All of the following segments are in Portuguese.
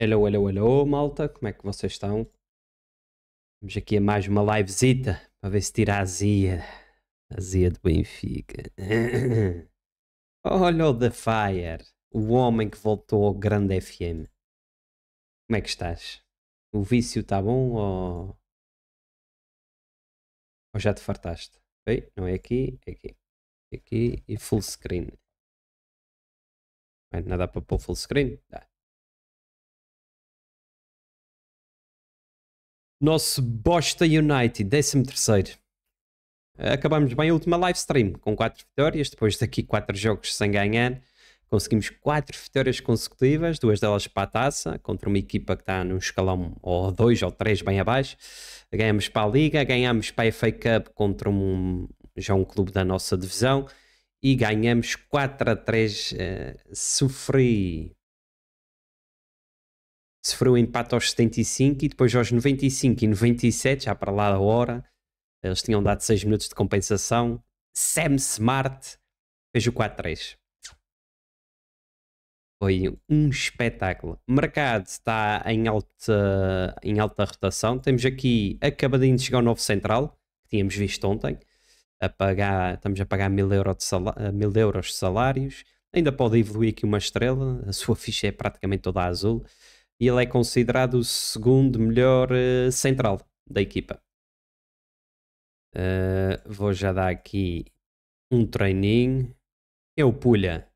Hello, hello, hello, malta, como é que vocês estão? Vamos aqui a mais uma visita para ver se tira a azia. Azia do Benfica. Olha o The Fire, o homem que voltou ao grande FM. Como é que estás? O vício está bom ou... ou já te fartaste? Bem, não é aqui, é aqui. É aqui e full screen. Não é nada para pôr full screen? Dá. Nosso Bosta United, 13º. Acabamos bem a última live stream, com 4 vitórias, depois daqui 4 jogos sem ganhar. Conseguimos 4 vitórias consecutivas, duas delas para a taça, contra uma equipa que está num escalão ou 2 ou 3 bem abaixo. Ganhamos para a Liga, ganhamos para a FA Cup contra um, já um clube da nossa divisão e ganhamos 4 a 3. Uh, eh, sofri sofreu um empate aos 75 e depois aos 95 e 97, já para lá da hora, eles tinham dado 6 minutos de compensação. Sam Smart fez o 4-3. Foi um espetáculo. O mercado está em alta, em alta rotação. Temos aqui acabadinho de chegar o novo central, que tínhamos visto ontem. A pagar, estamos a pagar mil, euro de salário, eh, mil euros de salários. Ainda pode evoluir aqui uma estrela. A sua ficha é praticamente toda azul e ele é considerado o segundo melhor uh, central da equipa. Uh, vou já dar aqui um treininho. É o Pulha.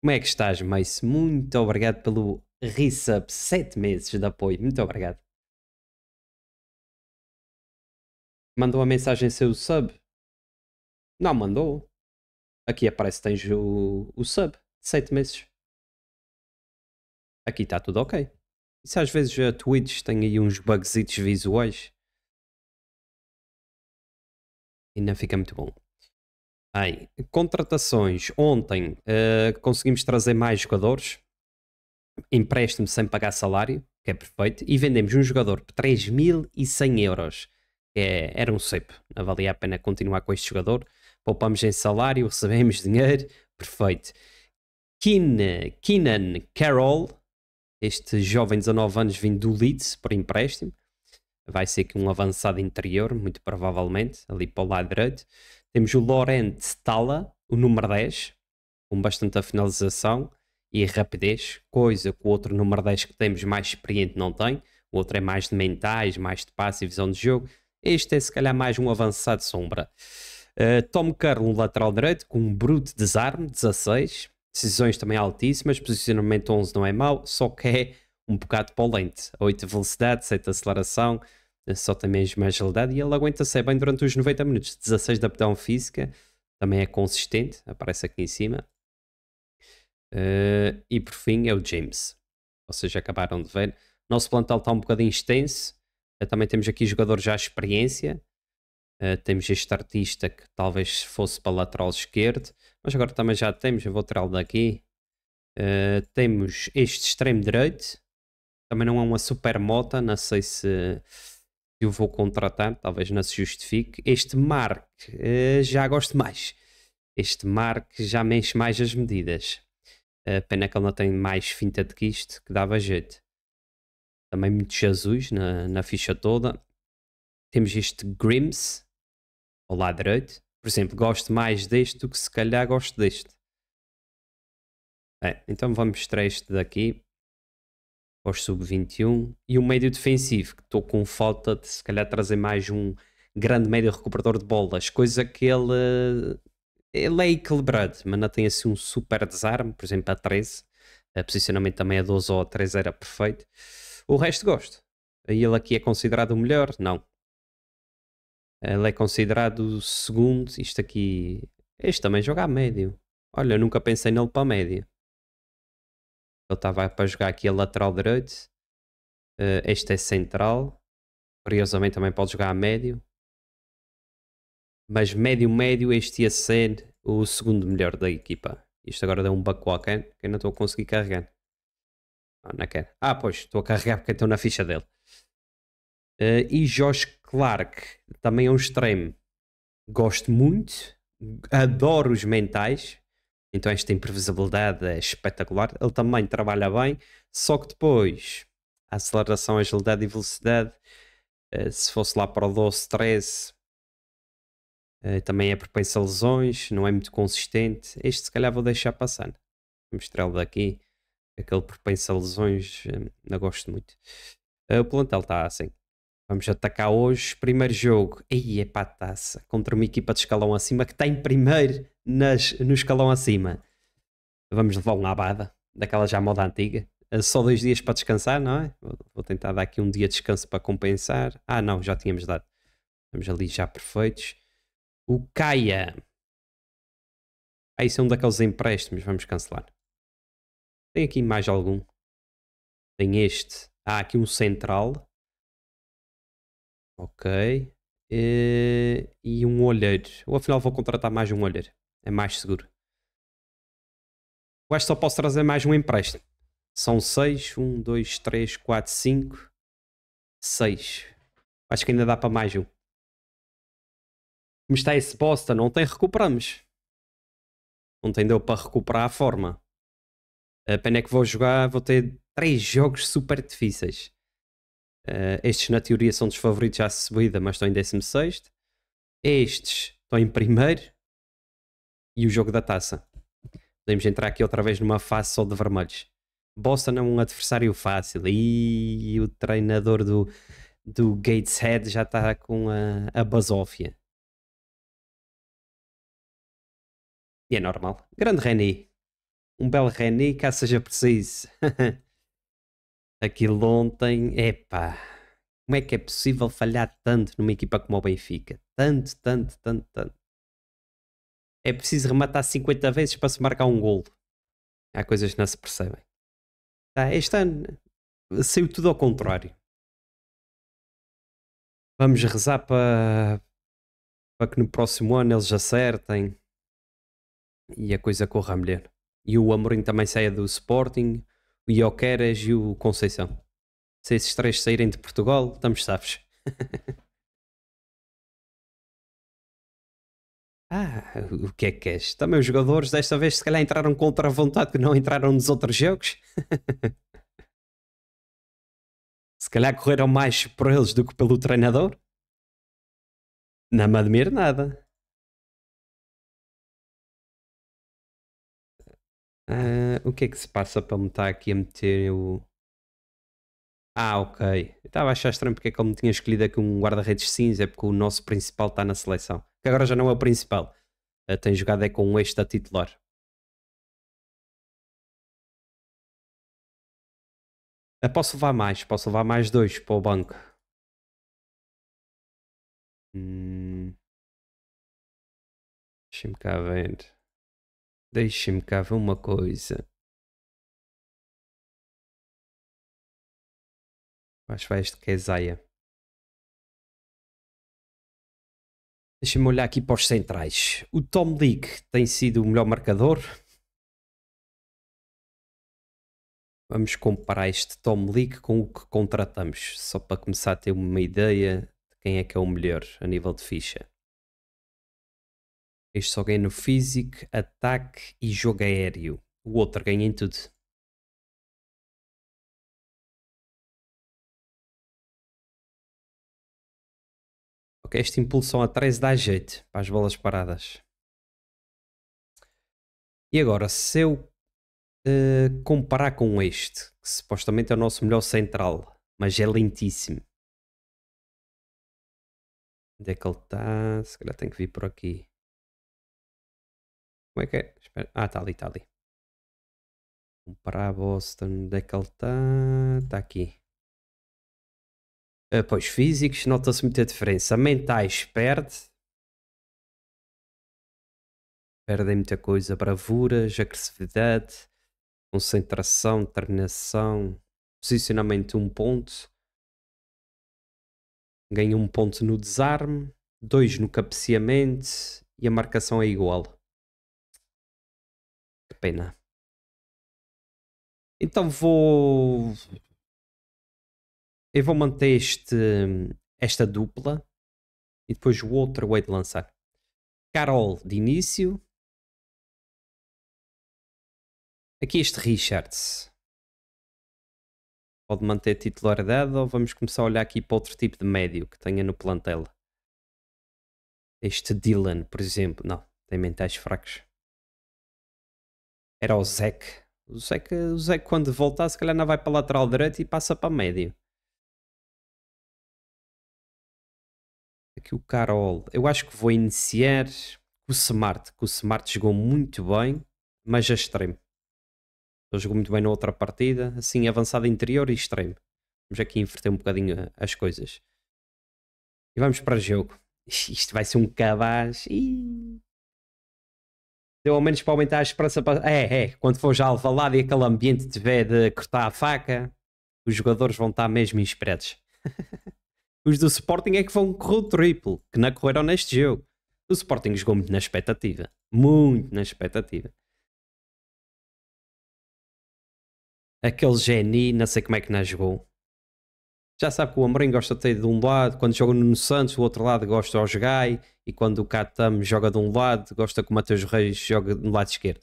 Como é que estás, Mace? Muito obrigado pelo resub. Sete meses de apoio. Muito obrigado. Mandou uma mensagem seu sub. Não, mandou. Aqui aparece que tens o, o sub de 7 meses. Aqui está tudo ok. E se às vezes a Twitch tem aí uns bugzitos visuais. E não fica muito bom. Aí, contratações. Ontem uh, conseguimos trazer mais jogadores. Empréstimo sem pagar salário, que é perfeito. E vendemos um jogador por 3.100 euros. Que é, era um cepo. Não valia a pena continuar com este jogador poupamos em salário, recebemos dinheiro, perfeito. Keenan, Carroll, este jovem de 19 anos vindo do Leeds por empréstimo, vai ser aqui um avançado interior, muito provavelmente, ali para o lado direito. Temos o Laurent Stala, o número 10, com bastante a finalização e rapidez, coisa que o outro número 10 que temos mais experiente não tem. O outro é mais de mentais, mais de passe e visão de jogo. Este é se calhar mais um avançado sombra. Eh, Tom Curl, lateral direito, com um bruto desarme, 16. Decisões também altíssimas, posicionamento 11 não é mau, só que é um bocado polente. 8 velocidade, 7 aceleração, eh, só tem mesmo mais agilidade e ele aguenta-se bem durante os 90 minutos. 16 de aptidão física, também é consistente, aparece aqui em cima. Uh, e por fim é o James. Vocês acabaram de ver. Nosso plantel está um bocadinho extenso. também temos aqui jogadores já experiência. Eh, temos este artista que talvez fosse para lateral esquerdo, mas agora também já temos, eu vou tirá-lo daqui. Uh, temos este extremo direito, também não é uma super mota, não sei se eu vou contratar, talvez não se justifique. Este Mark uh, já gosto mais, este Mark já mexe mais as medidas. pena que ele não tem mais finta de que isto, que dava jeito. Também muito Jesus na, na ficha toda. Temos este Grims, ao lado direito. Por exemplo, gosto mais deste do que se calhar gosto deste. então vamos mostrar este daqui aos sub-21 e o médio defensivo, que estou com falta de se calhar trazer mais um grande médio recuperador de bolas, coisa que ele, ele é equilibrado, mas não tem assim um super desarme, por exemplo a 13, a posicionamento também a é 12 ou a 13 era perfeito, o resto gosto, ele aqui é considerado o melhor? Não, ele é considerado o segundo. Isto aqui. Este também joga a médio. Olha, nunca pensei nele para médio. Ele estava para jogar aqui a lateral direito. Uh, este é central. Curiosamente também pode jogar a médio. Mas médio-médio, este ia ser o segundo melhor da equipa. Isto agora deu um bug qualquer que eu não estou a conseguir carregar. Ah, não é quero. É. Ah, pois, estou a carregar porque estou na ficha dele. Uh, e Josh Clark também é um extremo. Gosto muito, adoro os mentais, então esta imprevisibilidade é espetacular. Ele também trabalha bem, só que depois a aceleração, agilidade e velocidade, eh, se fosse lá para o 12, 13, eh, também é propenso a lesões, não é muito consistente. Este se calhar vou deixar passando Vou mostrar lo daqui. Aquele propenso a lesões, não eh, gosto muito. O plantel está assim. Vamos atacar hoje. Primeiro jogo. Aí é para a taça. Contra uma equipa de escalão acima que está em primeiro nas, no escalão acima. Vamos levar uma abada. Daquela já moda antiga. Eh, só dois dias para descansar, não é? Vou tentar dar aqui um dia de descanso para compensar. Ah, não, já tínhamos dado. Estamos ali já perfeitos. O Caia. Ah, isso é um daqueles empréstimos. Vamos cancelar. Tem aqui mais algum? Tem este. Há aqui um central Ok. Eh, e um olheiro. Ou afinal vou contratar mais um olheiro. É mais seguro. Eu acho que só posso trazer mais um empréstimo. São seis. Um, dois, três, quatro, cinco. Seis. Acho que ainda dá para mais um. Como está esse bosta, não tem recuperamos. Ontem deu para recuperar a forma. A pena é que vou jogar, vou ter três jogos super difíceis. Uh, estes, na teoria, são dos favoritos à subida, mas estão em 16. Estes estão em primeiro. E o jogo da taça. Podemos entrar aqui outra vez numa fase só de vermelhos. Boston é um adversário fácil. E o treinador do, do Gateshead já está com a, a basófia. E é normal. Grande Reni. Um belo Reni, caso seja preciso. Aquilo ontem, epá, como é que é possível falhar tanto numa equipa como o Benfica? Tanto, tanto, tanto, tanto. É preciso rematar 50 vezes para se marcar um golo. Há coisas que não se percebem. Tá, este ano eh, saiu tudo ao contrário. Vamos rezar para, para que no próximo ano eles acertem e a coisa corra melhor. E o Amorim também saia do Sporting o Ioqueras e o Conceição. Se esses três saírem de Portugal, estamos safes. ah, o que é que és? Também os jogadores desta vez se calhar entraram contra a vontade que não entraram nos outros jogos. se calhar correram mais por eles do que pelo treinador. Não me admiro nada. Uh, o que é que se passa para me estar aqui a meter o. Ah, ok. estava a achar estranho porque é que ele me tinha escolhido aqui um guarda-redes cinza, é porque o nosso principal está na seleção. Que agora já não é o principal. Uh, tem jogado é com um extra titular. Ah, posso levar mais, posso levar mais dois para o banco. Hum... Deixa-me cá ver. Deixe-me cá ver uma coisa. Acho que vai este que é Zaya. Deixa-me olhar aqui para os centrais. O Tom League tem sido o melhor marcador. Vamos comparar este Tom League com o que contratamos, só para começar a ter uma ideia de quem é que é o melhor a nível de ficha. Este só ganha no físico, ataque e jogo aéreo. O outro ganha em tudo. Ok, esta impulsão a 13 dá jeito para as bolas paradas. E agora, se eu uh, comparar com este, que supostamente é o nosso melhor central, mas é lentíssimo. Onde é que ele está? Se calhar tem que vir por aqui. Como é que é? Espera. Ah, está ali, está ali. Vamos para Boston, onde é que ele está? Está aqui. Ah, pois, físicos, nota-se muita diferença. Mentais, perde. Perdem muita coisa. Bravuras, agressividade, concentração, determinação, posicionamento, um ponto. Ganha um ponto no desarme, dois no cabeceamento e a marcação é igual. Que pena. Então vou. Eu vou manter este, esta dupla e depois o outro hei de lançar. Carol de início. Aqui este Richards. Pode manter titularidade ou vamos começar a olhar aqui para outro tipo de médio que tenha no plantel. Este Dylan, por exemplo. Não, tem mentais fracos. Era o Zeke. O Zeke, o Zeke quando voltar, se calhar não vai para lateral direito e passa para médio. Aqui o Carol. Eu acho que vou iniciar o Smart, que o Smart jogou muito bem, mas a é extremo. Ele jogou muito bem na outra partida, assim, avançado interior e extremo. Vamos aqui inverter um bocadinho eh, as coisas. E vamos para o jogo. Isto vai ser um cabaz. Ih, deu ao menos para aumentar a esperança. Para... É, é, quando for já alvalado e aquele ambiente tiver de cortar a faca, os jogadores vão estar mesmo inspirados. os do Sporting é que vão correr o triplo, que não correram neste jogo. O Sporting jogou muito na expectativa. Muito na expectativa. Aquele Geni, não sei como é que não jogou já sabe que o Amorim gosta de ter de um lado, quando joga no Santos, do outro lado gosta ao Gai, e quando o Catam joga de um lado, gosta que o Matheus Reis joga no lado esquerdo.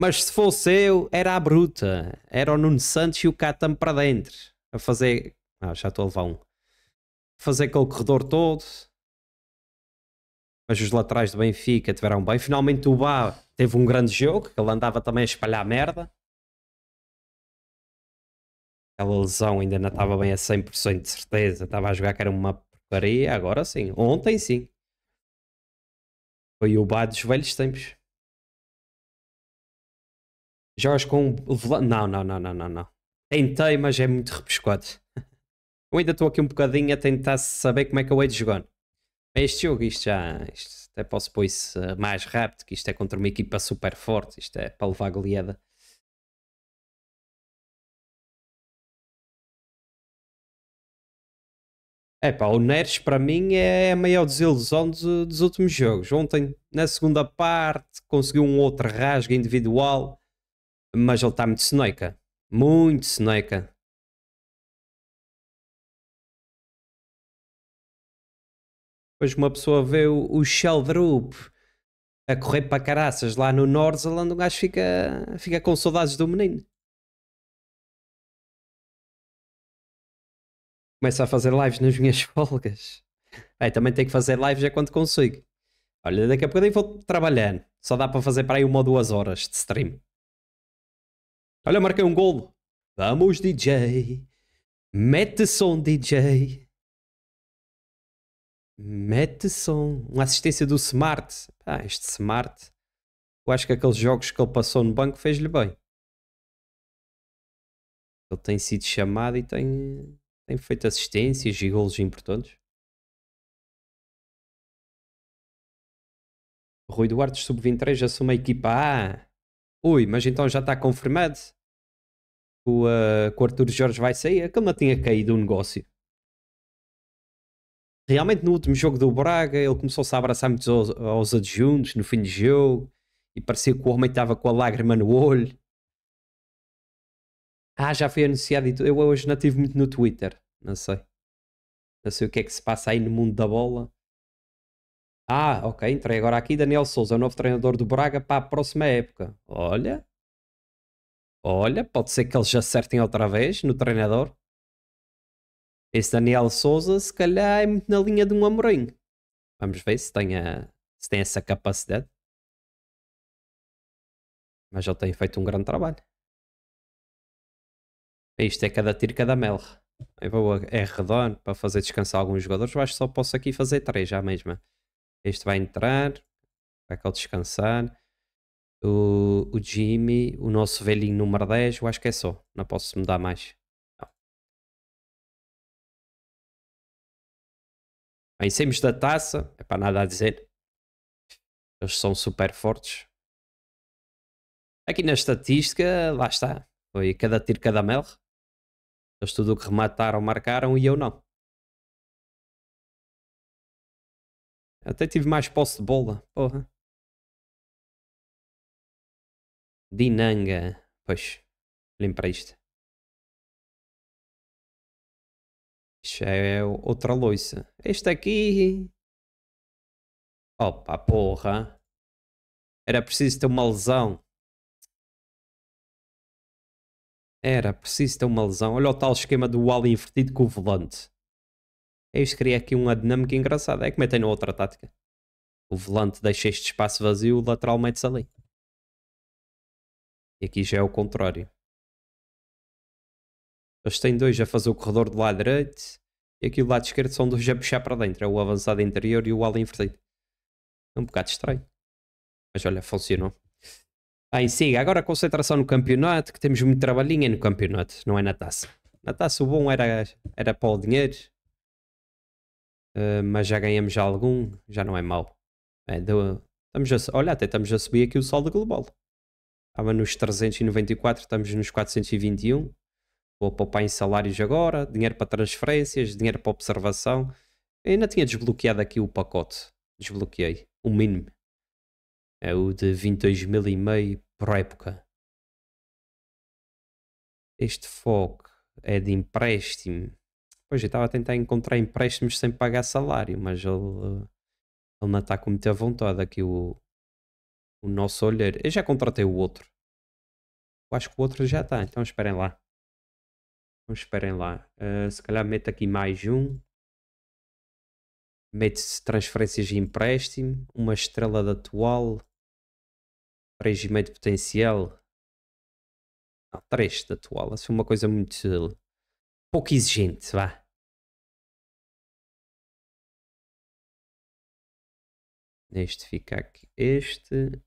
Mas se fosse eu, era a bruta. Era o Nuno Santos e o Catam para dentro. A fazer. Ah, já estou a levar um. A fazer o corredor todo. Mas os laterais do Benfica tiveram bem. Finalmente o Bá teve um grande jogo, que ele andava também a espalhar merda aquela lesão ainda não estava bem a 100% de certeza, estava a jogar que era uma porcaria, agora sim, ontem sim. Foi o bar dos velhos tempos. Jorge com. Não, não, não, não, não, não. Tentei, mas é muito repescado. Eu ainda estou aqui um bocadinho a tentar saber como é que eu hei de jogar. É este jogo, isto já. Isto até posso pôr isso eh, mais rápido, que isto é contra uma equipa super forte, isto é para levar goleada. É pá, o Neres para mim é a maior desilusão dos últimos jogos. Ontem, na segunda parte, conseguiu um outro rasgo individual, mas ele está muito Seneca Muito Seneca. Depois uma pessoa vê o, o Sheldrup a correr para caraças lá no Nordsland, o gajo fica, fica com saudades do menino. começo a fazer lives nas minhas folgas. Aí também tenho que fazer lives é quando consigo. Olha, daqui a pouco vou trabalhando. Só dá para fazer para aí uma ou duas horas de stream. Olha, marquei um golo. Vamos, DJ. Mete som, DJ. Mete som. Uma assistência do Smart. Ah, este Smart. Eu acho que aqueles jogos que ele passou no banco fez-lhe bem. Ele tem sido chamado e tem tem feito assistências e gols importantes. Rui Duarte, sub-23, assume a equipa A. Ui, mas então já está confirmado eh, que o, uh, que o Arthur Jorge vai sair. Aquilo é não tinha caído o negócio. Realmente, no último jogo do Braga, ele começou-se a abraçar muito aos, aos adjuntos no fim de jogo e parecia que o homem estava com a lágrima no olho. Ah, já foi anunciado e Eu hoje não estive muito no Twitter. Não sei. Não sei o que é que se passa aí no mundo da bola. Ah, ok. Entrei agora aqui. Daniel Souza, novo treinador do Braga para a próxima época. Olha. Olha, pode ser que eles já acertem outra vez no treinador. Esse Daniel Souza, se calhar, é muito na linha de um Amorim. Vamos ver se tem, a, se tem essa capacidade. Mas ele tem feito um grande trabalho. É isto é cada tiro, cada mel. Eu vou a para fazer descansar alguns jogadores. Eu acho que só posso aqui fazer três já mesmo Este vai entrar. Vai cá descansar. O, o Jimmy, o nosso velhinho número 10. Eu acho que é só. Não posso mudar mais. Vencemos da taça, é para nada a dizer. Eles são super fortes. Aqui na estatística, lá está. Foi cada tiro, cada mel. Eles tudo o que remataram, marcaram e eu não. Até tive mais posse de bola, porra. Dinanga. Pois, Limpa isto. Isto é outra loiça. Este aqui. Opa, porra. Era preciso ter uma lesão. Era preciso ter uma lesão. Olha o tal esquema do ala invertido com o volante. É isto cria aqui uma dinâmica engraçada. É que metem outra tática. O volante deixa este espaço vazio, o lateral mete-se ali. E aqui já é o contrário. Eles têm dois a fazer o corredor do lado direito e aqui o lado esquerdo são dois a puxar para dentro. É o avançado interior e o ala invertido. É um bocado estranho. Mas olha, funcionou sim, agora a concentração no campeonato, que temos muito trabalhinho é no campeonato, não é na taça. Na taça o bom era, era para o dinheiro, uh, mas já ganhamos algum, já não é mau. É, estamos a, olha, até estamos a subir aqui o saldo global. Estava nos 394, estamos nos 421. Vou poupar em salários agora, dinheiro para transferências, dinheiro para observação. Eu ainda tinha desbloqueado aqui o pacote. Desbloqueei, o mínimo. É o de 22 mil e meio por época. Este foco é de empréstimo. Pois, eu estava a tentar encontrar empréstimos sem pagar salário, mas ele, ele não está com muita vontade aqui o, o nosso olheiro. Eu já contratei o outro. Eu acho que o outro já está, então esperem lá. Então esperem lá. Uh, se calhar meto aqui mais um. Mete-se transferências de empréstimo, uma estrela de atual, 3,5 de potencial. Não, 3 da atual. Isso uma coisa muito. pouco exigente, vá. Neste fica aqui este.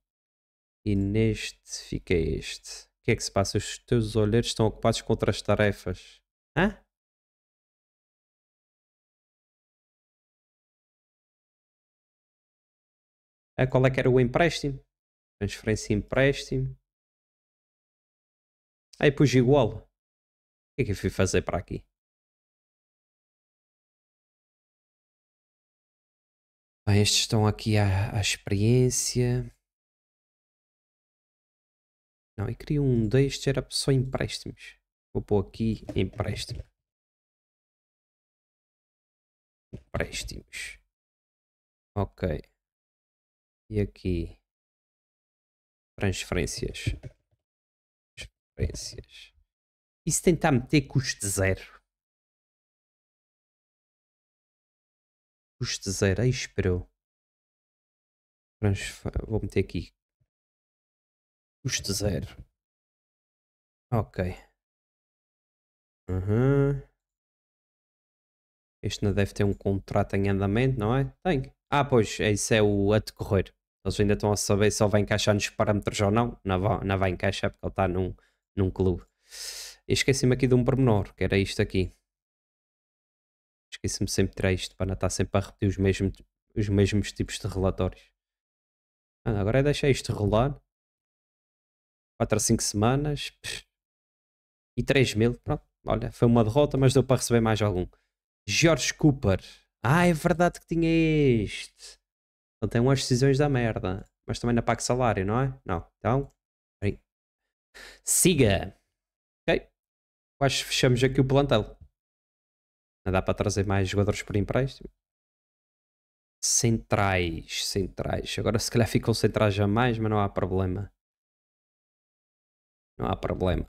E neste fica este. O que é que se passa? Os teus olheiros estão ocupados com outras tarefas. Hã? A ah, qual é que era o empréstimo? Transferência e empréstimo. Aí pus igual. O que é que eu fui fazer para aqui? Bem, estes estão aqui à, experiência. Não, eu queria um destes, era só empréstimos. Vou pôr aqui empréstimo. Empréstimos. Ok. E aqui Transferências. Transferências. E se tentar meter custo zero? Custo zero, aí esperou. Transfer... Vou meter aqui. Custo zero. Ok. Uhum. Este não deve ter um contrato em andamento, não é? Tem. Ah, pois, isso é o a decorrer. Eles ainda estão a saber se ele vai encaixar nos parâmetros ou não. Não vai, não vai encaixar porque ele está num, num clube. Esqueci-me aqui de um pormenor, que era isto aqui. Esqueci-me sempre de tirar isto para não estar sempre a repetir os mesmos, os mesmos tipos de relatórios. Ah, agora é deixar isto rolar. 4 a 5 semanas. E 3 mil. Pronto, olha, foi uma derrota, mas deu para receber mais algum. George Cooper. Ah, é verdade que tinha este. Ele tem umas decisões da merda. Mas também na paga salário, não é? Não. Então, aí. Siga. Ok. Quase fechamos aqui o plantel. Não dá para trazer mais jogadores por empréstimo. Centrais, centrais. Agora se calhar ficam centrais a mais, mas não há problema. Não há problema.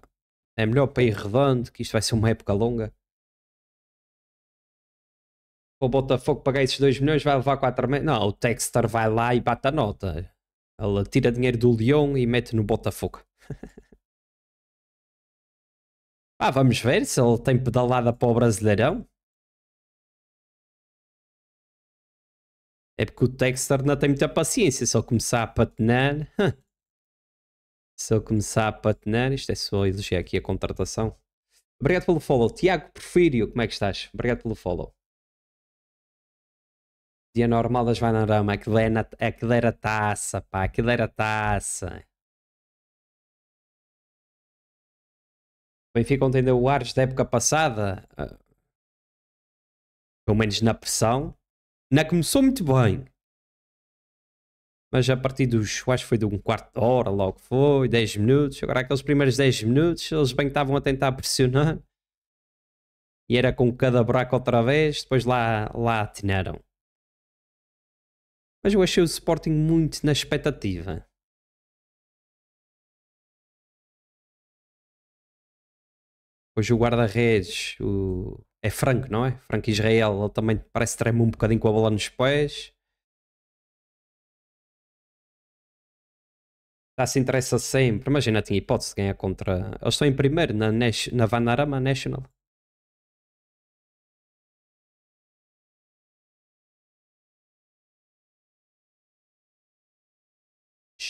É melhor para ir redondo, que isto vai ser uma época longa o Botafogo pagar esses 2 milhões, vai levar 4 meses. Não, o Texter vai lá e bate a nota. Ele tira dinheiro do Leão e mete no Botafogo. ah, vamos ver se ele tem pedalada para o Brasileirão. É porque o Texter não tem muita paciência. Se ele começar a patinar. se ele começar a patinar. Isto é só elogiar aqui a contratação. Obrigado pelo follow. Tiago Porfírio, como é que estás? Obrigado pelo follow. Dia normal das Vanarama, aquilo, é aquilo era taça, pá, aquilo era taça. O Benfica ontem deu o Ares da época passada, eh, pelo menos na pressão, na começou muito bem. Mas a partir dos, acho que foi de um quarto de hora, logo foi, 10 minutos. Agora, aqueles primeiros 10 minutos, eles bem estavam a tentar pressionar. E era com cada buraco outra vez, depois lá, lá atinaram mas eu achei o Sporting muito na expectativa. Hoje o guarda-redes o... é Franco, não é? Franco Israel, ele também parece treme um bocadinho com a bola nos pés. Já se interessa sempre. Imagina, tinha hipótese de ganhar contra. Eles estão em primeiro na, Nas... na Vanarama National.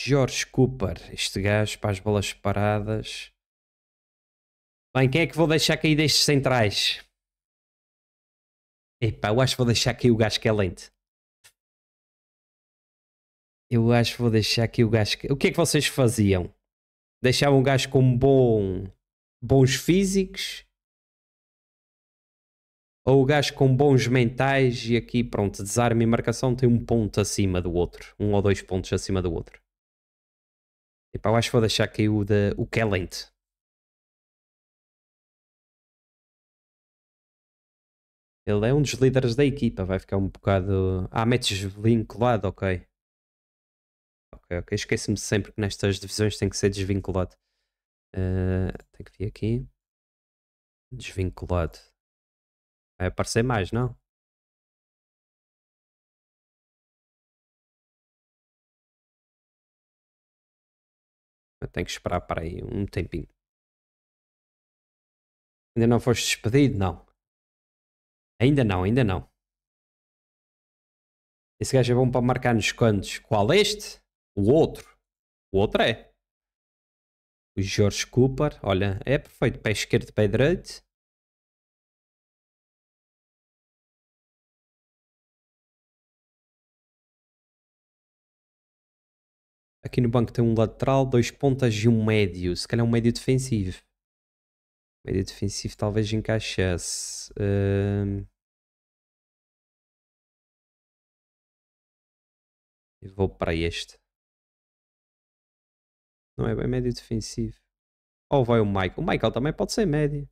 George Cooper, este gajo para as bolas paradas. Bem, quem é que vou deixar cair destes centrais? Epá, eu acho que vou deixar aqui o gajo que é lente. Eu acho que vou deixar aqui o gajo que... O que é que vocês faziam? Deixavam um gajo com bom... bons físicos? Ou o gajo com bons mentais e aqui, pronto, desarme e marcação tem um ponto acima do outro. Um ou dois pontos acima do outro. Epá, eu acho que vou deixar aqui o, da, o Kellent. É Ele é um dos líderes da equipa, vai ficar um bocado. Ah, metes vinculado, ok. Ok, ok. Esqueço-me sempre que nestas divisões tem que ser desvinculado. Uh, tem que vir aqui. Desvinculado. Vai aparecer mais, não? Tem que esperar para aí um tempinho. Ainda não foste despedido? Não. Ainda não, ainda não. Esse gajo é bom para marcar nos cantos. Qual este? O outro. O outro é. O George Cooper, olha, é perfeito. Pé esquerdo, pé direito. Aqui no banco tem um lateral, dois pontas e um médio. Se calhar um médio defensivo. Médio defensivo talvez encaixasse. Uh... vou para este. Não é bem médio defensivo. Ou oh, vai o Michael. O Michael também pode ser médio.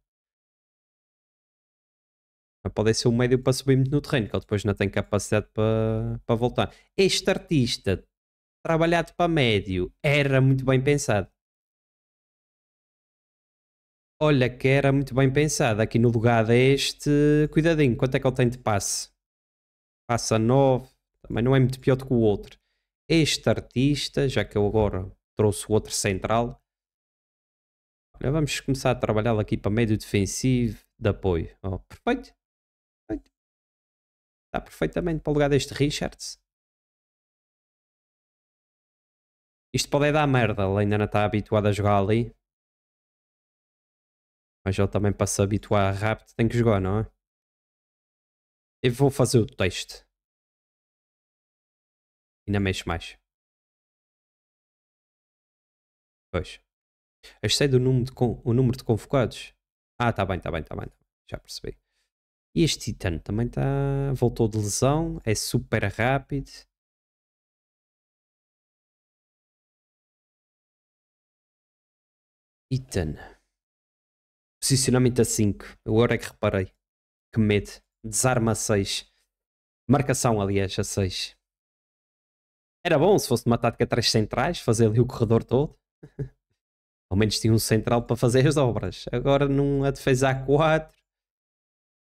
Mas pode ser o médio para subir muito no terreno, que ele depois não tem capacidade para, para voltar. Este artista trabalhado para médio era muito bem pensado. Olha que era muito bem pensado. Aqui no lugar deste, cuidadinho, quanto é que ele tem de passe? Passa 9, também não é muito pior do que o outro. Este artista, já que eu agora trouxe o outro central, Olha, vamos começar a trabalhá-lo aqui para médio defensivo de apoio. Oh, perfeito. perfeito. Está perfeitamente para o lugar deste Richards. Isto pode dar merda, ele ainda não está habituado a jogar ali. Mas ele também para se habituar rápido tem que jogar, não é? Eu vou fazer o teste. Ainda mexo mais. Pois. Achei do número de, o número de convocados. Ah, tá bem, tá bem, tá bem, tá Já percebi. E este Titan também está voltou de lesão, é super rápido. Ethan. Posicionamento a 5. Agora é que reparei. Que medo. Desarma a 6. Marcação, aliás, a 6. Era bom se fosse uma tática 3 centrais, fazer ali o corredor todo. Ao menos tinha um central para fazer as obras. Agora numa defesa A4.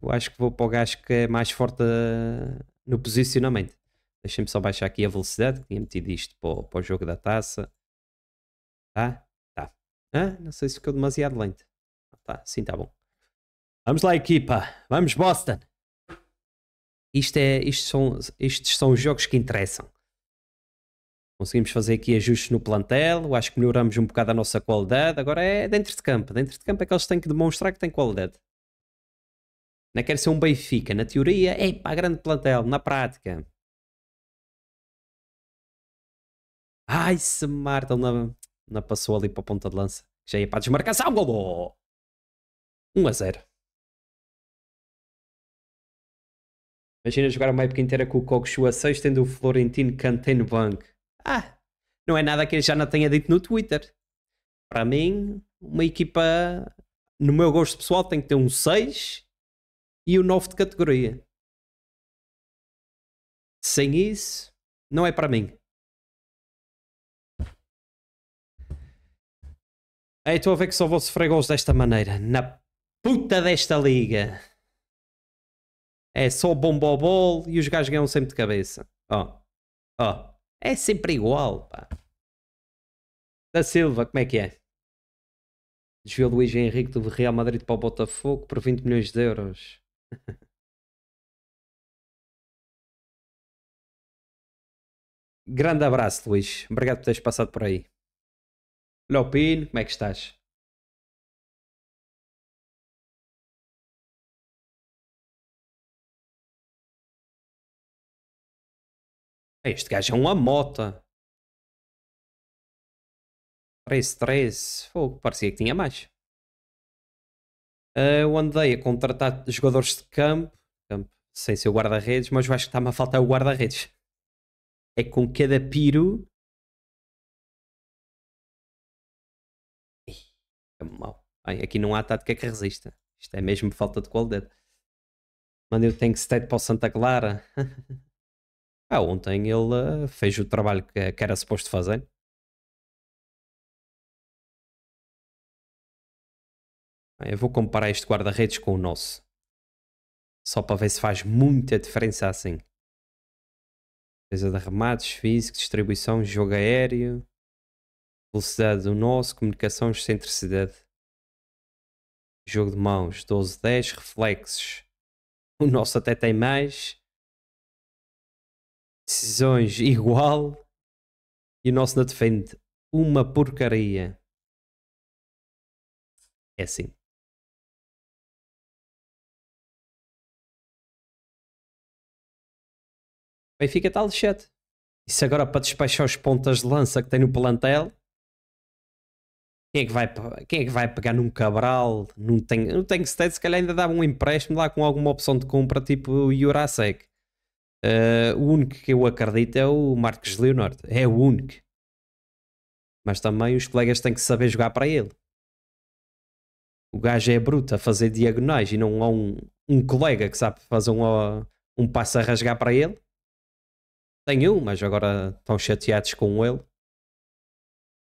Eu acho que vou para o gajo que é mais forte uh, no posicionamento. Deixem-me só baixar aqui a velocidade, que tinha metido isto para o, para o jogo da taça. Tá? Hã? Não sei se ficou demasiado lento. Tá, sim, tá bom. Vamos lá, equipa. Vamos, Boston. Isto é, isto são, estes são os jogos que interessam. Conseguimos fazer aqui ajustes no plantel, acho que melhoramos um bocado a nossa qualidade. Agora é dentro de campo. Dentro de campo é que eles têm que demonstrar que têm qualidade. Não é quer ser um Benfica. Na teoria, é para grande plantel. Na prática. Ai, se Marta, na, não passou ali para a ponta de lança. Já ia para a desmarcação. gol. 1 a 0. Imagina jogar uma época inteira com o Kogshu a 6 tendo o Florentino Kanté no banco. Ah, não é nada que ele já não tenha dito no Twitter. Para mim, uma equipa, no meu gosto pessoal, tem que ter um 6 e um 9 de categoria. Sem isso, não é para mim. Ei, estou a ver que só vou sofrer gols desta maneira. Na puta desta liga. É só bombobol e os gajos ganham sempre de cabeça. Ó. Oh. Ó. Oh. É sempre igual, pá. Da Silva, como é que é? Desviou Luís Henrique do Real Madrid para o Botafogo por 20 milhões de euros. Grande abraço, Luís. Obrigado por teres passado por aí. Leopino, como é que estás? Este gajo é uma mota. 13, 13. Fogo, parecia que tinha mais. Ah, eu andei a contratar jogadores de campo, campo sem ser o guarda-redes, mas eu acho que está-me a faltar o guarda-redes. É com cada piro é mau. Bem, aqui não há tática é que resista. Isto é mesmo falta de qualidade. Mano, eu tenho que state para o Santa Clara. ah, ontem ele eh, fez o trabalho que, era suposto fazer. Eu vou comparar este guarda-redes com o nosso. Só para ver se faz muita diferença assim. Defesa de remates, físico, distribuição, jogo aéreo. Velocidade do nosso, comunicação excentricidade. Jogo de mãos, 12, 10, reflexos. O nosso até tem mais. Decisões igual. E o nosso não defende uma porcaria. É assim. Benfica está lixado. Isso agora para despachar os pontas de lança que tem no plantel, quem é que vai, quem é que vai pegar num Cabral? Não tem, não tem State, se calhar ainda dava um empréstimo lá com alguma opção de compra tipo o Jurasek. Uh, o único que eu acredito é o Marcos Leonardo. É o único. Mas também os colegas têm que saber jogar para ele. O gajo é bruto a fazer diagonais e não há um, um colega que sabe fazer um, um passo a rasgar para ele. Tem um, mas agora estão chateados com ele.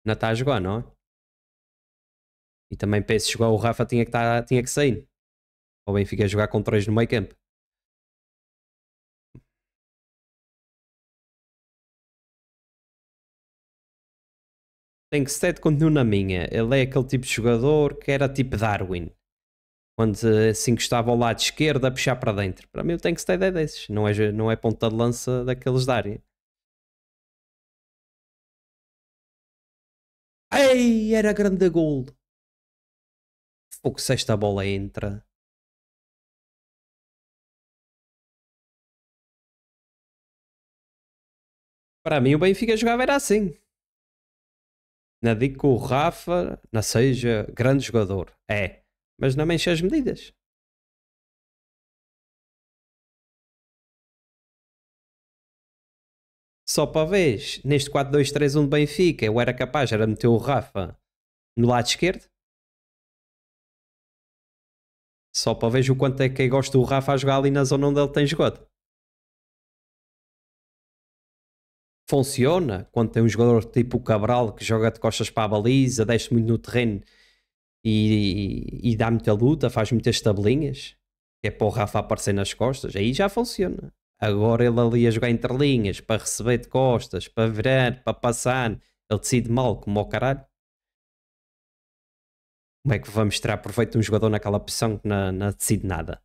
Não está a jogar, não é? E também penso igual o Rafa tinha que, estar, tá, tinha que sair. Ou bem fica a jogar com 3 no meio campo. Tankstead continua na minha. Ele é aquele tipo de jogador que era tipo Darwin. Quando se encostava ao lado esquerdo a puxar para dentro. Para mim o Tankstead é desses. Não é, não é ponta de lança daqueles da área. Ei, era grande gol. Fogo, sexta bola entra. Para mim, o Benfica jogava era assim. Não digo que o Rafa não seja grande jogador. É. Mas não mexe as medidas. Só para ver, neste 4-2-3-1 do Benfica, eu era capaz, era meter o Rafa no lado esquerdo Só para ver o quanto é que gosta o Rafa a jogar ali na zona onde ele tem jogado. Funciona quando tem um jogador tipo o Cabral que joga de costas para a baliza, desce muito no terreno e, e, e dá muita luta, faz muitas tabelinhas, que é para o Rafa aparecer nas costas, aí já funciona. Agora ele ali a jogar entre linhas, para receber de costas, para virar, para passar, ele decide mal como o caralho. Como é que vamos tirar proveito de um jogador naquela posição que não, decide nada?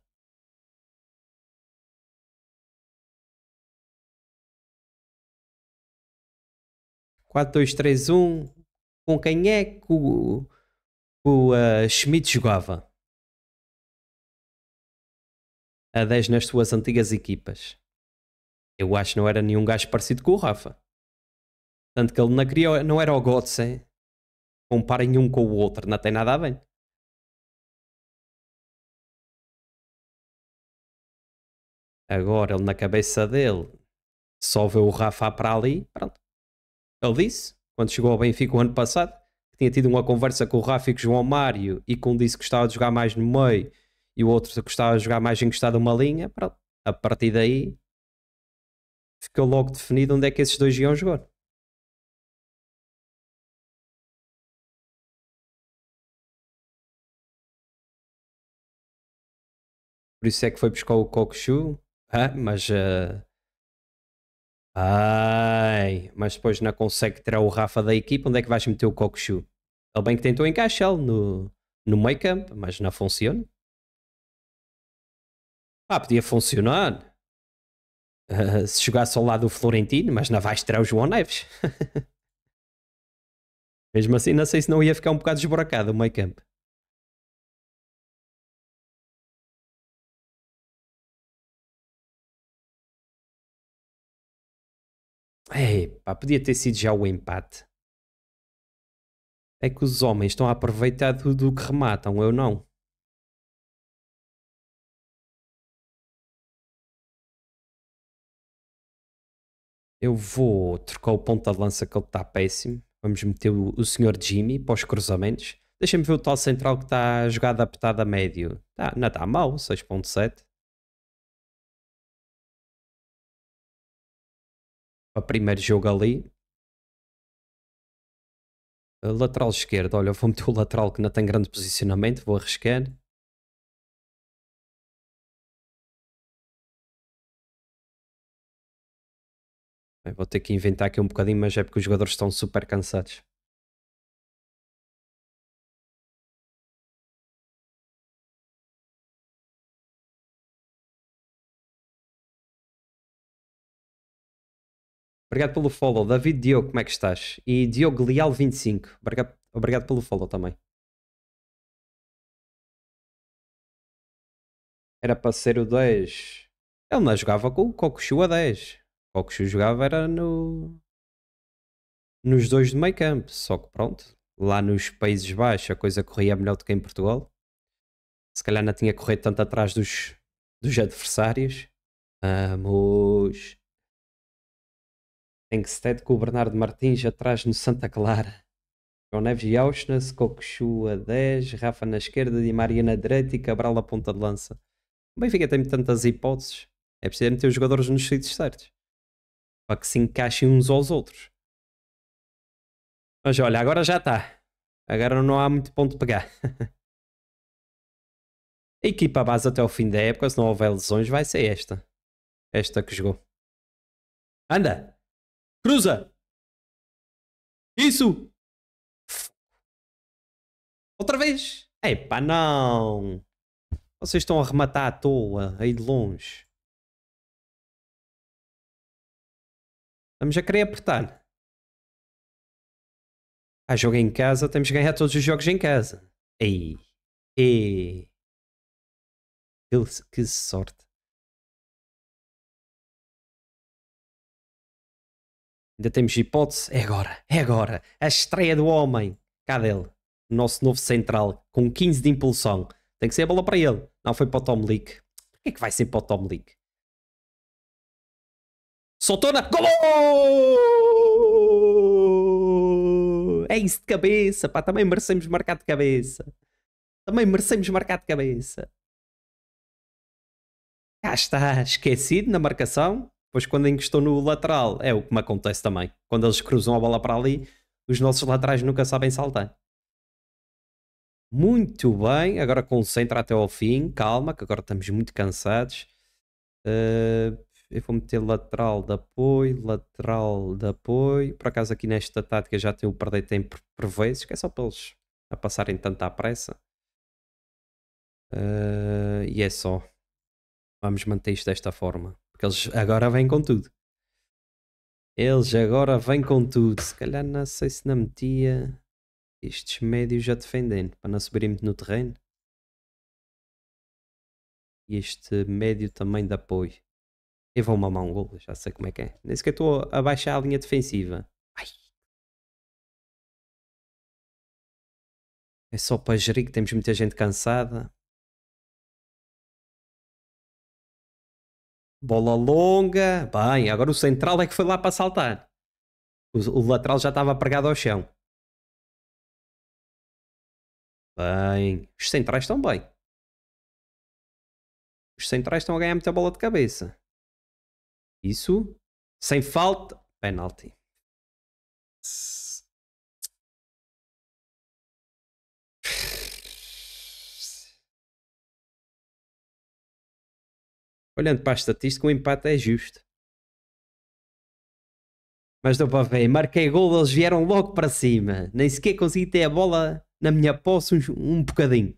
Quatro, dois, três, um. Com quem é que o, o uh, Schmidt jogava? A 10 nas suas antigas equipas. Eu acho que não era nenhum gajo parecido com o Rafa. Tanto que ele não, queria, não era o Godse comparem um com o outro, não tem nada a ver. Agora ele na cabeça dele só vê o Rafa para ali, pronto. Ele disse, quando chegou ao Benfica o ano passado, que tinha tido uma conversa com o Rafa e com o João Mário e que um disse que gostava de jogar mais no meio e o outro gostava de jogar mais encostado uma linha, pronto. A partir daí ficou logo definido onde é que esses dois iam jogar. Por isso é que foi buscar o Kokushu. Ah, mas. Uh... Ai, mas depois não consegue tirar o Rafa da equipa. Onde é que vais meter o Kokushu? Ele bem que tentou encaixá-lo no, no make-up, mas não funciona. Ah, podia funcionar. Uh, se jogasse ao lado do Florentino, mas não vais tirar o João Neves. Mesmo assim, não sei se não ia ficar um bocado esburacado o make-up. Epá, podia ter sido já o empate. É que os homens estão a aproveitar do que rematam, eu não. Eu vou trocar o ponto de lança que ele está péssimo. Vamos meter o, o senhor Jimmy para os cruzamentos. Deixa-me ver o tal central que está jogado adaptado a médio. Tá, não está mal, 6.7. primeiro jogo ali. lateral esquerdo, olha, vou meter o lateral que não tem grande posicionamento, vou arriscar. vou ter que inventar aqui um bocadinho, mas é porque os jogadores estão super cansados. Obrigado pelo follow. David Diogo, como é que estás? E Diogo Leal 25. Obrigado, obrigado pelo follow também. Era para ser o 10. Ele não jogava com o Kokushu a 10. O Kokushu jogava era no... Nos dois de meio campo. Só que pronto, lá nos Países Baixos a coisa corria melhor do que em Portugal. Se calhar não tinha corrido tanto atrás dos, dos adversários. Vamos. Tem que Tankstead com o Bernardo Martins atrás no Santa Clara. João Neves e Auschwitz, Cocochu a 10, Rafa na esquerda, Di Maria na direita e Cabral a ponta de lança. O Benfica tem tantas hipóteses. É preciso meter os jogadores nos sítios certos. Para que se encaixem uns aos outros. Mas olha, agora já está. Agora não há muito ponto de pegar. a equipa base até o fim da época, se não houver lesões, vai ser esta. Esta que jogou. Anda! Cruza! Isso! Outra vez! Epá, não! Vocês estão a rematar à toa, aí de longe. Estamos a querer apertar. Há jogo em casa, temos que ganhar todos os jogos em casa. Ei! Ei! Que, que sorte! Ainda temos hipótese. É agora, é agora. A estreia do homem. Cadê ele? Nosso novo central, com 15 de impulsão. Tem que ser a bola para ele. Não foi para o Tom Leak. Porquê é que vai ser para o Tom Leak? na Gol! É isso de cabeça, pá. Também merecemos marcar de cabeça. Também merecemos marcar de cabeça. Cá está, esquecido na marcação pois quando encostou no lateral, é o que me acontece também. Quando eles cruzam a bola para ali, os nossos laterais nunca sabem saltar. Muito bem, agora concentra até ao fim, calma, que agora estamos muito cansados. Uh, eu vou meter lateral de apoio, lateral de apoio. Por acaso, aqui nesta tática já tenho perder tempo por vezes, que é só para eles a passarem tanto à pressa. Uh, e é só. Vamos manter isto desta forma. Porque eles agora vêm com tudo. Eles agora vêm com tudo. Se calhar não sei se não metia estes médios a defendendo para não subirem muito no terreno. E este médio também de apoio. Eu vou mamar um golo, já sei como é que é. Nem sequer estou a baixar a linha defensiva. Ai. É só para gerir que temos muita gente cansada. Bola longa. Bem, agora o central é que foi lá para saltar. O, o lateral já estava pregado ao chão. Bem, os centrais estão bem. Os centrais estão a ganhar muita bola de cabeça. Isso. Sem falta. Penalti. olhando para a estatística, o empate é justo. Mas deu para ver, marquei gol, eles vieram logo para cima. Nem sequer consegui ter a bola na minha posse um, um bocadinho.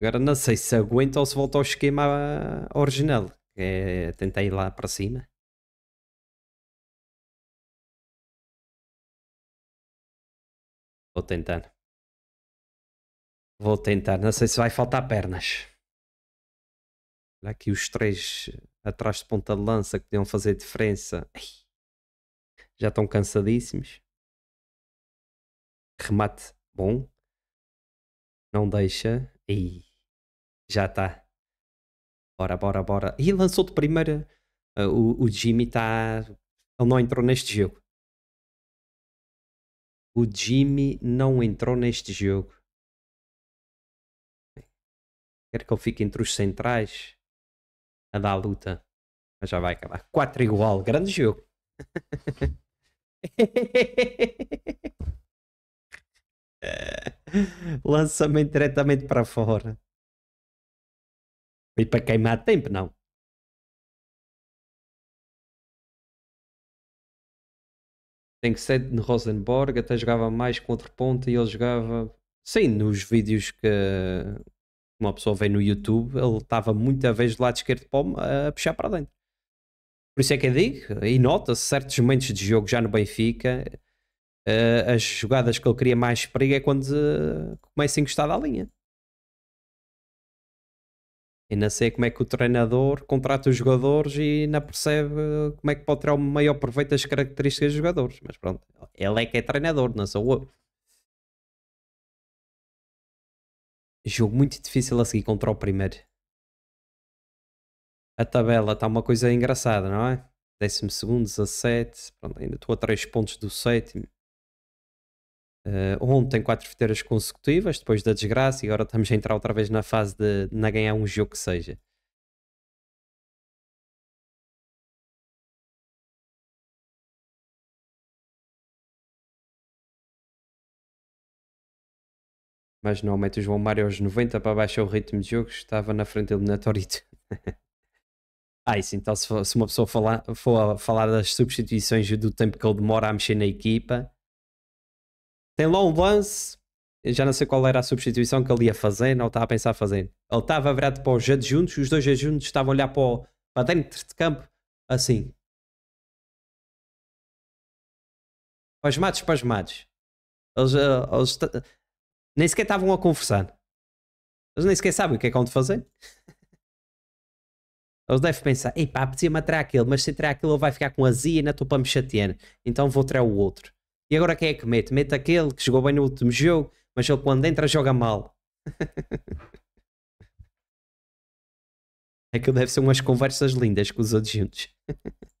Agora não sei se aguento ou se volto ao esquema original. É, ir lá para cima. Vou tentar. Vou tentar. Não sei se vai faltar pernas aqui os três eh, atrás de ponta de lança que podiam fazer diferença. já estão cansadíssimos. Remate bom. Não deixa. E já está. Bora, bora, bora. E lançou de primeira. Uh, o, o Jimmy está. Ele não entrou neste jogo. O Jimmy não entrou neste jogo. Quer que ele fique entre os centrais a dar luta. Mas já vai acabar. 4 igual, grande jogo. Lançamento diretamente para fora. Foi para queimar tempo, não? Tem que ser no Rosenborg, até jogava mais contra ponta e ele jogava. Sim, nos vídeos que, uma pessoa vê no YouTube, ele estava muita vez do lado esquerdo para, a puxar para dentro. Por isso é que eu digo, e nota-se certos momentos de jogo já no Benfica, uh, as jogadas que ele cria mais perigo é quando uh, começa a encostar da linha. E não sei como é que o treinador contrata os jogadores e não percebe como é que pode tirar o maior proveito das características dos jogadores. Mas pronto, ele é que é treinador, não sou eu. Jogo muito difícil a seguir contra o primeiro. A tabela está uma coisa engraçada, não é? segundo, 17. Pronto, ainda estou a 3 pontos do sétimo. Uh, ontem, 4 vitórias consecutivas, depois da desgraça, e agora estamos a entrar outra vez na fase de na ganhar um jogo que seja. mas normalmente o João Mário aos 90 para baixar é o ritmo de jogo estava na frente eliminatória. ah, isso então se, se uma pessoa falar, for falar das substituições e do tempo que ele demora a mexer na equipa, tem lá um lance, já não sei qual era a substituição que ele ia fazer, não estava a pensar fazer. Ele estava virado para os adjuntos, os dois adjuntos estavam a olhar para, o, para dentro de campo, assim. Pasmados, pasmados. Eles, eh, eles, nem sequer estavam a conversar. Eles nem sequer sabem o que é que vão fazer. Eles devem pensar, ei pá, podia me aquele, mas se entrar aquele ele vai ficar com azia e na tua me chatear. Então vou tirar o outro. E agora quem é que mete? Mete aquele que jogou bem no último jogo, mas ele quando entra joga mal. Aquilo é deve ser umas conversas lindas com os adjuntos.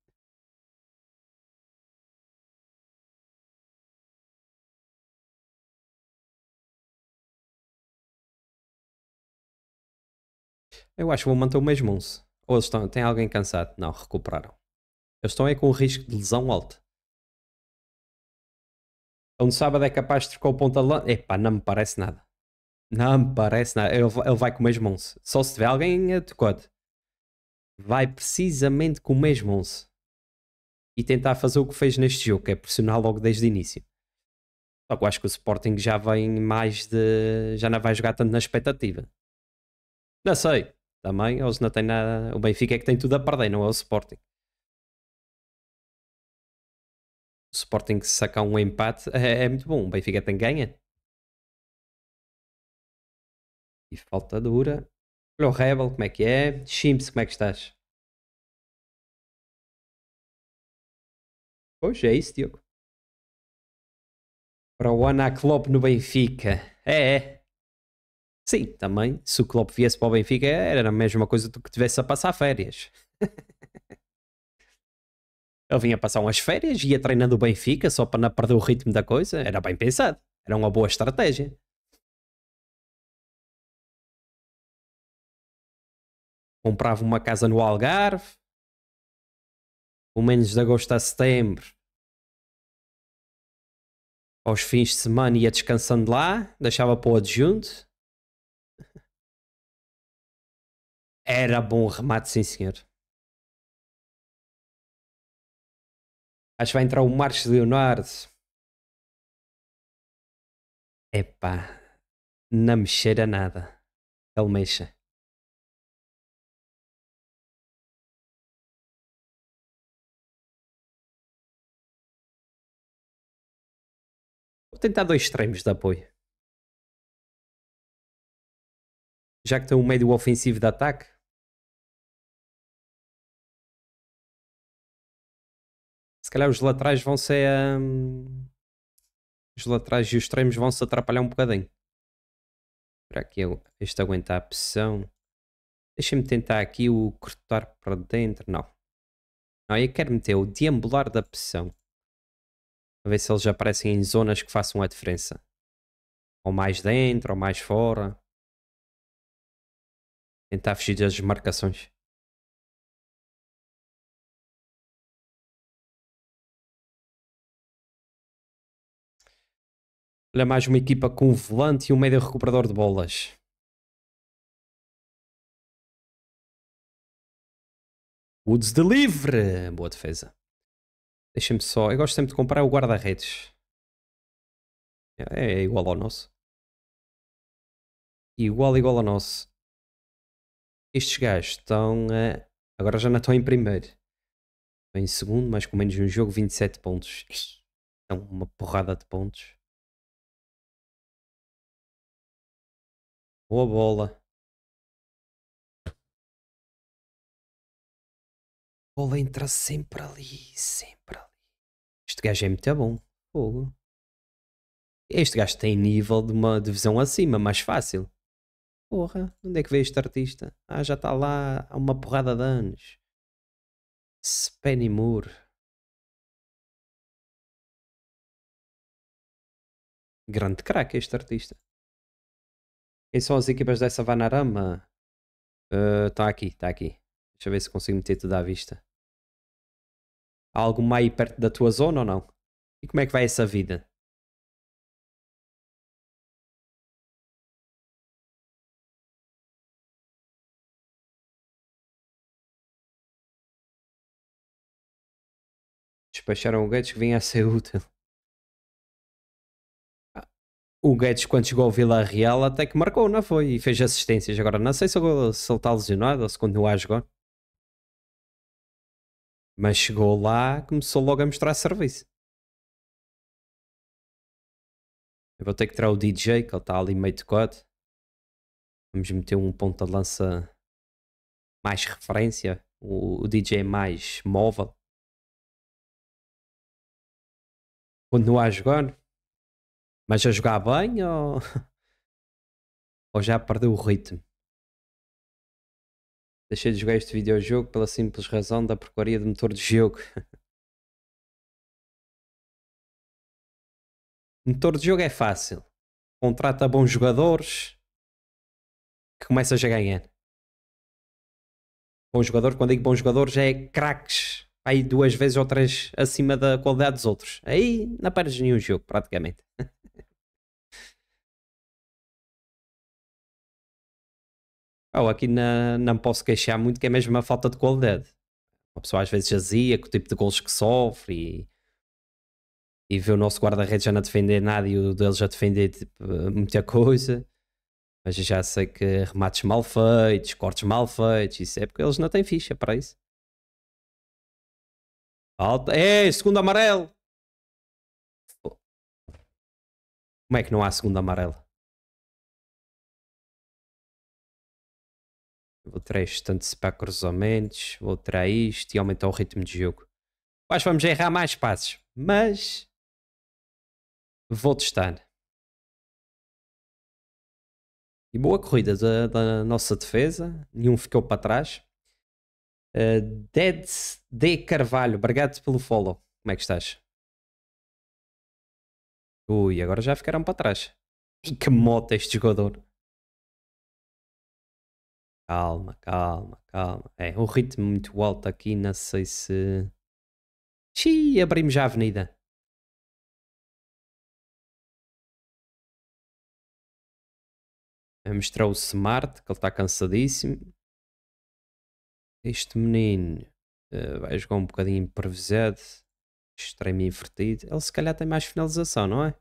Eu acho que vou manter o mesmo 11. Ou eles estão, tem alguém cansado? Não, recuperaram. Eles estão aí com o risco de lesão alto. Então, no sábado é capaz de trocar o ponta lança. Epá, não me parece nada. Não me parece nada. Ele, ele vai com o mesmo 11. Só se tiver alguém a decote. Vai precisamente com o mesmo 11. E tentar fazer o que fez neste jogo, que é pressionar logo desde o início. Só que eu acho que o Sporting já vem mais de. já não vai jogar tanto na expectativa. Não sei também, ou se não tem nada. O Benfica é que tem tudo a perder, não é o Sporting. O Sporting que saca um empate é, é muito bom. O Benfica tem ganha. E falta dura. Olha o Rebel, como é que é? Chimps, como é que estás? Pois é isso, Diogo. Para o Ana Klopp no Benfica. É, é. Sim, também, se o Klopp viesse para o Benfica era a mesma coisa do que tivesse a passar férias. Ele vinha passar umas férias, ia treinando o Benfica só para não perder o ritmo da coisa. Era bem pensado. Era uma boa estratégia. Comprava uma casa no Algarve. O menos de agosto a setembro. Aos fins de semana ia descansando lá. Deixava para o adjunto. Era bom remate, sim senhor. Acho que vai entrar o Marcos Leonardo. Epá, não mexer a nada. Ele é mexa. Vou tentar dois extremos de apoio. Já que tem um meio ofensivo de ataque. calhar os laterais vão ser. Um, os laterais e os extremos vão se atrapalhar um bocadinho. Para que eu, este aguente a pressão? Deixa-me tentar aqui o cortar para dentro. Não. Não, eu quero meter o deambular da pressão. A ver se eles aparecem em zonas que façam a diferença. Ou mais dentro, ou mais fora. Tentar fugir das marcações. Olha é mais uma equipa com um volante e um médio recuperador de bolas. Woods de livre. Boa defesa. Deixa-me só. Eu gosto sempre de comprar o guarda-redes. É, é igual ao nosso. Igual, igual ao nosso. Estes gajos estão. A... Agora já não estão em primeiro. Estão em segundo, mas com menos um jogo, 27 pontos. É uma porrada de pontos. Boa bola. A bola entra sempre ali, sempre ali. Este gajo é muito bom. Fogo. Este gajo tem nível de uma divisão acima, mais fácil. Porra, onde é que veio este artista? Ah, já está lá há uma porrada de anos. Spenny Moore. Grande craque este artista. Quem é são as equipas dessa Vanarama? Está ah, uh, aqui, está aqui. Deixa eu ver se consigo meter tudo à vista. Há algo mais perto da tua zona ou não? E como é que vai essa vida? Despacharam o Gates que vinha a ser útil o Guedes, quando chegou ao Vila Real, até que marcou, não foi? E fez assistências. Agora, não sei se ele, se ele está lesionado ou se continua a jogar. Mas chegou lá, começou logo a mostrar serviço. Eu vou ter que tirar o DJ, que ele está ali meio de code. Vamos meter um ponta de lança mais referência. O, o DJ é mais móvel. Continua a jogar mas a jogar bem ou, ou já perdeu o ritmo? Deixei de jogar este videojogo pela simples razão da porcaria de motor de jogo. motor de jogo é fácil. Contrata bons jogadores que começas a ganhar. Bom jogador, quando digo bons jogadores, é craques. Aí duas vezes ou três acima da qualidade dos outros. Aí não perdes nenhum jogo, praticamente. Oh, aqui na, não posso queixar muito que é mesmo uma falta de qualidade. a pessoa às vezes jazia com o tipo de gols que sofre e, e vê o nosso guarda-redes já não defender nada e o deles já defender tipo, muita coisa. Mas já sei que remates mal feitos, cortes mal feitos, isso é porque eles não têm ficha para isso. Falta. É, segundo amarelo! Como é que não há segundo amarelo? vou tirar este tanto para cruzamentos, vou tirar isto e aumentar o ritmo de jogo. Quase vamos errar mais passos, mas vou testar. E boa corrida da, da nossa defesa, nenhum ficou para trás. Uh, eh, Dead D Carvalho, obrigado pelo follow. Como é que estás? Ui, agora já ficaram para trás. E que moto este jogador! Calma, calma, calma. É, um ritmo muito alto aqui, não sei se. Xiii, abrimos já a avenida. A mostrar o Smart, que ele está cansadíssimo. Este menino uh, vai jogar um bocadinho improvisado, extremo invertido. Ele se calhar tem mais finalização, não é?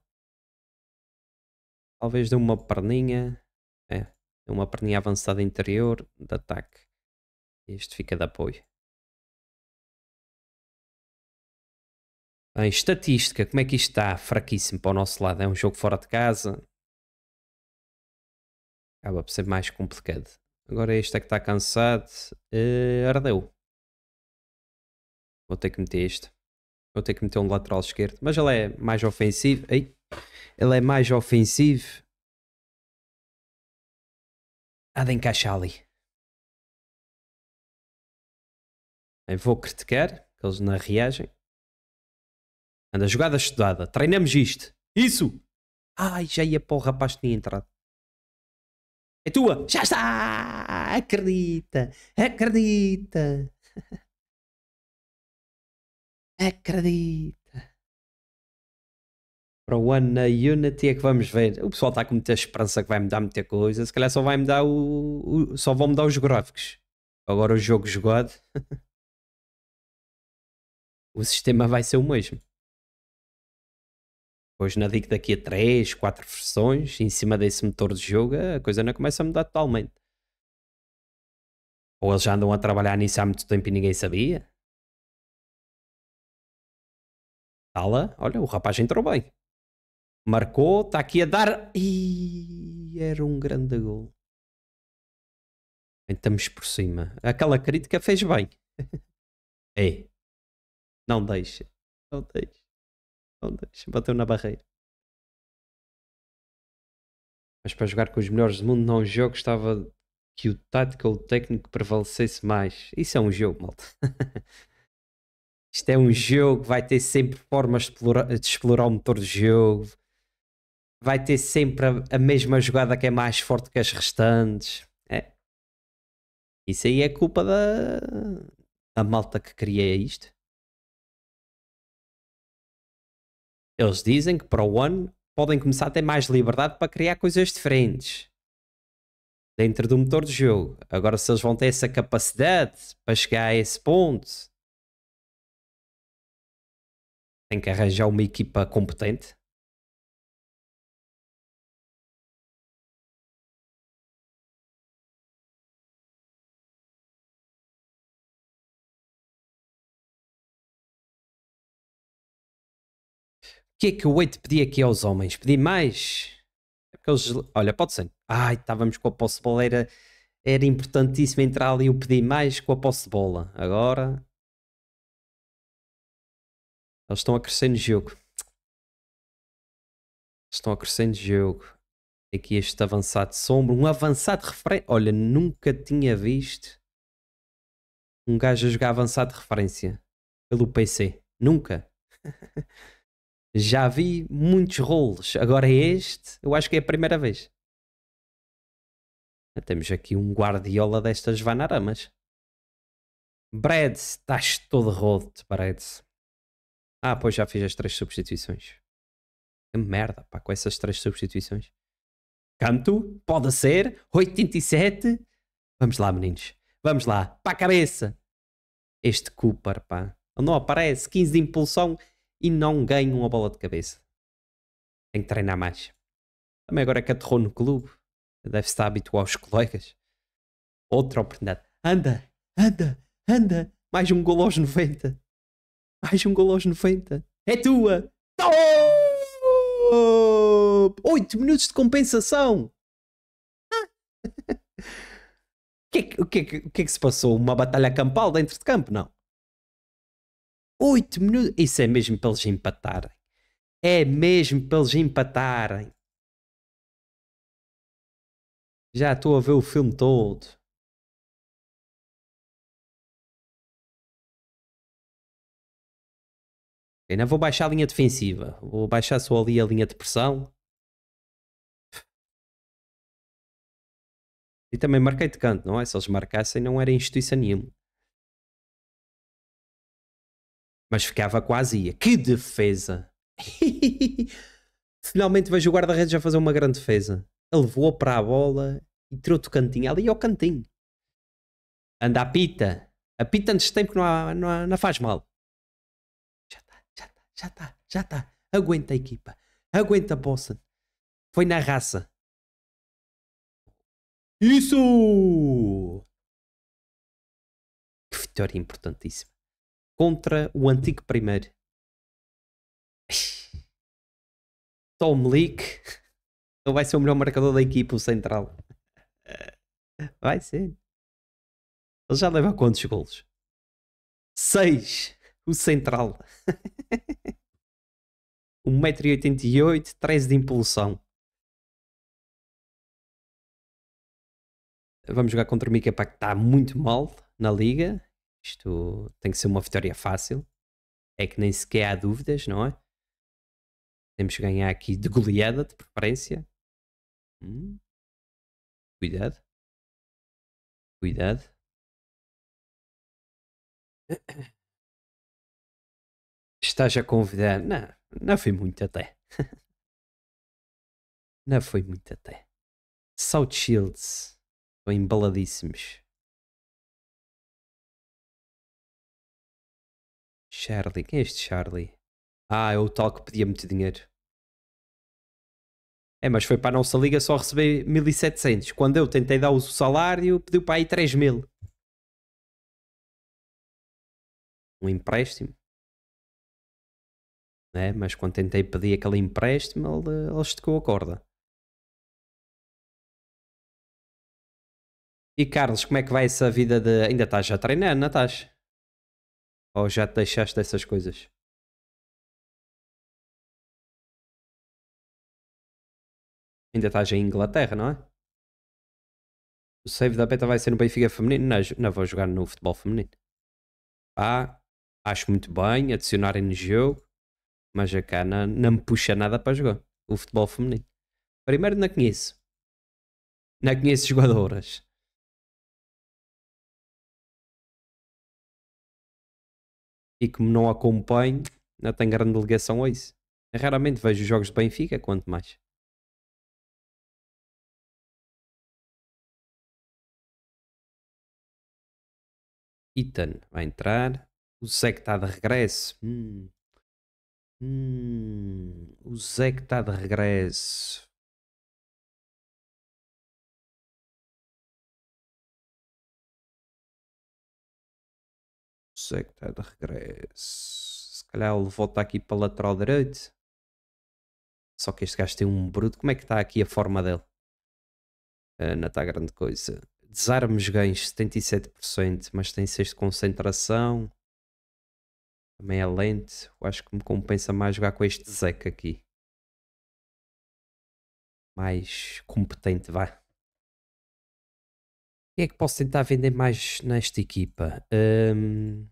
Talvez dê uma perninha. É, é uma perninha avançada interior de ataque. Este fica de apoio. Em estatística, como é que isto está? Fraquíssimo para o nosso lado. É um jogo fora de casa. Acaba por ser mais complicado. Agora este é que está cansado. Uh, ardeu. Vou ter que meter este. Vou ter que meter um lateral esquerdo. Mas ele é mais ofensivo. Ei, ele é mais ofensivo há de encaixar ali. vou criticar, que eles não reagem. Anda, jogada estudada. Treinamos isto. Isso! Ai, já ia para o rapaz que tinha entrado. É tua! Já está! Acredita! Acredita! Acredita! para o ano na Unity é que vamos ver. O pessoal está com muita esperança que vai mudar muita coisa. Se calhar só vai mudar o, o só vão mudar os gráficos. Agora o jogo jogado. o sistema vai ser o mesmo. Pois na digo daqui a 3, 4 versões, em cima desse motor de jogo, a coisa não começa a mudar totalmente. Ou eles já andam a trabalhar nisso há muito tempo e ninguém sabia. Tala, tá olha, o rapaz entrou bem. Marcou, está aqui a dar. E era um grande gol. Então, estamos por cima. Aquela crítica fez bem. é. Não deixa. Não deixa. Não deixa. Bateu na barreira. Mas para jogar com os melhores do mundo, não é jogo, gostava que o tático ou o técnico prevalecesse mais. Isso é um jogo, malta. Isto é um jogo, vai ter sempre formas de explorar, de explorar o motor de jogo, vai ter sempre a, a mesma jogada que é mais forte que as restantes. É. Isso aí é culpa da, da malta que cria isto. Eles dizem que para o ano podem começar a ter mais liberdade para criar coisas diferentes dentro do motor de jogo. Agora, se eles vão ter essa capacidade para chegar a esse ponto, tem que arranjar uma equipa competente que é que o 8 pedi aqui aos homens? Pedi mais? É porque eles. Olha, pode ser. Ai, estávamos com a posse de bola, era, era importantíssimo entrar ali. Eu pedi mais com a posse de bola. Agora. Eles estão a crescer no jogo. Estão a crescer no jogo. Aqui este avançado sombra. Um avançado referência. Olha, nunca tinha visto um gajo a jogar avançado de referência pelo PC. Nunca. Já vi muitos roles. agora é uhum. este, eu acho que é a primeira vez. Temos aqui um guardiola destas vanaramas. Brad, estás todo roto, Brad. Ah, pois já fiz as três substituições. Que merda, pá, com essas três substituições. Canto, pode ser, 87. Vamos lá, meninos. Vamos lá, para a cabeça. Este Cooper, pá. Ele não aparece, 15 de impulsão e não ganho uma bola de cabeça. Tenho que treinar mais. Também agora que aterrou no clube, deve estar habituado aos colegas. Outra oportunidade. Anda, anda, anda. Mais um gol aos 90. Mais um gol aos 90. É tua. Top! 8 minutos de compensação. O que, é que, o, que é que, o que é que se passou? Uma batalha campal dentro de campo? Não. 8 minutos. Isso é mesmo para eles empatarem. É mesmo para eles empatarem. Já estou a ver o filme todo. Eu não vou baixar a linha defensiva. Vou baixar só ali a linha de pressão. E também marquei de canto, não é? Se eles marcassem, não era instituição nenhuma. Mas ficava quase ia. Que defesa! Finalmente vejo o guarda-redes a fazer uma grande defesa. Ele voou para a bola e tirou do cantinho, ali ao cantinho. Anda a pita. A pita antes de tempo não, há, não, há, não faz mal. Já está, já está, já está, já está. Aguenta a equipa. Aguenta a bossa. Foi na raça. Isso! Que vitória importantíssima contra o antigo primeiro. Tom Leak não vai ser o melhor marcador da equipa, o central. Vai ser. Ele já leva quantos golos? seis O central. 1,88m, 13 de impulsão. Vamos jogar contra o Mika que está muito mal na liga. Isto tem que ser uma vitória fácil. É que nem sequer há dúvidas, não é? Temos que ganhar aqui de goleada, de preferência. Hum. Cuidado. Cuidado. Estás a convidar? Não, não foi muito até. não foi muito até. South Shields. Estão embaladíssimos. Charlie, quem é este Charlie? Ah, é o tal que pedia muito dinheiro. É, mas foi para a nossa liga só receber 1700. Quando eu tentei dar o salário, pediu para aí 3000. Um empréstimo. É, mas quando tentei pedir aquele empréstimo, ele, ele esticou a corda. E Carlos, como é que vai essa vida de. Ainda estás a treinar, não estás? Ou já te deixaste dessas coisas? Ainda estás em Inglaterra, não é? O save da beta vai ser no Benfica feminino? Não, não vou jogar no futebol feminino. Pá, acho muito bem adicionarem no jogo, mas a cana não me puxa nada para jogar. O futebol feminino. Primeiro, não conheço. Não conheço jogadoras. e me não acompanho, não tenho grande ligação a é isso. Eu raramente vejo jogos de Benfica, quanto mais. Ethan vai entrar. O Zé que está de regresso. Hum. Hum. O Zé que está de regresso. é que está de regresso. Se calhar ele volta aqui para lateral direito. Só que este gajo tem um bruto. Como é que está aqui a forma dele? Ana ah, não está grande coisa. Desarmes ganhos 77%, mas tem 6 de concentração. Também é lente. Eu acho que me compensa mais jogar com este Zeca aqui. Mais competente, vá. o que é que posso tentar vender mais nesta equipa? Um,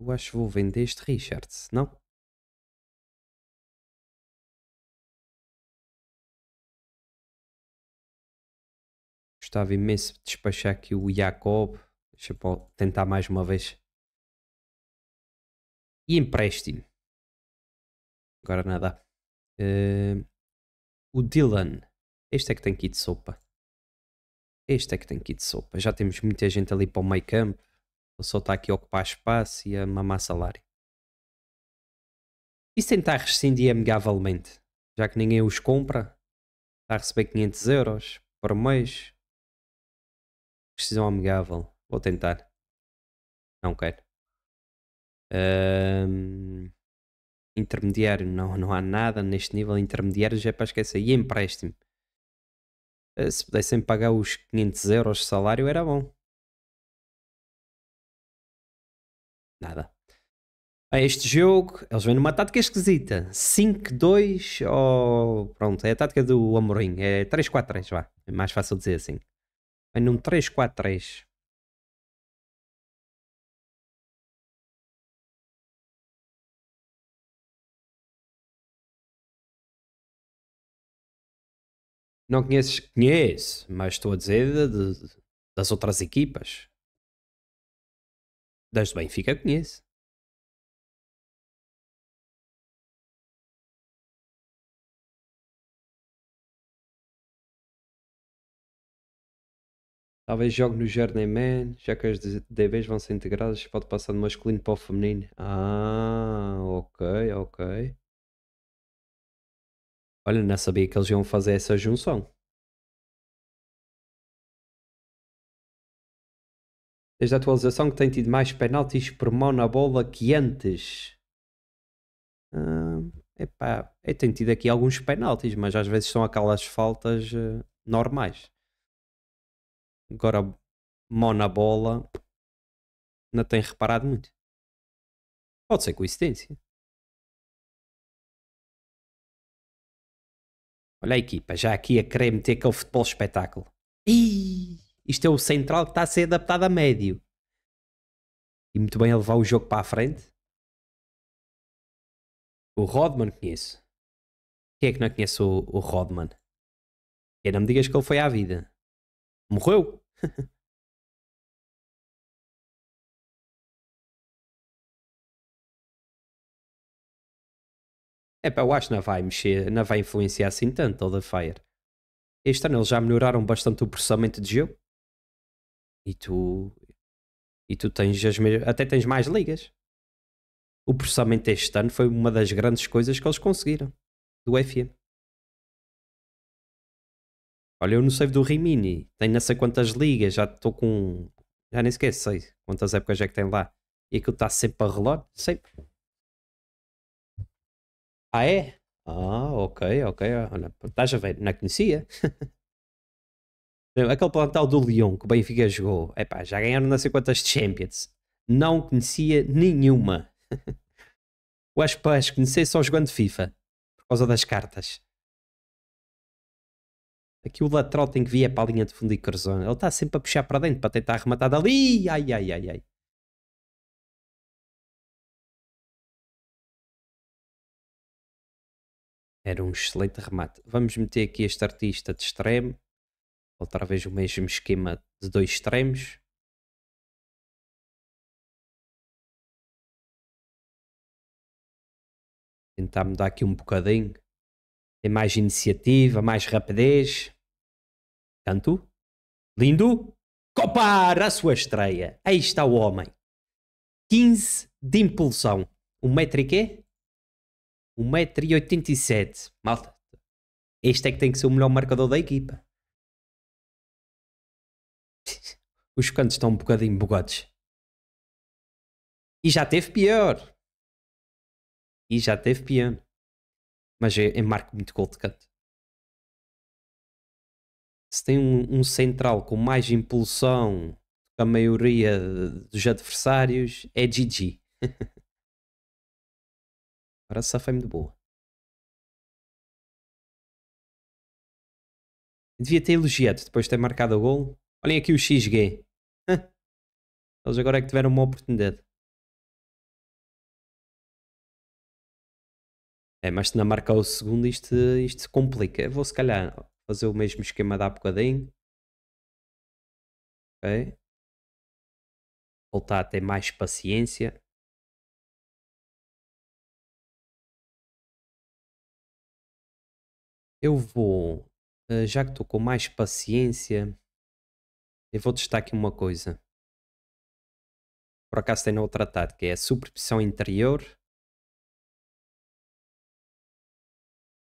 Eu acho que vou vender este Richard, não? Gostava imenso de despachar aqui o Jacob. Deixa eu tentar mais uma vez. E empréstimo. Agora nada. Uh, o Dylan. Este é que tem kit de sopa. Este é que tem kit de sopa. Já temos muita gente ali para o meio campo só está aqui a ocupar espaço e a mamar salário. E se tentar rescindir amigavelmente, já que ninguém os compra, está a receber 500 euros por mês. Precisão amigável, vou tentar. Não quero. Um, intermediário, não, não há nada neste nível. Intermediário já é para esquecer. E empréstimo. Eh, se pudessem pagar os 500 euros de salário, era bom. Nada. Bem, este jogo, eles vêm numa tática esquisita. 5-2 ou. pronto, é a tática do Amorim. É 3-4-3, vá. É mais fácil dizer assim. Vem num 3-4-3. Não conheces? Conheço, mas estou a dizer de, de, das outras equipas. Das Benfica conheço. Talvez jogue no Journeyman, já que as DBs vão ser integradas, pode passar do masculino para o feminino. Ah, ok, ok. Olha, não sabia que eles iam fazer essa junção. desde a atualização que tem tido mais penaltis por mão na bola que antes. Uh, epá, eu é, tenho tido aqui alguns penaltis, mas às vezes são aquelas faltas uh, normais. Agora, mão na bola, não tem reparado muito. Pode ser coincidência. Olha a equipa, já aqui a querer meter aquele futebol espetáculo. Ih! Isto é o central que está a ser adaptado a médio. E muito bem a levar o jogo para a frente. O Rodman conheço. Quem é que não conhece o, o Rodman? E não me digas que ele foi à vida. Morreu. é pá, eu acho que não vai mexer, não vai influenciar assim tanto o The Fire. Este ano eles já melhoraram bastante o processamento de jogo e tu e tu tens as mesmas, até tens mais ligas. O processamento este ano foi uma das grandes coisas que eles conseguiram do FM. Olha, eu no save do Rimini tem não sei quantas ligas, já estou com. Já nem sequer sei quantas épocas é que tem lá. E aquilo está sempre a relógio, sempre. Ah, é? Ah, ok, ok. Olha, estás a ver, não conhecia. Aquele plantel do Lyon que o Benfica jogou, epá, já ganharam não sei quantas Champions. Não conhecia nenhuma. o Aspas conhecia só jogando FIFA, por causa das cartas. Aqui o lateral tem que vir é para a linha de fundo e coração. Ele está sempre a puxar para dentro para tentar arrematar dali. Ai, ai, ai, ai. Era um excelente remate. Vamos meter aqui este artista de extremo outra vez o mesmo esquema de dois extremos. Tentar mudar aqui um bocadinho. Tem mais iniciativa, mais rapidez. Canto. Lindo. Copar a sua estreia. Aí está o homem. 15 de impulsão. Um metro e quê? e m Malta, este é que tem que ser o melhor marcador da equipa. os cantos estão um bocadinho bugados. E já teve pior. E já teve pior Mas eu, eu marco muito gol de canto. Se tem um, um central com mais impulsão que a maioria dos adversários, é GG. Agora safei foi muito boa. Devia ter elogiado depois de ter marcado o gol. Olhem aqui o XG. Eles agora é que tiveram uma oportunidade. É, mas se não marcar o segundo, isto, isto se complica. Eu vou se calhar fazer o mesmo esquema da bocadinho. Ok. Voltar a ter mais paciência. Eu vou, eh, já que estou com mais paciência, eu vou testar aqui uma coisa. Por acaso tem no tratado, que é a superposição interior.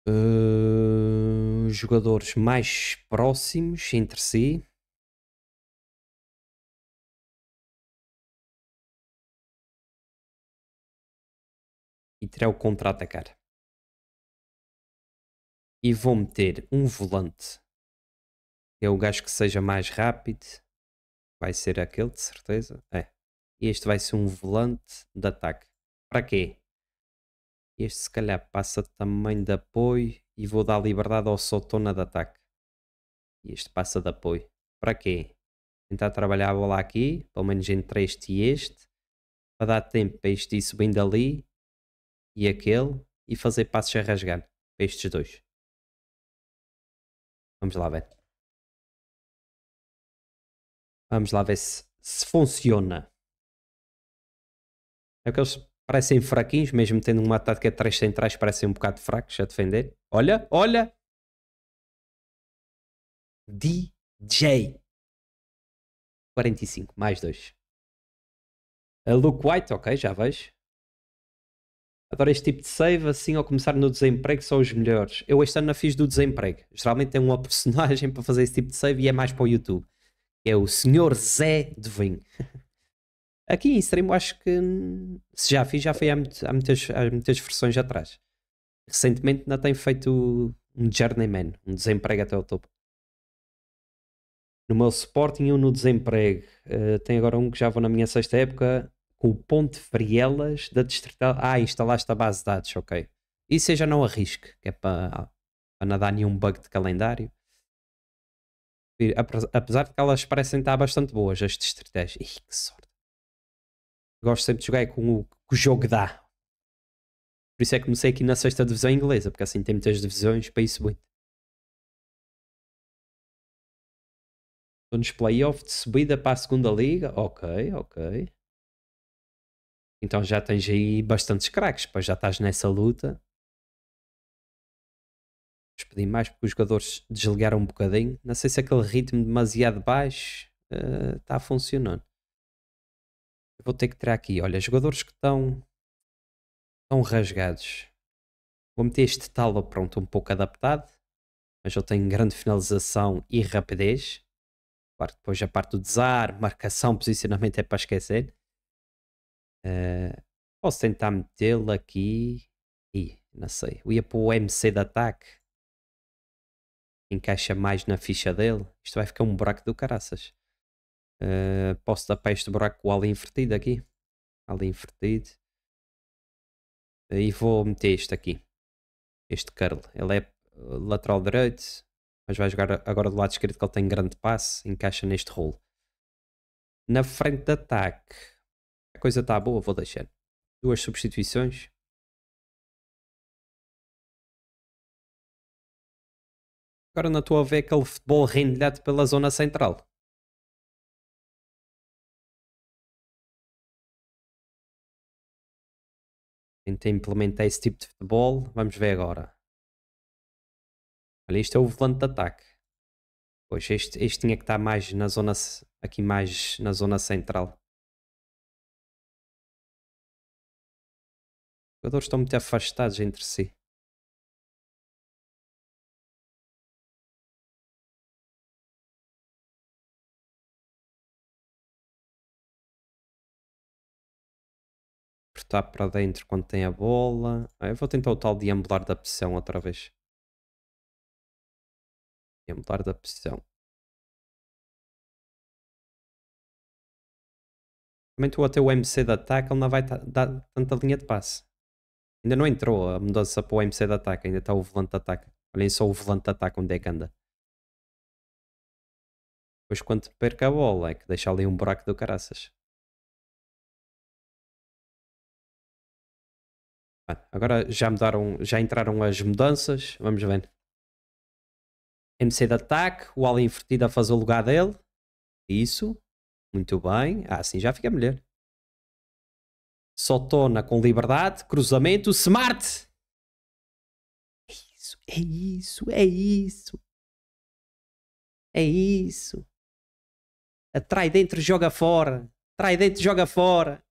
Uh, jogadores mais próximos entre si. E terá o contra-atacar. E vou meter um volante. É o gajo que seja mais rápido. Vai ser aquele, de certeza. É. Este vai ser um volante de ataque. Para quê? Este se calhar passa também de apoio e vou dar liberdade ao Sotona de ataque. Este passa de apoio. Para quê? Tentar trabalhar a bola aqui, pelo menos entre este e este, para dar tempo para este ir subindo ali e aquele e fazer passos a rasgar para estes dois. Vamos lá ver. Vamos lá ver se, se funciona. É que eles parecem fraquinhos, mesmo tendo uma que é três centrais, parecem um bocado fracos a defender. Olha, olha! DJ 45, mais dois. A Luke White, ok, já vejo. Adoro este tipo de save, assim ao começar no desemprego são os melhores. Eu este ano fiz do desemprego. Geralmente tem uma personagem para fazer esse tipo de save e é mais para o YouTube. É o Senhor Zé Devin. Aqui em Extremo acho que se já fiz, já foi há, muito, há, muitas, há muitas versões atrás. Recentemente ainda tenho feito um journeyman, um desemprego até ao topo. No meu Sporting e um no desemprego. Uh, tem agora um que já vou na minha sexta época com o Ponte Frielas da Distrital. Ah, instalaste a base de dados, ok. e seja não arrisque, que é para, para não dar nenhum bug de calendário. Apesar de que elas parecem estar bastante boas, as de Ih, que sorte gosto sempre de jogar é com o que o jogo dá. Por isso é que comecei aqui na sexta divisão inglesa, porque assim tem muitas divisões para isso muito. Estou nos playoffs de subida para a segunda liga. Ok, ok. Então já tens aí bastantes craques, pois já estás nessa luta. Despedi mais porque os jogadores desligaram um bocadinho. Não sei se aquele ritmo demasiado baixo uh, eh, está funcionando vou ter que tirar aqui, olha, jogadores que estão, estão rasgados. Vou meter este Talo, pronto, um pouco adaptado, mas eu tenho grande finalização e rapidez. Claro, depois a parte do desar, marcação, posicionamento é para esquecer. Uh, posso tentar metê-lo aqui. Ih, não sei. Eu ia para o MC de ataque. Encaixa mais na ficha dele. Isto vai ficar um buraco do caraças. Uh, posso dar para este buraco o ala invertido aqui. Ala invertido. e vou meter este aqui. Este curl. Ele é eh, lateral direito. Mas vai jogar agora do lado esquerdo que ele tem grande passe. Encaixa neste rolo. Na frente de ataque. A coisa está boa, vou deixar. Duas substituições. Agora não estou a ver aquele futebol rendilhado pela zona central. Tentei implementar esse tipo de futebol. Vamos ver agora. Olha, este é o volante de ataque. Pois, este, este tinha que estar mais na zona, aqui mais na zona central. Os jogadores estão muito afastados entre si. chutar tá para dentro quando tem a bola. Ah, eu vou tentar o tal de ambular da pressão outra vez. Ambular da pressão. Também estou até o MC de ataque, ele não vai tá, dar tanta linha de passe. Ainda não entrou a mudança para o MC de ataque, ainda está o volante de ataque. Olhem só o volante de ataque onde é que anda. Depois quando perca a bola é que deixa ali um buraco do caraças. agora já mudaram, já entraram as mudanças, vamos ver. MC de ataque, o ala invertida faz o lugar dele. Isso, muito bem. Ah, assim já fica melhor. Sotona com liberdade, cruzamento, smart! É isso, é isso, é isso. É isso. Atrai dentro, joga fora. Atrai dentro, joga fora.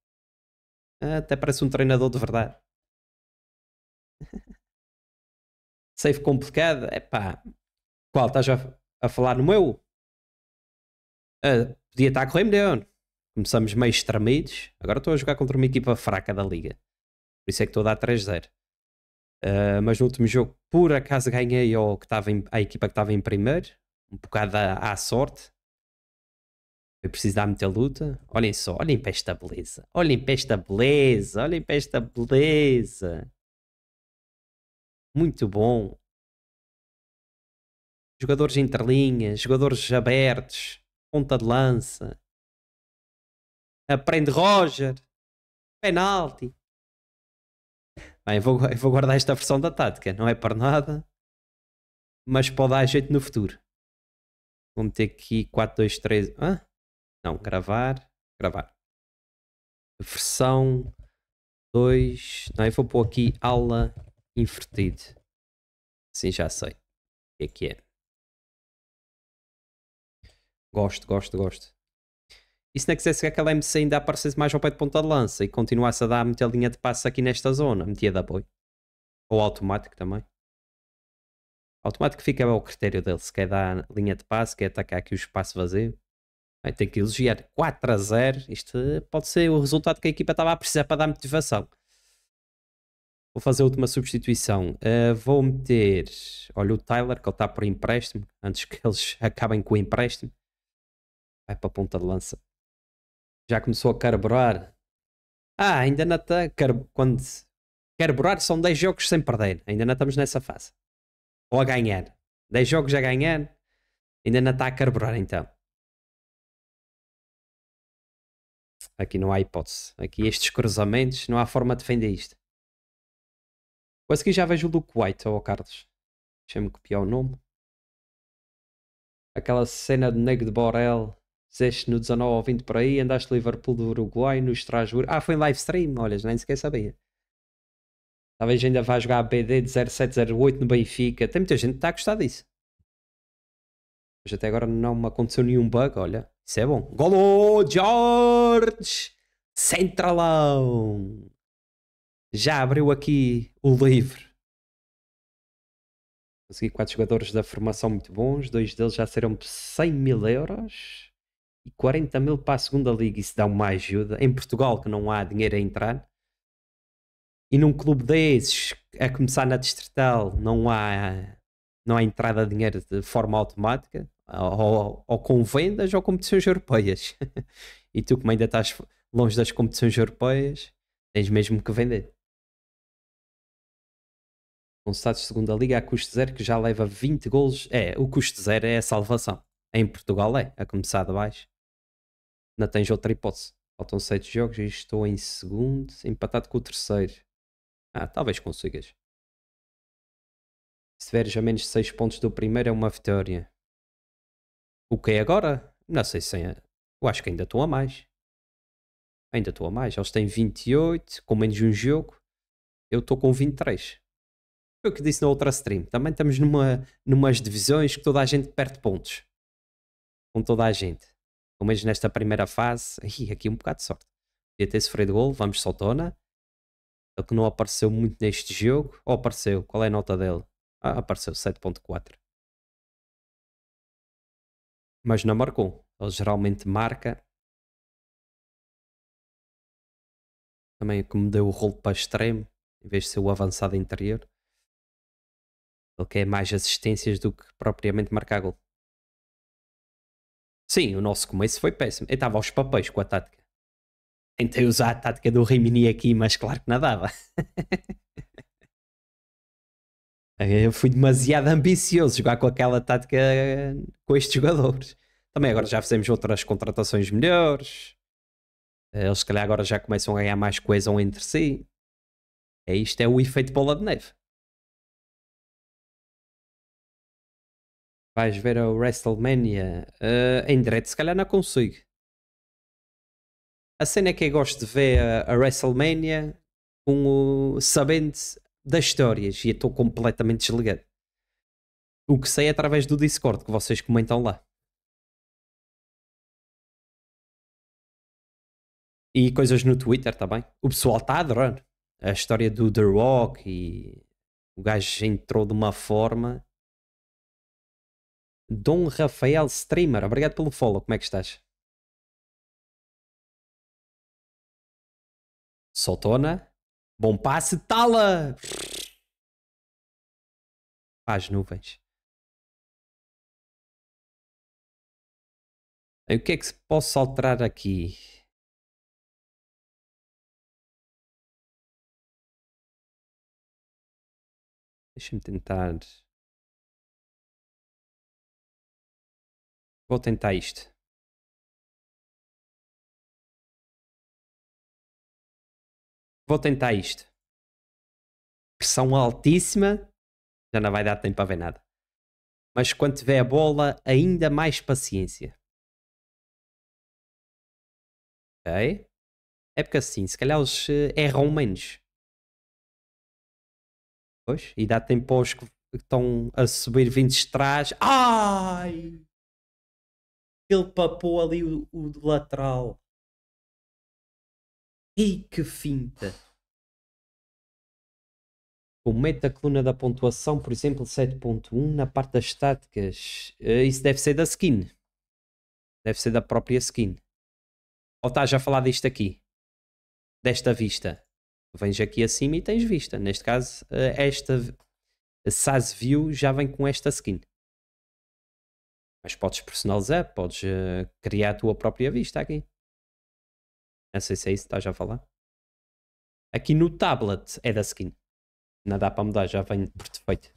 Até parece um treinador de verdade. Safe complicado, é pá. Qual? Estás a, a falar no meu? Uh, podia estar a correr melhor. Começamos meio estremidos. Agora estou a jogar contra uma equipa fraca da liga. Por isso é que estou a dar 3-0. Uh, ah, mas no último jogo, por acaso, ganhei ao que em, a equipa que estava em primeiro. Um bocado à, à sorte. Foi preciso dar muita luta. Olhem só, olhem para esta beleza. Olhem para esta beleza. Olhem para esta beleza muito bom. Jogadores interlinhas, jogadores abertos, ponta de lança. Aprende Roger. Penalti. Bem, eu vou, vou guardar esta versão da tática, não é para nada, mas pode dar jeito no futuro. Vamos ter aqui 4, 2, 3. Ah? Não, gravar. Gravar. Versão 2. Não, eu é? vou pôr aqui aula invertido. Sim, já sei. O que é que é? Gosto, gosto, gosto. E é se não quisesse que aquela MC ainda aparecesse mais ao pé de ponta de lança e continuasse a dar muita linha de passe aqui nesta zona, metia da boi Ou automático também. Automático fica ao critério dele, se quer dar linha de passe, quer atacar aqui o espaço vazio. tem que elogiar 4 a 0. Isto pode ser o resultado que a equipa estava a precisar para dar motivação. Vou fazer a última substituição. Uh, vou meter, olha, o Tyler, que ele está por empréstimo, antes que eles acabem com o empréstimo. Vai para a ponta de lança. Já começou a carburar. Ah, ainda não está. Quando carburar são 10 jogos sem perder. Ainda não estamos nessa fase. Ou a ganhar. 10 jogos a ganhar. Ainda não está a carburar então. Aqui não há hipótese. Aqui estes cruzamentos, não há forma de defender isto. Eu a seguir já vejo o Luke White, ou Carlos. Deixa-me copiar o nome. Aquela cena de Nego de Borel. Dizeste no 19 ou 20 por aí, andaste Liverpool do Uruguai, no Estrasburgo. Ah, foi em live stream, olha, nem sequer sabia. Talvez ainda vá jogar a BD de 0708 no Benfica. Tem muita gente que está a gostar disso. Mas até agora não me aconteceu nenhum bug, olha. Isso é bom. Golo, George! Centralão! Já abriu aqui o livro. Consegui quatro jogadores da formação muito bons, dois deles já serão 100 mil euros e 40 mil para a segunda liga. Isso dá uma ajuda. Em Portugal, que não há dinheiro a entrar. E num clube desses, a começar na Distrital, não há, não há entrada de dinheiro de forma automática, ou, ou com vendas ou competições europeias. e tu, como ainda estás longe das competições europeias, tens mesmo que vender com status de segunda liga a custo zero, que já leva 20 golos. É, o custo zero é a salvação. Em Portugal é, a começar de baixo. Não tens outra hipótese. Faltam 7 jogos e estou em segundo, empatado com o terceiro. Ah, talvez consigas. Se tiveres a menos 6 pontos do primeiro é uma vitória. O que é agora? Não sei se é. Eu acho que ainda estou a mais. Ainda estou a mais. Eles têm 28, com menos um jogo. Eu estou com 23. Foi o que disse na outra stream. Também estamos numa, numas divisões que toda a gente perde pontos. Com toda a gente. Pelo menos nesta primeira fase. Ih, aqui um bocado de sorte. Podia ter sofrido gol. Vamos Soltona. Ele que não apareceu muito neste jogo. Ou oh, apareceu? Qual é a nota dele? Ah, apareceu 7.4. Mas não marcou. Ele geralmente marca. Também como é deu o rolo para extremo. Em vez de ser o avançado interior. Ele quer mais assistências do que propriamente marcar gol. Sim, o nosso começo foi péssimo. Eu estava aos papéis com a tática. Tentei usar a tática do Rimini aqui, mas claro que nadava. Eu fui demasiado ambicioso jogar com aquela tática com estes jogadores. Também agora já fizemos outras contratações melhores. Eh, eles se calhar agora já começam a ganhar mais coesão entre si. É isto, é o efeito bola de neve. Vais ver a WrestleMania uh, em direto, se calhar não consigo. A cena é que eu gosto de ver a, a WrestleMania com o, sabendo das histórias e eu estou completamente desligado. O que sei é através do Discord que vocês comentam lá. E coisas no Twitter também. O pessoal está a adorar a história do The Rock e o gajo entrou de uma forma Dom Rafael Streamer, obrigado pelo follow, como é que estás? Soltona. Bom passe, tala! Faz nuvens. E o que é que posso alterar aqui? Deixa-me tentar. Vou tentar isto. Vou tentar isto. Pressão altíssima. Já não vai dar tempo para ver nada. Mas quando tiver a bola, ainda mais paciência. Ok? É porque assim, se calhar eles eh, erram menos. Pois, e dá tempo aos que estão a subir vindo de trás. Ai! ele papou ali o, o lateral. E que finta! Com meta coluna da pontuação, por exemplo, 7.1 na parte das estáticas. Eh, isso deve ser da skin. Deve ser da própria skin. Ou estás a falar disto aqui? Desta vista. Vens aqui acima e tens vista. Neste caso, eh, esta SAS View já vem com esta skin. Mas podes personalizar, podes uh, criar a tua própria vista aqui. Não sei se é isso que estás a falar. Aqui no tablet é da skin. Não dá para mudar, já vem por defeito.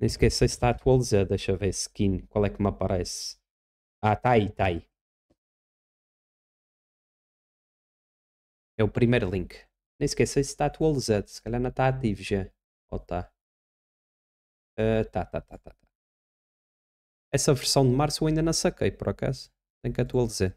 Nem sequer sei se está atualizado Deixa eu ver skin. Qual é que me aparece? Ah, está aí, está aí. É o primeiro link. Nem esqueci se está atualizado. Se calhar não está ativo já. Ou está? Uh, ah, tá, tá, tá, tá. tá. Essa versão de março eu ainda não saquei, por acaso. Tenho que atualizar.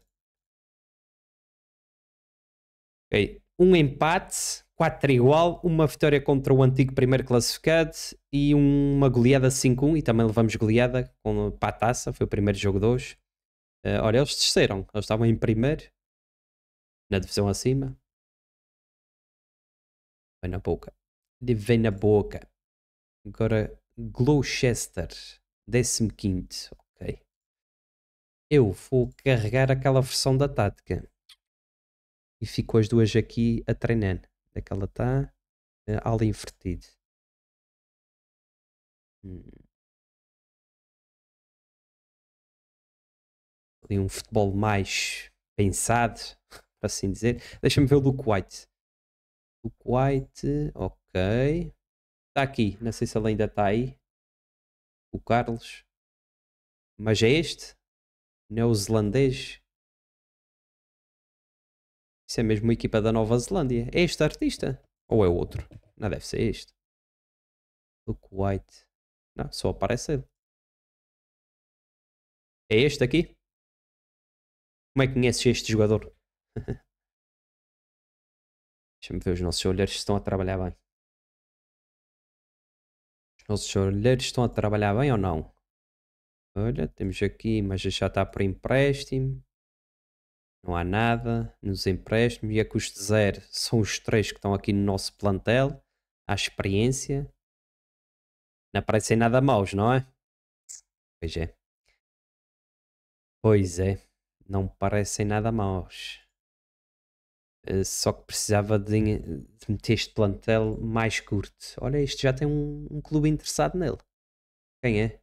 Ok. Um empate, 4 igual, uma vitória contra o antigo primeiro classificado e uma goleada 5-1. E também levamos goleada com, para a taça. Foi o primeiro jogo de hoje. Uh, olha, eles desceram. Eles estavam em primeiro. Na divisão acima. Vem na boca. Vem na boca. Agora, Gloucester. Décimo quinto, ok. Eu vou carregar aquela versão da tática. E fico as duas aqui a treinando. Daquela é está eh, ala invertida. Hum. Ali um futebol mais pensado, por assim dizer. Deixa-me ver o Luke White. Luke White, ok. Está aqui, não sei se ele ainda está aí o Carlos, mas é este, neozelandês. Isso é mesmo uma equipa da Nova Zelândia. É este artista? Ou é outro? Não deve ser este. O Kuwait. Não, só aparece ele. É este aqui? Como é que conheces este jogador? Deixa-me ver os nossos olheiros se estão a trabalhar bem nossos olheiros estão a trabalhar bem ou não? Olha, temos aqui, mas já está por empréstimo. Não há nada nos empréstimos e a custo zero são os três que estão aqui no nosso plantel. A experiência. Não parecem nada maus, não é? Pois é. Pois é. Não parecem nada maus. Eh, só que precisava de, de, meter este plantel mais curto. Olha, isto já tem um, um clube interessado nele. Quem é?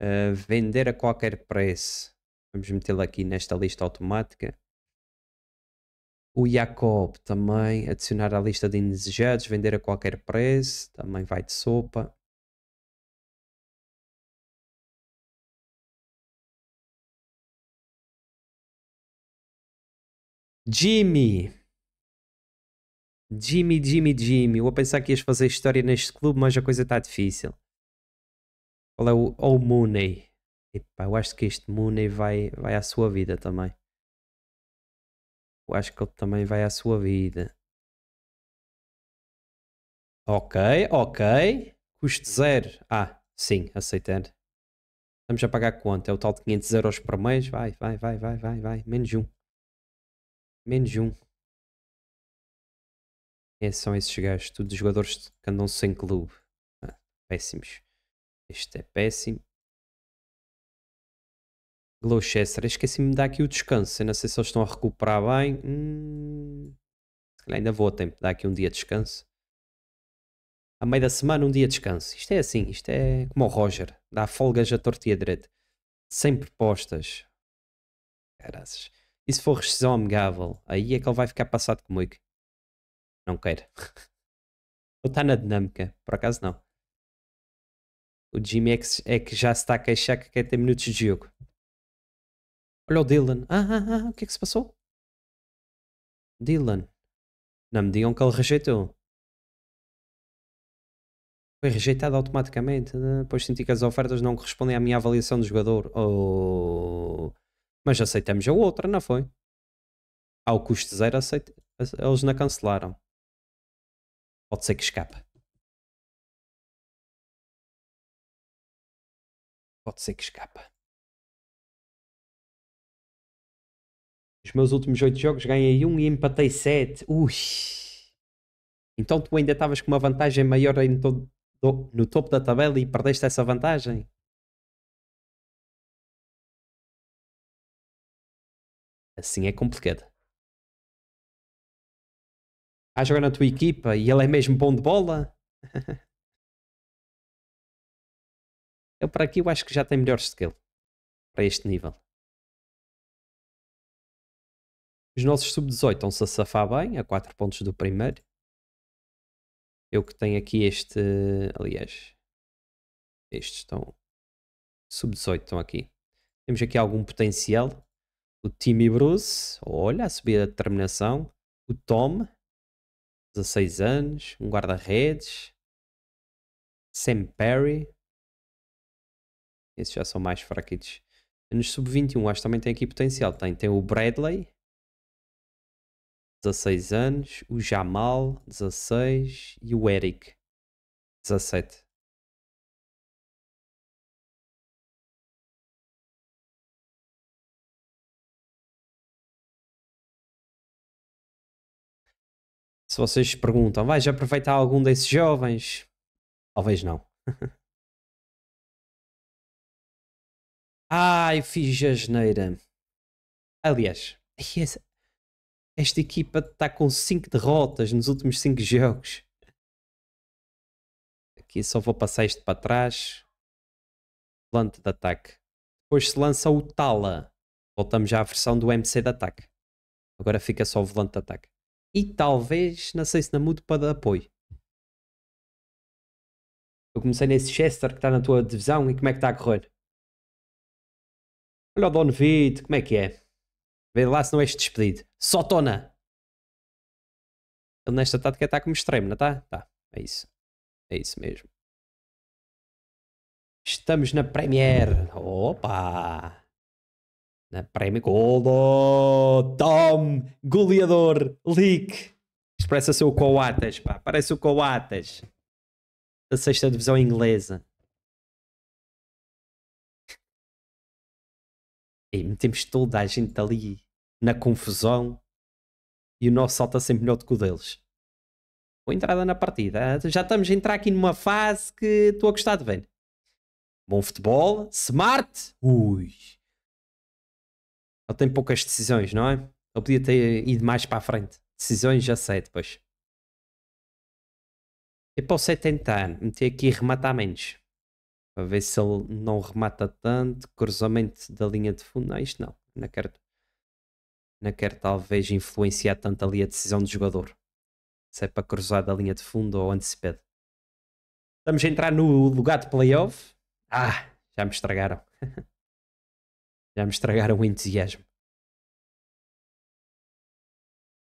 Uh, vender a qualquer preço. Vamos metê-lo aqui nesta lista automática. O Jacob também, adicionar à lista de indesejados, vender a qualquer preço, também vai de sopa. Jimmy. Jimmy, Jimmy, Jimmy. Vou pensar que ias fazer história neste clube, mas a coisa está difícil. Qual é o, o Mooney? eu acho que este Mooney vai, vai à sua vida também. Eu acho que ele também vai à sua vida. Ok, ok. Custo zero. Ah, sim, aceitando. Vamos a pagar quanto? É o tal de 500 euros por mês? Vai, vai, vai, vai, vai, vai. Menos um. Menos um. Quem é são esses gajos, todos jogadores que andam sem clube. Ah, péssimos. Este é péssimo. Gloucester, esqueci-me de dar aqui o descanso. Eu não sei se eles estão a recuperar bem. Hum, se calhar ainda vou a tempo dar aqui um dia de descanso. A meio da semana, um dia de descanso. Isto é assim, isto é como o Roger. Dá folgas a torta e direita. Sem propostas. Caraças. E se for rescisão amigável, aí é que ele vai ficar passado comigo. Não quero. Ou está na dinâmica, por acaso não. O Jimmy é que, é que, já está a queixar que quer ter minutos de jogo. Olha o Dylan. Ah, ah, ah, ah, o que é que se passou? Dylan. Não me digam que ele rejeitou. Foi rejeitado automaticamente, né? pois senti que as ofertas não correspondem à minha avaliação do jogador. Oh. Mas aceitamos a outra, não foi? Ao custo zero, aceita, eles não cancelaram. Pode ser que escape. Pode ser que escape. Os meus últimos 8 jogos ganhei 1 um e empatei 7. Ui! Então tu ainda estavas com uma vantagem maior no, no topo da tabela e perdeste essa vantagem? Assim é complicado. A jogar na tua equipa e ele é mesmo bom de bola? eu para aqui eu acho que já tem melhores skill para este nível. Os nossos sub-18 estão-se a safar bem, a 4 pontos do primeiro. Eu que tenho aqui este. Aliás, estes estão. Sub-18 estão aqui. Temos aqui algum potencial. O Timmy Bruce, olha, a subida de terminação. O Tom, 16 anos, um guarda-redes. Sam Perry. Esses já são mais fraquitos. Nos sub-21, acho que também tem aqui potencial. Tem, tem o Bradley, 16 anos. O Jamal, 16. E o Eric, 17. se vocês perguntam, vais aproveitar algum desses jovens? Talvez não. Ai, fiz a geneira. Aliás, esta equipa está com 5 derrotas nos últimos 5 jogos. Aqui só vou passar isto para trás. Plante de ataque. Depois se lança o Tala. Voltamos já à versão do MC de ataque. Agora fica só o volante de ataque. E talvez, não sei se não mudo para apoio. Eu comecei nesse Chester que está na tua divisão e como é que está a correr? Olha o Don Vito, como é que é? Vê lá se não és despedido. Sotona! Ele nesta tática está como extremo, não está? Tá, é isso. É isso mesmo. Estamos na Premier Opa! Na Prémio Goldo, oh, Tom, goleador, leak. expressa seu o Coatas, pá. Parece o Coatas. Da sexta divisão inglesa. E metemos toda a gente ali na confusão. E o nosso salta é sempre melhor do que o deles. Boa entrada na partida. Já estamos a entrar aqui numa fase que estou a gostar de ver. Bom futebol. Smart. Ui. Ele tem poucas decisões, não é? Ele podia ter ido mais para a frente. Decisões já sei depois. Eu posso é tentar meter aqui rematamentos. Para ver se ele não remata tanto. Cruzamento da linha de fundo. Não, isto não. Não quero, não quero talvez influenciar tanto ali a decisão do jogador. Se é para cruzar da linha de fundo ou antecipado. Estamos a entrar no lugar de playoff. Ah, já me estragaram. Já me estragaram o entusiasmo.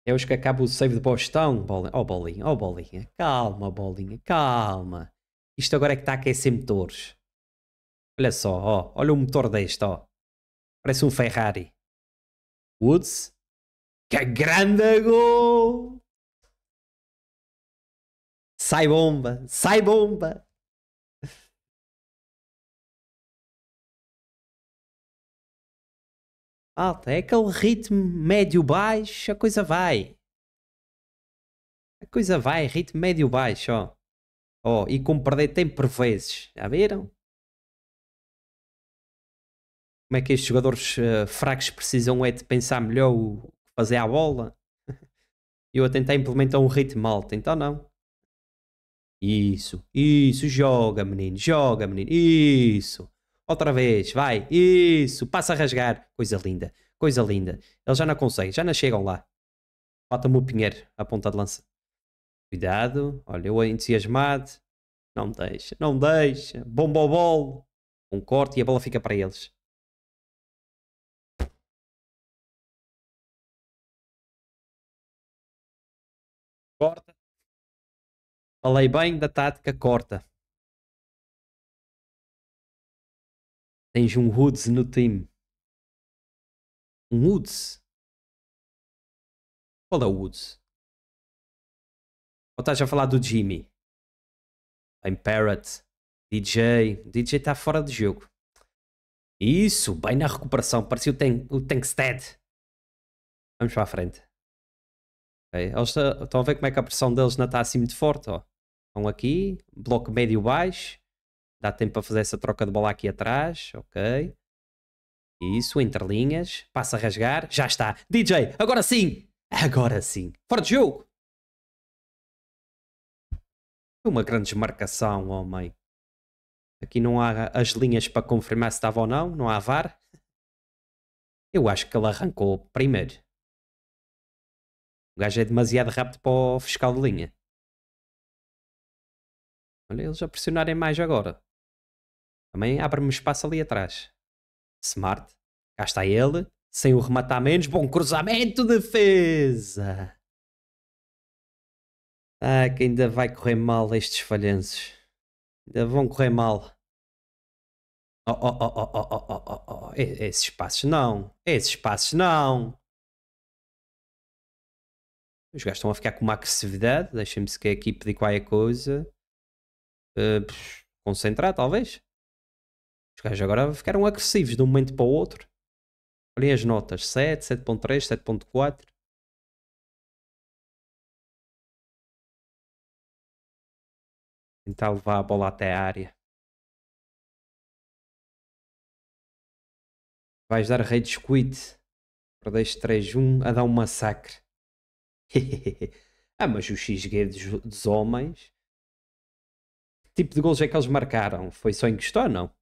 É hoje que acaba o save de Bostão, bolinha. Oh, bolinha, oh, bolinha. Calma, bolinha, calma. Isto agora é que está a aquecer motores. Olha só, ó. Olha o motor deste, ó. Parece um Ferrari. Woods. Que grande gol! Sai bomba, sai bomba! Alta, é aquele ritmo médio-baixo, a coisa vai. A coisa vai, ritmo médio-baixo, ó. Ó, e como perder tempo por vezes, já viram? Como é que estes jogadores uh, fracos precisam é de pensar melhor o que fazer à bola? Eu a tentar implementar um ritmo alto, então não. Isso, isso, joga menino, joga menino, isso. Outra vez, vai. Isso, passa a rasgar. Coisa linda, coisa linda. Eles já não conseguem, já não chegam lá. Falta-me o Pinheiro, a ponta de lança. Cuidado, olha, eu entusiasmado. Não deixa, não deixa. Bomba ao bolo. Um corte e a bola fica para eles. Corta. Falei bem da tática, corta. Tens um Woods no time. Um Woods? Qual é o Woods? Ou estás a falar do Jimmy? Tem Parrot. DJ. DJ está fora de jogo. Isso, bem na recuperação. Parecia o, tank, o Tankstead. Vamos para a frente. Okay. Eles tá, estão a ver como é que a pressão deles não está assim muito forte. Ó. Estão aqui, bloco médio-baixo. Dá tempo para fazer essa troca de bola aqui atrás, ok. Isso, entre linhas. Passa a rasgar, já está. DJ, agora sim! Agora sim. Fora de jogo! Uma grande desmarcação, homem. Aqui não há as linhas para confirmar se estava ou não, não há VAR. Eu acho que ele arrancou primeiro. O gajo é demasiado rápido para o fiscal de linha. Olha, eles a pressionarem mais agora. Também abre-me espaço ali atrás. Smart. Cá está ele. Sem o rematar menos. Bom cruzamento, defesa! Ah, que ainda vai correr mal estes falhanços. Ainda vão correr mal. Oh, oh, oh, oh, oh, oh, oh, oh, oh. Esses passos não. Esses passos não. Os gajos estão a ficar com uma agressividade. Deixem-me sequer aqui pedir qualquer coisa. Uh, concentrar, talvez. Os gajos agora ficaram agressivos de um momento para o outro. Olhem as notas: 7, 7.3, 7.4. Tentar levar a bola até a área. Vais dar rei de squid. Perdeste 3-1 a dar um massacre. ah, mas o XG dos, dos homens. Que tipo de gols é que eles marcaram? Foi só em questão, ou não?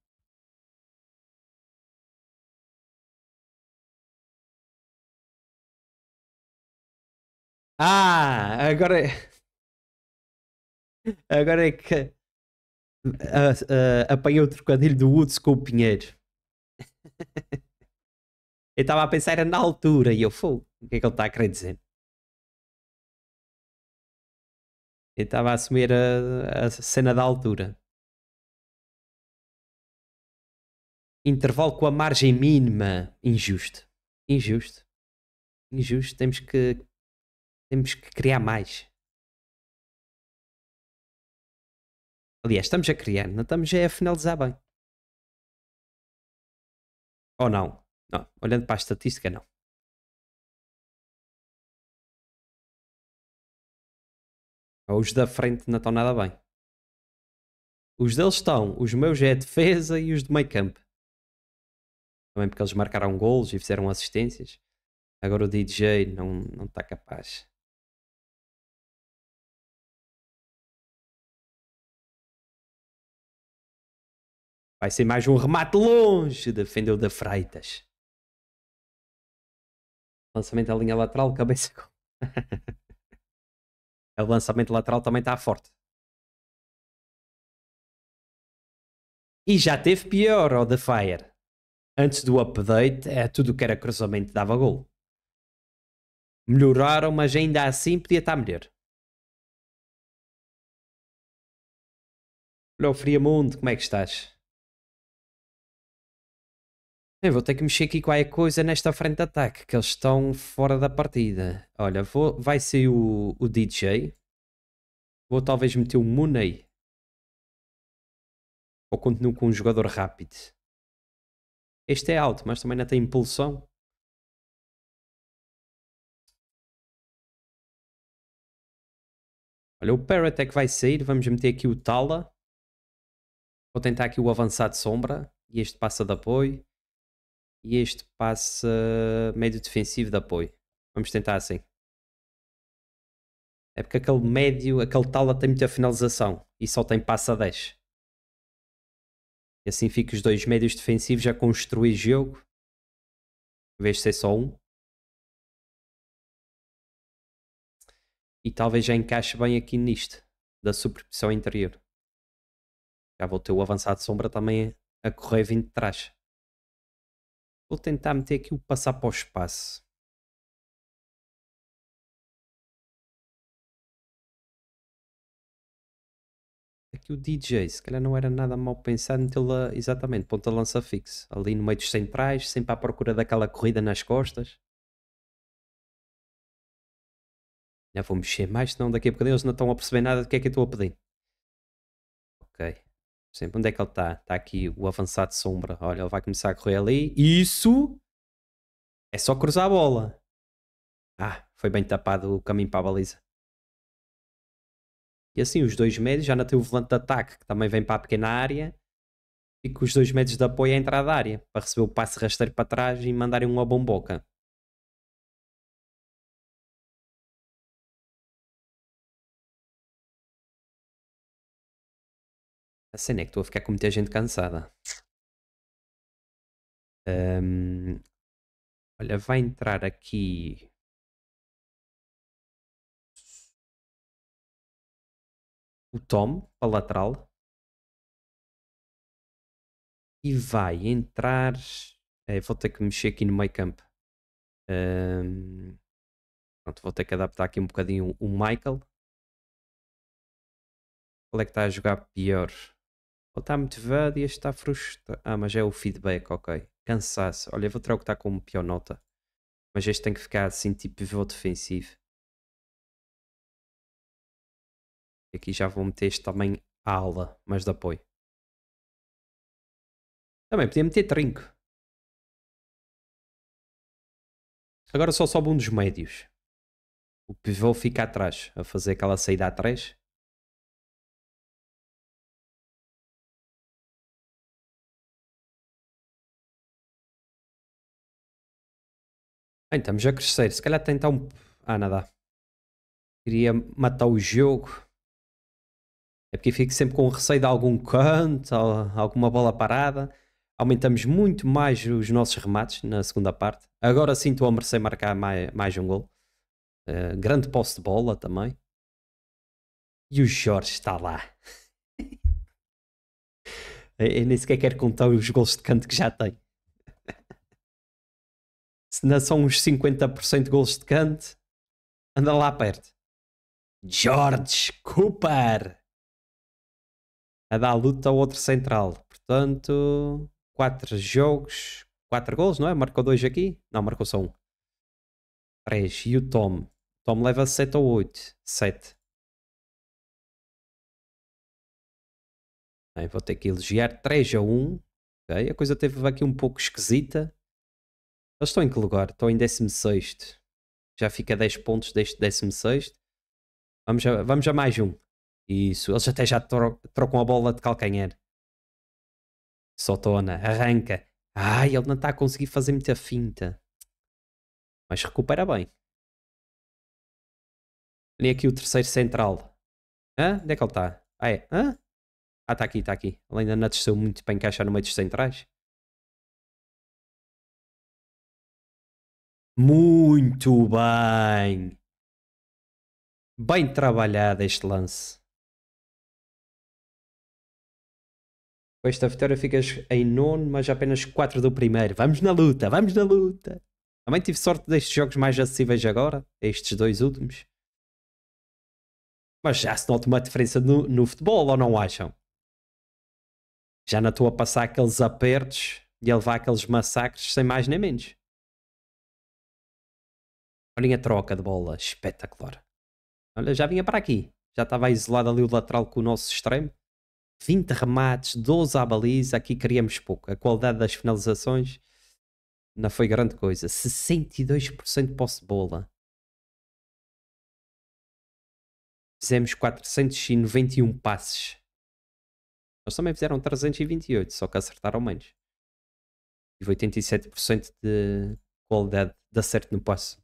Ah, agora. É. Agora é que. Uh, uh, apanhei o trocadilho do Woods com o Pinheiro. eu estava a pensar era na altura e eu fui. O que é que ele está a querer dizer? Eu estava a assumir a, a cena da altura. Intervalo com a margem mínima. Injusto. Injusto. Injusto. Temos que temos que criar mais. Aliás, estamos a criar, não estamos a finalizar bem. Ou não? Não, olhando para a estatística, não. Os da frente não estão nada bem. Os deles estão, os meus é a defesa e os de meio campo. Também porque eles marcaram gols e fizeram assistências. Agora o DJ não, não está capaz. Vai ser mais um remate longe, defendeu da Freitas. Lançamento da linha lateral, cabeça com. o lançamento lateral também está forte. E já teve pior ao The Fire. Antes do update, é, tudo que era cruzamento dava gol. Melhoraram, mas ainda assim podia estar melhor. Olha o Friamundo, como é que estás? Eu vou ter que mexer aqui qualquer coisa nesta frente de ataque, que eles estão fora da partida. Olha, vou, vai ser o, o DJ. Vou talvez meter o Mooney. Ou continuo com um jogador rápido. Este é alto, mas também não tem impulsão. Olha, o Parrot é que vai sair. Vamos meter aqui o Tala. Vou tentar aqui o avançado sombra. E este passa de apoio e este passa médio defensivo de apoio. Vamos tentar assim. É porque aquele médio, aquele tala tem muita finalização e só tem passa 10. E assim fica os dois médios defensivos já construir jogo. Em vez de ser só um. E talvez já encaixe bem aqui nisto. Da superposição interior. Já vou ter o avançado sombra também a correr vindo de trás. Vou tentar meter aqui o passar para o espaço. Aqui o DJ, se calhar não era nada mal pensado metê-la exatamente, ponta lança fixo. Ali no meio dos centrais, sempre à procura daquela corrida nas costas. Já vou mexer mais, senão daqui a bocadinho eles não estão a perceber nada do que é que eu estou a pedir. Ok. Sempre, onde é que ele está? Está aqui o avançado sombra. Olha, ele vai começar a correr ali. Isso é só cruzar a bola. Ah, foi bem tapado o caminho para a baliza. E assim, os dois médios, já não tem o volante de ataque, que também vem para a pequena área. E com os dois médios de apoio à entrada da área, para receber o passe rasteiro para trás e mandarem uma bomboca. A cena é que estou a ficar com muita gente cansada. Um, olha, vai entrar aqui. O Tom para lateral. E vai entrar. É, vou ter que mexer aqui no meio campo. Um, pronto, vou ter que adaptar aqui um bocadinho o Michael. Qual é que está a jogar pior? ou está motivado e este está frustrado. Ah, mas é o feedback, ok. Cansaço. Olha, vou o trocar como pior nota. Mas este tem que ficar assim, tipo pivô defensivo. Aqui já vou meter este também à ala, mas de apoio. Também podia meter trinco. Agora só sobe um dos médios. O pivô fica atrás, a fazer aquela saída a 3. Ah, estamos a crescer. Se calhar tentar um. Ah, nada. Queria matar o jogo. É porque fico sempre com receio de algum canto, alguma bola parada. Aumentamos muito mais os nossos remates na segunda parte. Agora sim estou a merecer marcar mais, mais um gol. Uh, grande posse de bola também. E o Jorge está lá. Eu nem sequer quero contar os gols de canto que já tem. se não são uns 50% de gols de canto, anda lá perto. George Cooper a dar luta ao outro central. Portanto, 4 jogos, 4 gols, não é? Marcou 2 aqui? Não, marcou só 1. Um. 3. E o Tom? Tom leva 7 ou 8? 7. vou ter que elogiar 3 a 1. Okay? A coisa esteve aqui um pouco esquisita. Eles estão em que lugar? Estão em 16. Já fica 10 pontos deste 16. Vamos a, vamos a mais um. Isso. Eles até já tro trocam a bola de calcanhar. Sotona. Arranca. Ai, ele não está a conseguir fazer muita finta. Mas recupera bem. E aqui o terceiro central. Hã? Onde é que ele está? Ah, é? Hã? Ah, está aqui, está aqui. Ele ainda não desceu muito para encaixar no meio dos centrais. Muito bem. Bem trabalhado este lance. Com esta vitória ficas em nono, mas apenas 4 do primeiro. Vamos na luta, vamos na luta. Também tive sorte destes jogos mais acessíveis agora, estes dois últimos. Mas já se nota uma diferença no, no futebol, ou não acham? Já não estou a passar aqueles apertos e a levar aqueles massacres sem mais nem menos. Olhem a troca de bola, espetacular. Olha, já vinha para aqui. Já estava isolado ali o lateral com o nosso extremo. 20 remates, 12 à baliza, aqui criamos pouco. A qualidade das finalizações não foi grande coisa. 62% de posse de bola. Fizemos 491 passes. Eles também fizeram 328, só que acertaram menos. Tive 87% de qualidade de acerto no passe.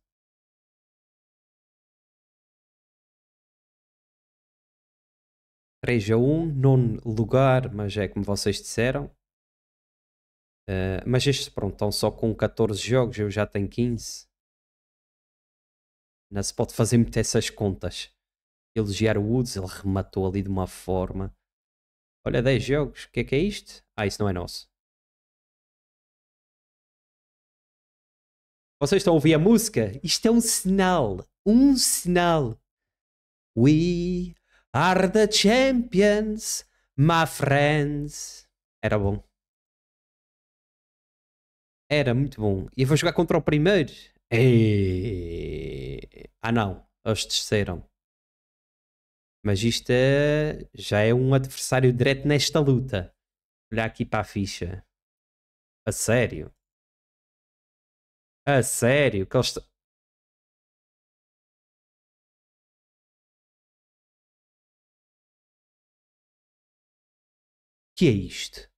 3 a 1, nono lugar, mas é como vocês disseram. Uh, mas estes, pronto, estão só com 14 jogos, eu já tenho 15. Não se pode fazer muito essas contas. Elogiar o Woods, ele rematou ali de uma forma. Olha, 10 jogos, o que é que é isto? Ah, isso não é nosso. Vocês estão a ouvir a música? Isto é um sinal. Um sinal. We Are the champions, my friends. Era bom. Era muito bom. E vou jogar contra o primeiro. E... É. Ah não, eles desceram. Mas isto é... já é um adversário direto nesta luta. Olhar aqui para a ficha. A sério. A sério. Que eles... que é isto?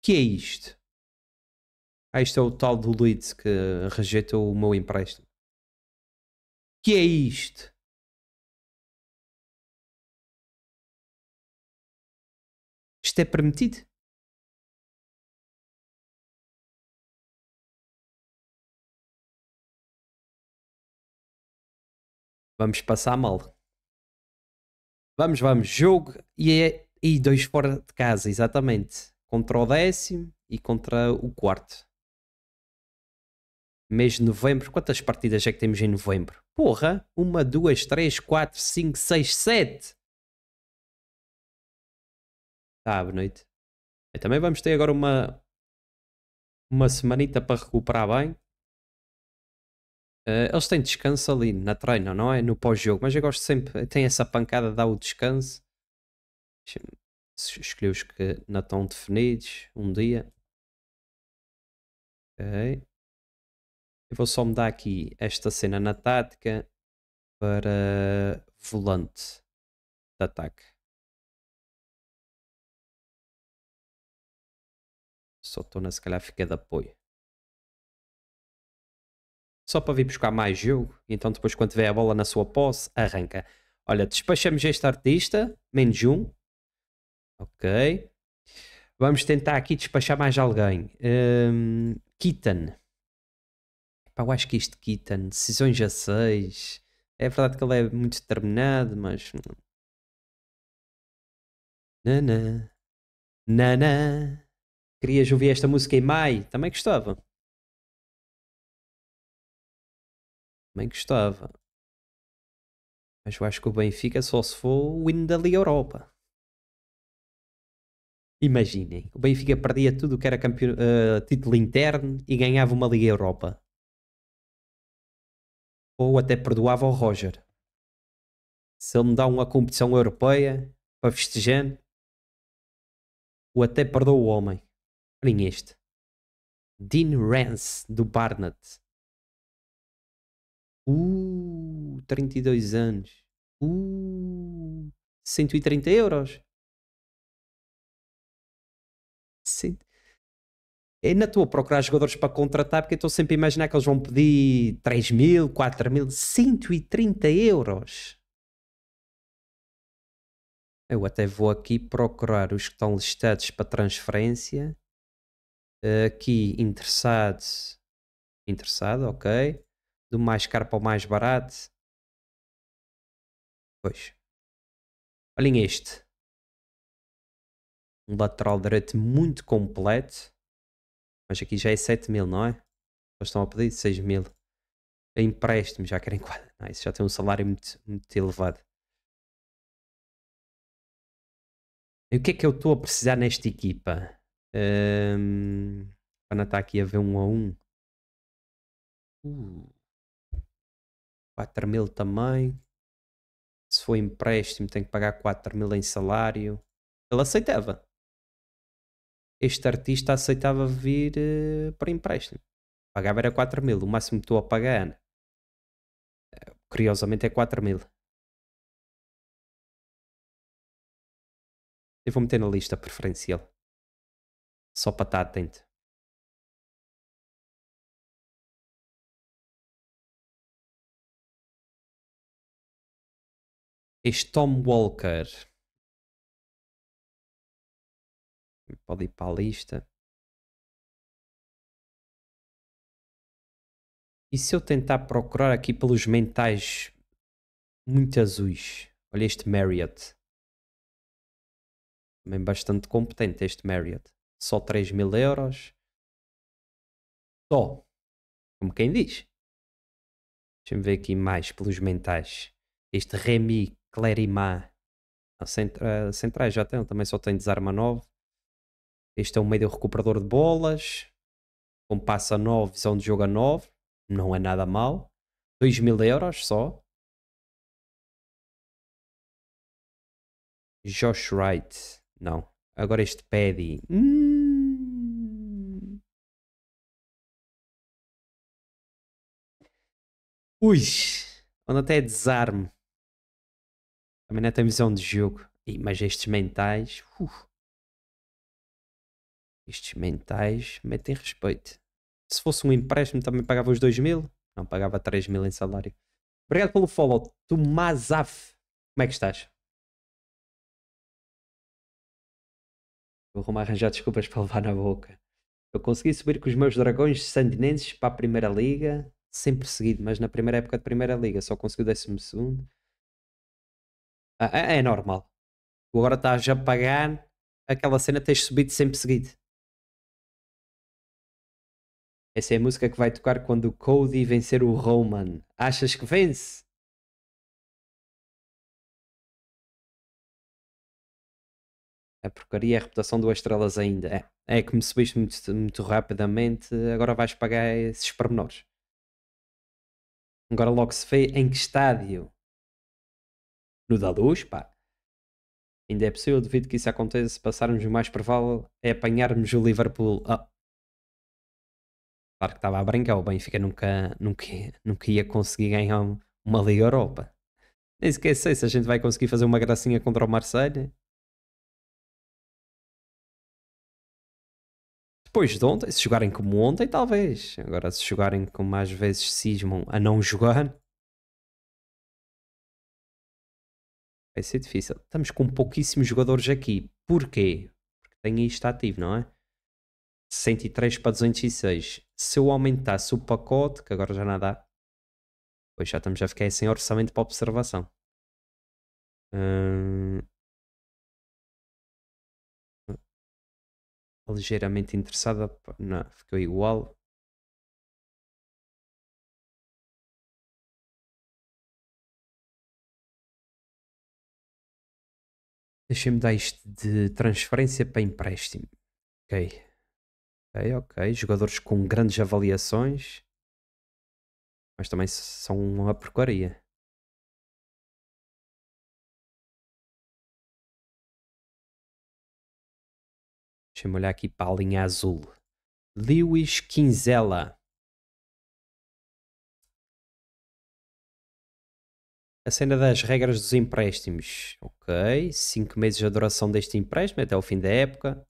que é isto? Ah, isto é o tal do Leeds que rejeita o meu empréstimo. Que é isto? Isto é permitido? Vamos passar mal. Vamos, vamos. Jogo e, é, e dois fora de casa, exatamente. Contra o décimo e contra o quarto. Mês de novembro. Quantas partidas é que temos em novembro? Porra! Uma, duas, três, quatro, cinco, seis, sete! Tá, boa noite. E também vamos ter agora uma, uma semanita para recuperar bem. Uh, eles têm descanso ali na treino, não é? No pós-jogo, mas eu gosto sempre, tem essa pancada de dar o descanso. Escolhi os que não estão definidos um dia. Ok. Eu vou só mudar aqui esta cena na tática para volante de ataque. Só estou na se calhar fica de apoio só para vir buscar mais jogo. Então, depois, quando tiver a bola na sua posse, arranca. Olha, despachamos este artista, menos um. Ok. Vamos tentar aqui despachar mais alguém. Um, Keaton. Epá, eu acho que isto Keaton, decisões a 6. É verdade que ele é muito determinado, mas. Nanã. Nanã. Querias ouvir esta música em maio? Também gostava. Também gostava. Mas eu acho que o Benfica só se for o hino da Liga Europa. Imaginem, o Benfica perdia tudo que era campeão, uh, título interno e ganhava uma Liga Europa. Ou até perdoava o Roger. Se ele me dá uma competição europeia para festejar, ou até perdoa o homem. Olhem este. Dean Rance, do Barnet. Uh, 32 anos. Uh, 130 euros. Cent... É na tua procurar jogadores para contratar, porque estou sempre a imaginar que eles vão pedir 3 mil, 4 mil, 130 euros. Eu até vou aqui procurar os que estão listados para transferência. Aqui, interessados. Interessado, ok do mais caro para o mais barato. Pois. Olhem este. Um lateral direito muito completo. Mas aqui já é 7 mil, não é? Eles estão a pedir 6 mil. É empréstimo, já querem quase. Não, isso já tem um salário muito, muito elevado. E o que é que eu estou a precisar nesta equipa? Um, Ana está aqui a ver um a um. Uh. 4 mil também. Se for empréstimo, tem que pagar 4 mil em salário. Ele aceitava. Este artista aceitava vir uh, eh, para empréstimo. Pagava era 4 mil. O máximo que estou a pagar, Ana. Eh, curiosamente é 4 mil. Eu vou meter na lista preferencial. Só para estar atento. Este Tom Walker. Pode ir para a lista. E se eu tentar procurar aqui pelos mentais muito azuis? Olha este Marriott. Também bastante competente este Marriott. Só 3 mil euros. Só. Como quem diz. Deixa-me ver aqui mais pelos mentais. Este Remy Clérimã. A, centrais já tem, também só tem desarma 9. Este é um meio recuperador de bolas. Com passa 9, visão de jogo a 9. Não é nada mal. 2 mil euros só. Josh Wright. Não. Agora este Paddy. Hum... Ui. Onde até é desarme. Também não tem visão de jogo. E, mas estes mentais. estes mentais metem respeito. Se fosse um empréstimo, também pagava os 2 mil. Não, pagava 3 mil em salário. Obrigado pelo follow, Tomazaf. Como é que estás? Vou-me arranjar desculpas para levar na boca. Eu consegui subir com os meus dragões sandinenses para a Primeira Liga, sempre seguido, mas na primeira época de Primeira Liga só consegui o segundo ah, é, é normal. Tu agora estás a pagar aquela cena tens subido sempre seguido. Essa é a música que vai tocar quando o Cody vencer o Roman. Achas que vence? A porcaria é a reputação duas estrelas ainda. É, é que me subiste muito, muito rapidamente, agora vais pagar esses pormenores. Agora logo se vê em que estádio no da luz, pá. Ainda é possível, duvido que isso aconteça. Se passarmos o mais provável é apanharmos o Liverpool. Oh. Claro que estava a brincar, o Benfica nunca, nunca, nunca ia conseguir ganhar uma Liga Europa. Nem sequer sei se a gente vai conseguir fazer uma gracinha contra o Marseille. Depois de ontem, se jogarem como ontem, talvez. Agora, se jogarem como às vezes cismam a não jogar, Vai ser difícil. Estamos com pouquíssimos jogadores aqui. Porquê? Porque tem isto ativo, não é? 103 para 206. Se eu aumentasse o pacote, que agora já nada pois já estamos a ficar sem orçamento para observação. Hum... Ligeiramente interessada, não, ficou igual. Deixa-me dar isto de transferência para empréstimo. Ok. Ok, ok. Jogadores com grandes avaliações. Mas também são uma porcaria. Deixa-me olhar aqui para a linha azul. Lewis Quinzela. A cena das regras dos empréstimos. Ok. 5 meses de duração deste empréstimo até o fim da época.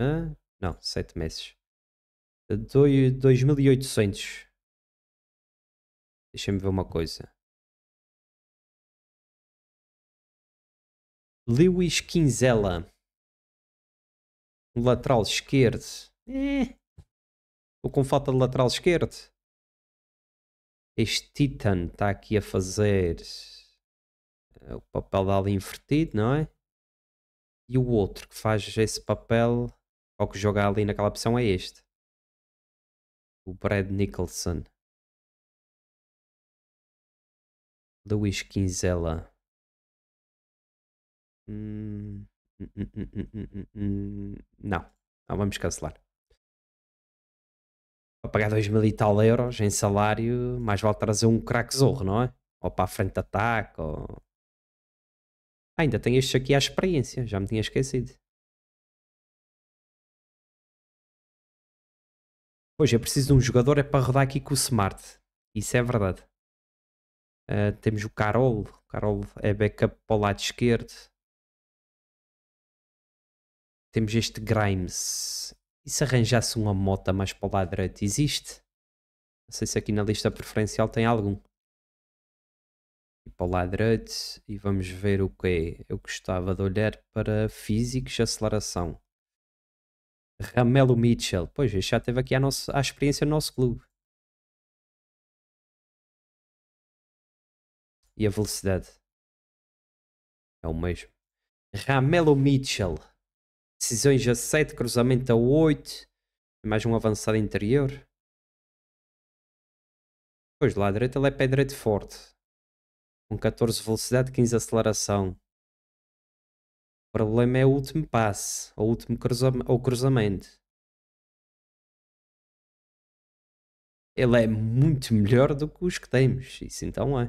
Hã? Não, 7 meses. 2.800. Deixa-me ver uma coisa. Lewis Quinzela. Um lateral esquerdo. Eh. Estou com falta de lateral esquerdo. Este Titan está aqui a fazer o papel dá ali invertido, não é? E o outro que faz esse papel, ou que joga ali naquela opção, é este. O Brad Nicholson. Luís Quinzela. Hum, hum, hum, não, não vamos cancelar. Para pagar 2 mil e tal euros em salário, mais vale trazer um craque zorro, não é? Ou para a frente de ataque, ou ah, ainda tem estes aqui à experiência, já me tinha esquecido. Hoje é preciso de um jogador é para rodar aqui com o Smart. Isso é verdade. Uh, temos o Carol. O Carol é backup para o lado esquerdo. Temos este Grimes. E se arranjasse uma mota mais para o lado direito? Existe? Não sei se aqui na lista preferencial tem algum direito e vamos ver o que é. Eu gostava de olhar para físicos e aceleração. Ramelo Mitchell, pois já teve aqui a, nosso, a experiência no nosso clube. E a velocidade é o mesmo. Ramelo Mitchell, decisões a 7, cruzamento a 8, mais um avançado interior. Pois lá à direita ele é pé direito forte com 14 velocidade, 15 aceleração. O problema é o último passe, ou o último cruzamento. Ele é muito melhor do que os que temos, isso então é.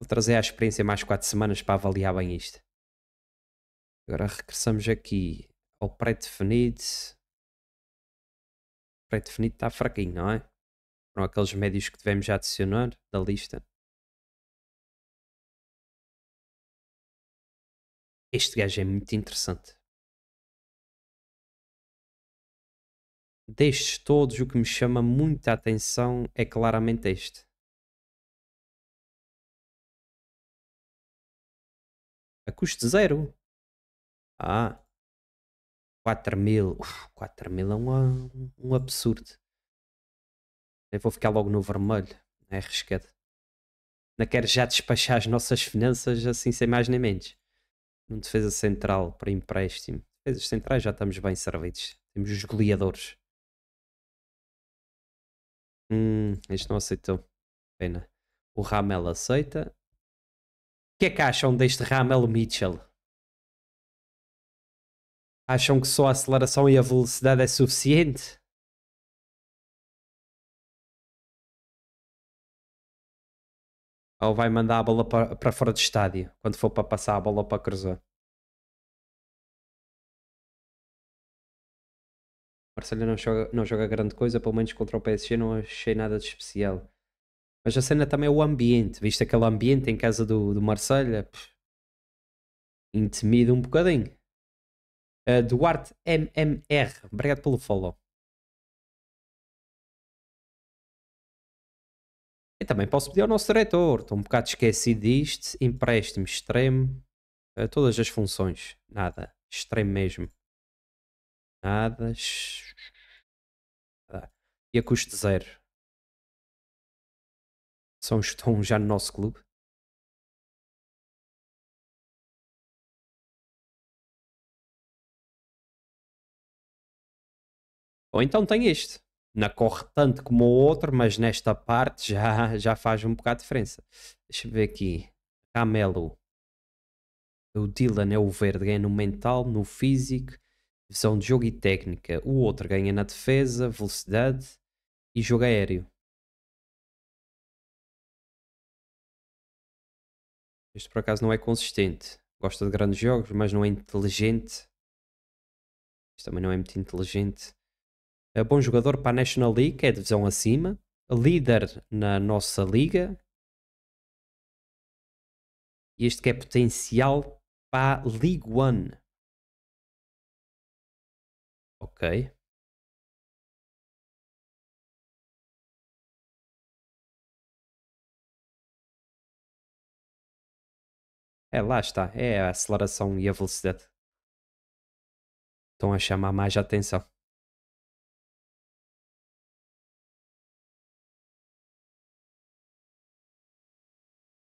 Vou trazer a experiência mais 4 semanas para avaliar bem isto. Agora regressamos aqui ao pré-definido. O pré-definido está fraquinho, não é? Foram aqueles médios que devemos adicionar da lista. Este gajo é muito interessante. Destes todos, o que me chama muita atenção é claramente este. A custo zero. Ah. 4 mil. Uf, 4 mil é um, um absurdo. Eu vou ficar logo no vermelho. É arriscado. Não quero já despachar as nossas finanças assim sem mais nem menos num defesa central para empréstimo. Defesas centrais já estamos bem servidos. Temos os goleadores. Hum, este não aceitou. Pena. O Ramel aceita. O que é que acham deste Ramel Mitchell? Acham que só a aceleração e a velocidade é suficiente? ou vai mandar a bola para, para fora do estádio quando for para passar a bola para cruzar. Marcelo não joga, não joga grande coisa, pelo menos contra o PSG não achei nada de especial. Mas a cena também é o ambiente, viste aquele ambiente em casa do, do Marselha intimida um bocadinho. Uh, Duarte MMR, obrigado pelo follow. também posso pedir ao nosso diretor, estou um bocado esquecido disto, empréstimo extremo, eh, todas as funções, nada, extremo mesmo. Nada, nada. E a custo zero. São, estão já no nosso clube. Ou então tem este não corre tanto como o outro, mas nesta parte já, já faz um bocado de diferença. Deixa eu ver aqui. Camelo. O Dylan é o verde, ganha no mental, no físico, visão de jogo e técnica. O outro ganha na defesa, velocidade e jogo aéreo. Este por acaso não é consistente. Gosta de grandes jogos, mas não é inteligente. Este também não é muito inteligente. É bom jogador para a National League, que é a divisão acima. Líder na nossa liga. E Este que é potencial para a League One. Ok. É, lá está. É a aceleração e a velocidade. Estão a chamar mais a atenção.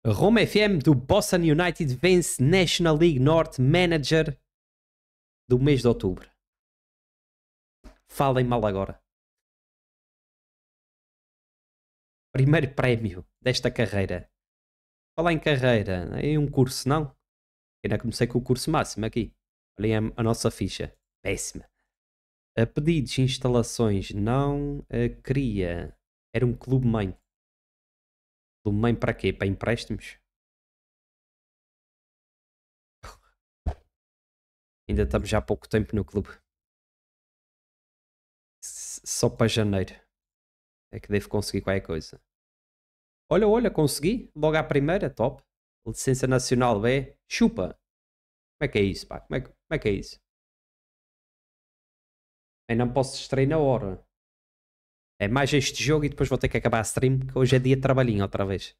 Roma FM do Boston United vence National League North Manager do mês de outubro. Falem mal agora. Primeiro prémio desta carreira. Falar em carreira, é um curso, não? Eu ainda comecei com o curso máximo aqui. Olhem a, a nossa ficha. Péssima. A pedidos, instalações, não. A cria. Era um clube mãe do mãe para quê? Para empréstimos? Ainda estamos já há pouco tempo no clube. Só para janeiro é que devo conseguir qualquer coisa. Olha, olha, consegui. Logo à primeira, top. Licença Nacional B, chupa. Como é que é isso, pá? Como é, como é que é isso? Ainda não posso distrair na hora. É mais este jogo e depois vou ter que acabar a stream, que hoje é dia de trabalhinho outra vez.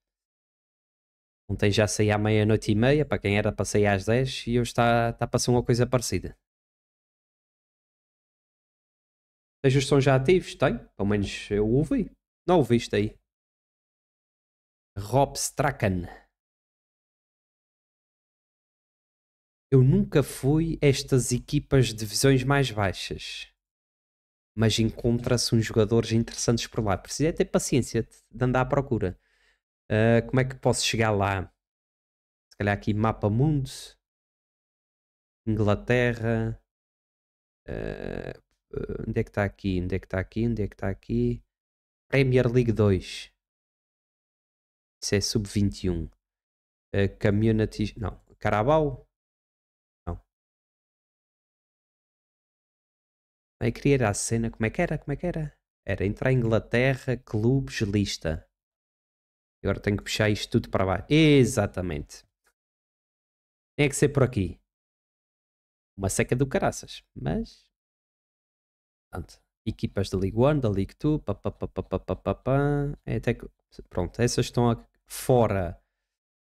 Ontem já saí à meia-noite e meia, para quem era para sair às 10, e hoje está, está para uma coisa parecida. Vocês estão já ativos? Tem, pelo menos eu ouvi. Não ouviste aí. Rob Strachan. Eu nunca fui estas equipas de divisões mais baixas mas encontra-se uns jogadores interessantes por lá. Precisa é ter paciência de andar à procura. Uh, como é que posso chegar lá? Se calhar aqui mapa mundo, Inglaterra. Uh, onde é que está aqui? Onde é que está aqui? Onde é que está aqui? Premier League 2. Isso é sub-21. Uh, communities. Não, Carabao. Bem, queria ir à cena, como é que era? Como é que era? Era entrar em Inglaterra, clubes, lista. E agora tenho que puxar isto tudo para baixo. Exatamente. Tem é que ser por aqui. Uma seca do caraças, mas. Pronto. Equipas da League One, da League Two, papapá. É até que. Pronto, essas estão fora.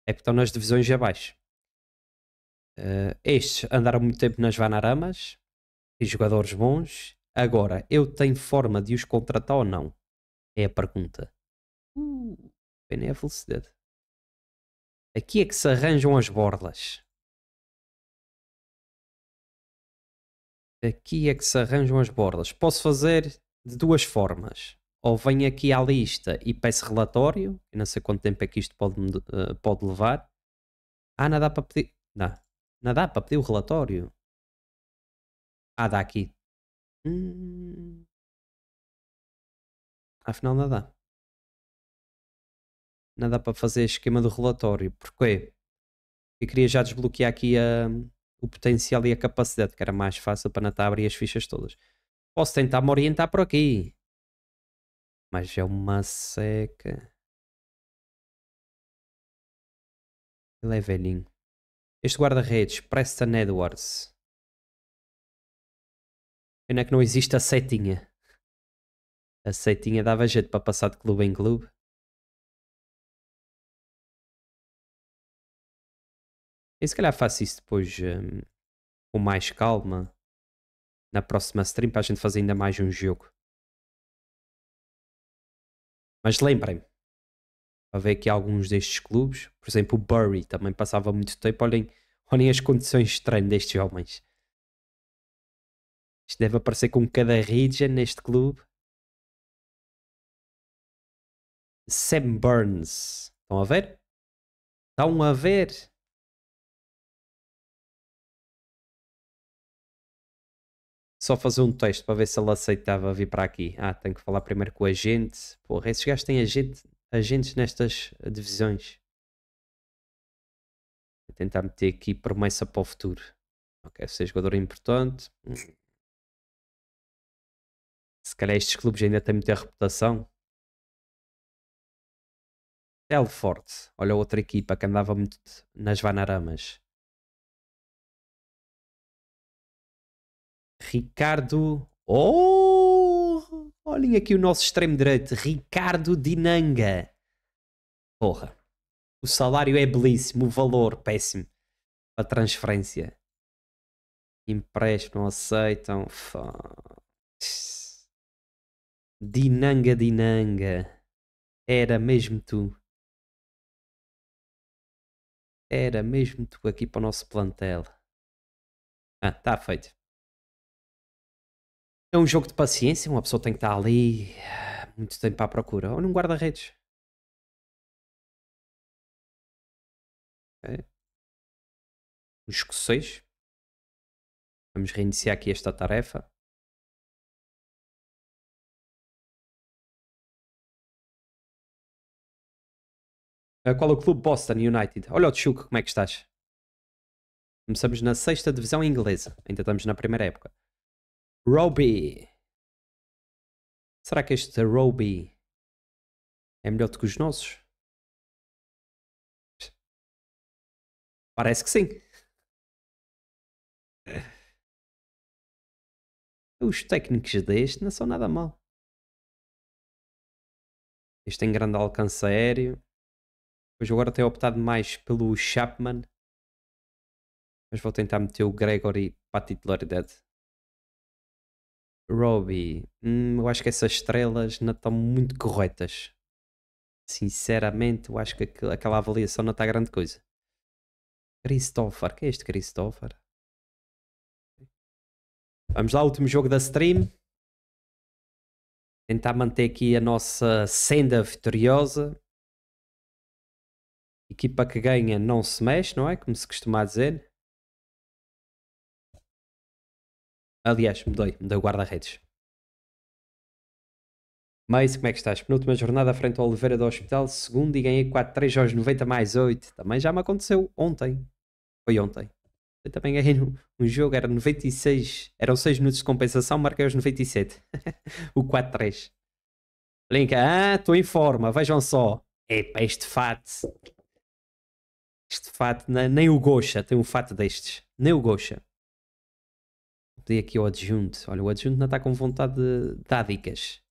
É que estão nas divisões abaixo. Uh, estes andaram muito tempo nas Vanaramas e jogadores bons. Agora, eu tenho forma de os contratar ou não? É a pergunta. Uh, pena é a felicidade. Aqui é que se arranjam as borlas. Aqui é que se arranjam as bordas. Posso fazer de duas formas. Ou venho aqui à lista e peço relatório, não sei quanto tempo é que isto pode, eh, pode levar. Ah, nada dá para pedir. Não, nada dá para pedir o relatório. Ah, dá aqui. Hum... Afinal, nada Nada para fazer esquema do relatório. Porquê? É, eu queria já desbloquear aqui a, o potencial e a capacidade, que era mais fácil para Natal abrir as fichas todas. Posso tentar me orientar por aqui. Mas é uma seca. Ele é velhinho. Este guarda-redes, Preston Edwards. Pena é que não existe a setinha. A setinha dava jeito para passar de clube em clube. E se calhar faço isso depois um, com mais calma na próxima stream para a gente fazer ainda mais um jogo. Mas lembrem-me, para ver aqui alguns destes clubes, por exemplo o Bury também passava muito tempo, olhem, olhem as condições de treino destes homens. Isto deve aparecer com cada region neste clube. Sam Burns. Estão a ver? Estão a ver? Só fazer um teste para ver se ele aceitava vir para aqui. Ah, tenho que falar primeiro com a gente. Porra, esses gajos têm agente, agentes nestas eh, divisões. Vou tentar meter aqui promessa para o futuro. Ok, ser jogador é importante se calhar estes clubes ainda têm muita reputação. Telford, olha outra equipa que andava muito nas Vanaramas. Ricardo. Oh! Olhem aqui o nosso extremo direito, Ricardo Dinanga. Porra. O salário é belíssimo, o valor péssimo. A transferência. Empréstimo não aceitam. Fã. Dinanga Dinanga. Era mesmo tu. Era mesmo tu aqui para o nosso plantel. Ah, está feito. É um jogo de paciência, uma pessoa tem que estar ali ah, muito tempo à procura. Ou num guarda-redes. Okay. escocês. Vamos reiniciar aqui esta tarefa. Eh, qual é o clube? Boston United. Olha o Tchuk, como é que estás? Começamos na sexta divisão inglesa. Ainda estamos na primeira época. Roby. Será que este Roby é melhor do que os nossos? Parece que sim. Os técnicos deste não são nada mal. Este tem grande alcance aéreo. Hoje agora tenho optado mais pelo Chapman. Mas vou tentar meter o Gregory para a titularidade. Robbie. Hum, eu acho que essas estrelas não estão muito corretas. Sinceramente, eu acho que aquela avaliação não está grande coisa. Christopher. Quem é este Christopher? Vamos lá, último jogo da stream. Tentar manter aqui a nossa senda vitoriosa. Equipa que ganha não se mexe, não é? Como se costuma dizer. Aliás, mudei, mudei o guarda-redes. Mas como é que estás? Penúltima jornada à frente ao Oliveira do Hospital, segundo e ganhei 4-3 aos 90 mais 8. Também já me aconteceu ontem. Foi ontem. Eu também ganhei um, um jogo, era 96, eram 6 minutos de compensação, marquei aos 97. o 4-3. Linka, ah, estou em forma, vejam só. Epa, este fato este fato, nem o Gosha tem um fato destes. Nem o Gosha. Dei aqui o adjunto. Olha, o adjunto não está com vontade de dar dicas.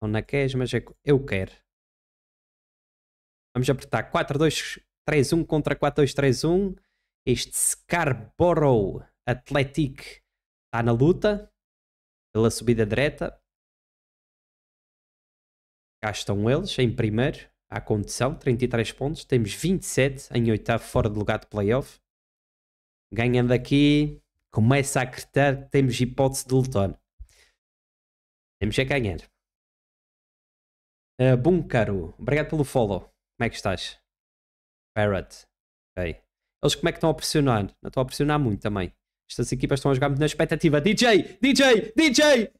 Ou não queres, mas é eu quero. Vamos apertar 4-2-3-1 contra 4-2-3-1. Este Scarborough Athletic está na luta pela subida direta. Cá estão eles em primeiro à condição, 33 pontos. Temos 27 em oitavo, fora de lugar de playoff. Ganhando aqui, começa a acreditar que temos hipótese de lutar. Temos a ganhar. Uh, eh, Bunkaro, obrigado pelo follow. Como é que estás? Parrot, ok. Eles como é que estão a pressionar? Não estão a pressionar muito também. Estas equipas estão a jogar muito na expectativa. DJ, DJ, DJ,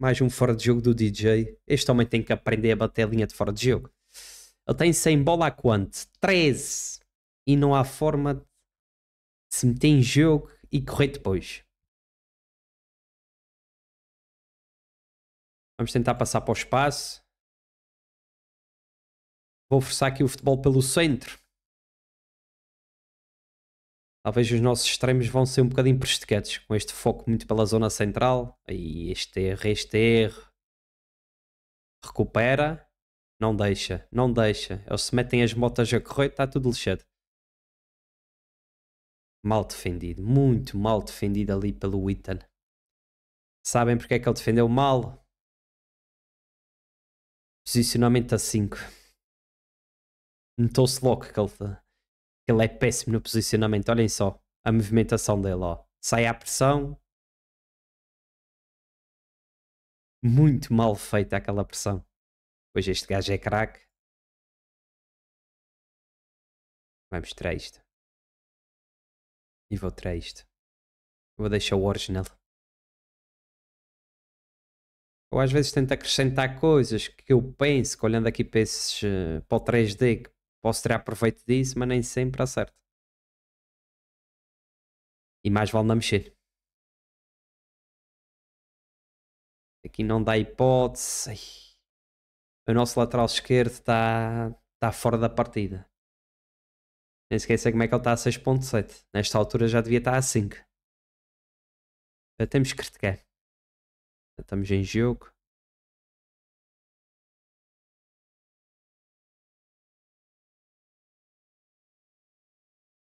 mais um fora de jogo do DJ. Este homem tem que aprender a bater a linha de fora de jogo. Ele tem 100 bola a quanto? 13. E não há forma de se meter em jogo e correr depois. Vamos tentar passar para o espaço. Vou forçar aqui o futebol pelo centro talvez os nossos extremos vão ser um bocadinho prestiquetes, com este foco muito pela zona central, aí este erro, este erro, recupera, não deixa, não deixa, eles se metem as motas a correr, está tudo lixado. Mal defendido, muito mal defendido ali pelo Witten. Sabem porque é que ele defendeu mal? Posicionamento a 5. Notou-se logo que ele ele é péssimo no posicionamento. Olhem só a movimentação dele. Ó. Sai à pressão. Muito mal feita aquela pressão. Pois este gajo é craque. Vamos mostrar isto. E vou trair isto. Vou deixar o original. Ou às vezes tento acrescentar coisas que eu penso, que olhando aqui para, esses, eh, para o 3D, que Posso tirar proveito disso, mas nem sempre acerto. E mais vale não mexer. Aqui não dá hipótese. O nosso lateral esquerdo está tá fora da partida. Nem sequer sei como é que ele está a 6.7. Nesta altura já devia estar tá a 5. Já temos que criticar. Já estamos em jogo.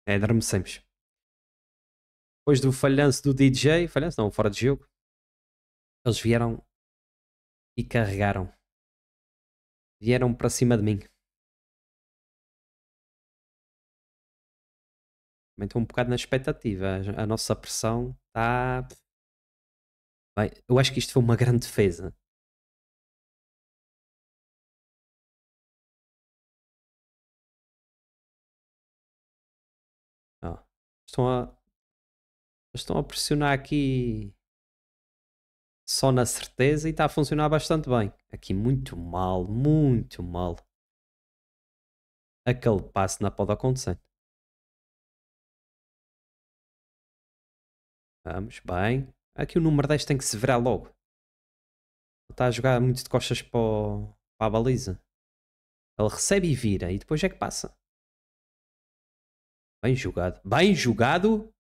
É, adormecemos. Depois do falhanço do DJ, falhanço não, fora de jogo, eles vieram e carregaram. Vieram para cima de mim. Também estou um bocado na expectativa. A nossa pressão está. Bem, eu acho que isto foi uma grande defesa. Estão a, estão a pressionar aqui só na certeza e está a funcionar bastante bem. Aqui muito mal, muito mal. Aquele passe não pode acontecer. Vamos, bem. Aqui o número 10 tem que se virar logo. Está a jogar muito de costas para, o, para a baliza. Ele recebe e vira e depois é que passa. Bem jogado. Bem jogado.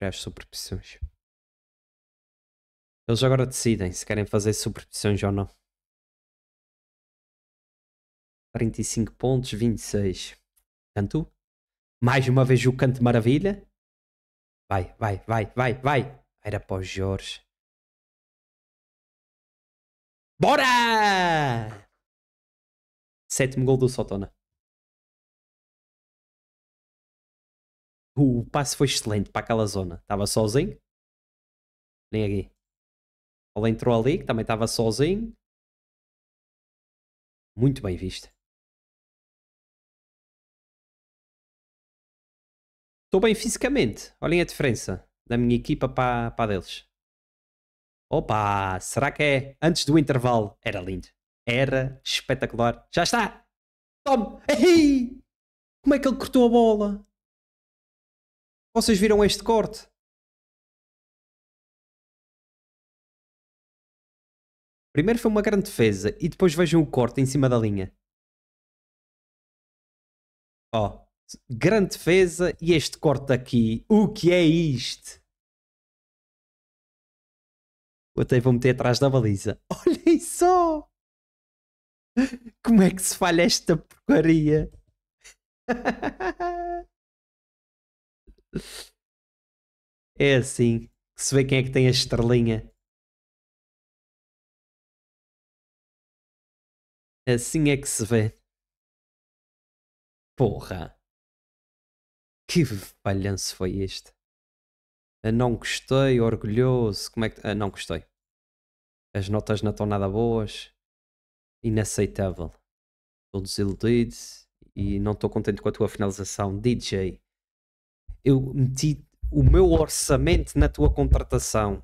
As superposições. Eles agora decidem se querem fazer superposições ou não. 35 pontos, 26. Canto. Mais uma vez o canto maravilha. Vai, vai, vai, vai, vai. Era para o Jorge. Bora! Sétimo gol do Sotona. O passe foi excelente para aquela zona. Estava sozinho. Nem aqui. Ele entrou ali, que também estava sozinho. Muito bem vista. Estou bem fisicamente. Olhem a diferença da minha equipa para, para a deles. Opa, será que é antes do intervalo? Era lindo. Era espetacular. Já está! Tome! Ei! Como é que ele cortou a bola? Vocês viram este corte? Primeiro foi uma grande defesa e depois vejam o corte em cima da linha. Ó, oh, grande defesa e este corte aqui. O que é isto? Eu até vou meter atrás da baliza. Olhem só! Como é que se falha esta porcaria? É assim que se vê quem é que tem a estrelinha. Assim é que se vê. Porra! Que falhanço foi este? a não gostei, orgulhoso, como é que. A não gostei. As notas não estão nada boas, inaceitável. Estou desiludido e não estou contente com a tua finalização. DJ, eu meti o meu orçamento na tua contratação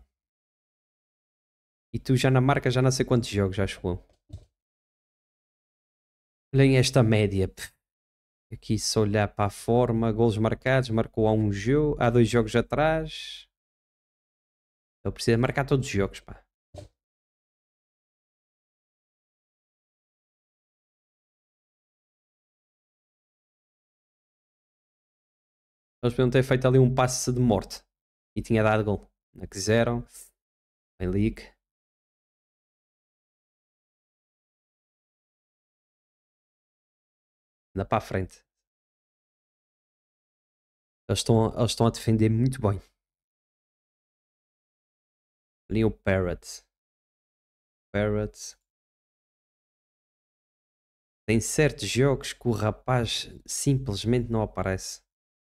e tu já na marca já não sei quantos jogos, acho eu. Olhem esta média. Pff. Aqui se olhar para a forma, golos marcados, marcou há um jogo, há dois jogos atrás. Ele precisa marcar todos os jogos, pá. Eles podiam ter feito ali um passe de morte e tinha dado gol. Não quiseram. Bem league. anda para a frente. Eles estão, eles estão a defender muito bem. Ali o Parrot. Parrot. Tem certos jogos que o rapaz simplesmente não aparece.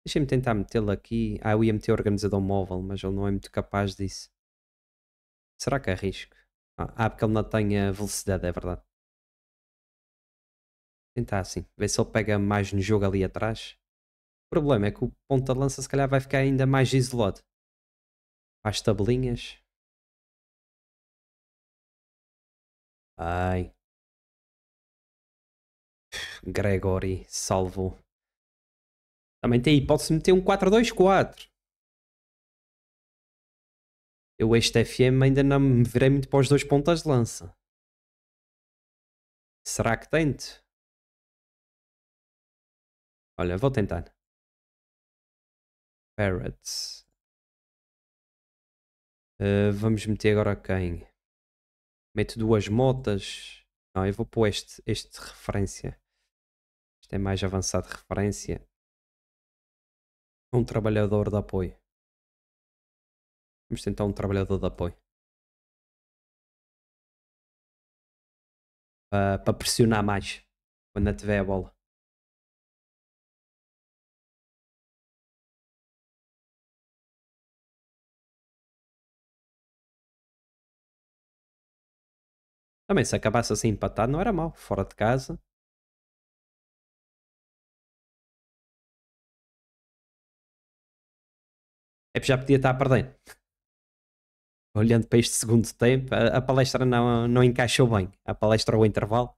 Deixa-me tentar metê-lo aqui. Ah, eu ia meter o organizador móvel, mas ele não é muito capaz disso. Será que arrisco? É ah, ah, porque ele não tem a velocidade, é verdade. Tentar assim, ver se ele pega mais no jogo ali atrás. O problema é que o ponta de lança se calhar vai ficar ainda mais isolado. Faz tabelinhas. Ai. Gregory salvo. Também tem hipótese de meter um 4-2-4. Eu este FM ainda não me virei muito para os dois pontas de lança. Será que tento? Olha, vou tentar. Parrots. Uh, vamos meter agora quem? Meto duas motas. Não, eu vou pôr este, este de referência. Este é mais avançado de referência. Um trabalhador de apoio. Vamos tentar um trabalhador de apoio. para pressionar mais quando tiver a bola. Também ah, se acabasse assim empatado não era mal, fora de casa. É que já podia estar perdendo. Olhando para este segundo tempo, a, a palestra não, não encaixou bem. A palestra o intervalo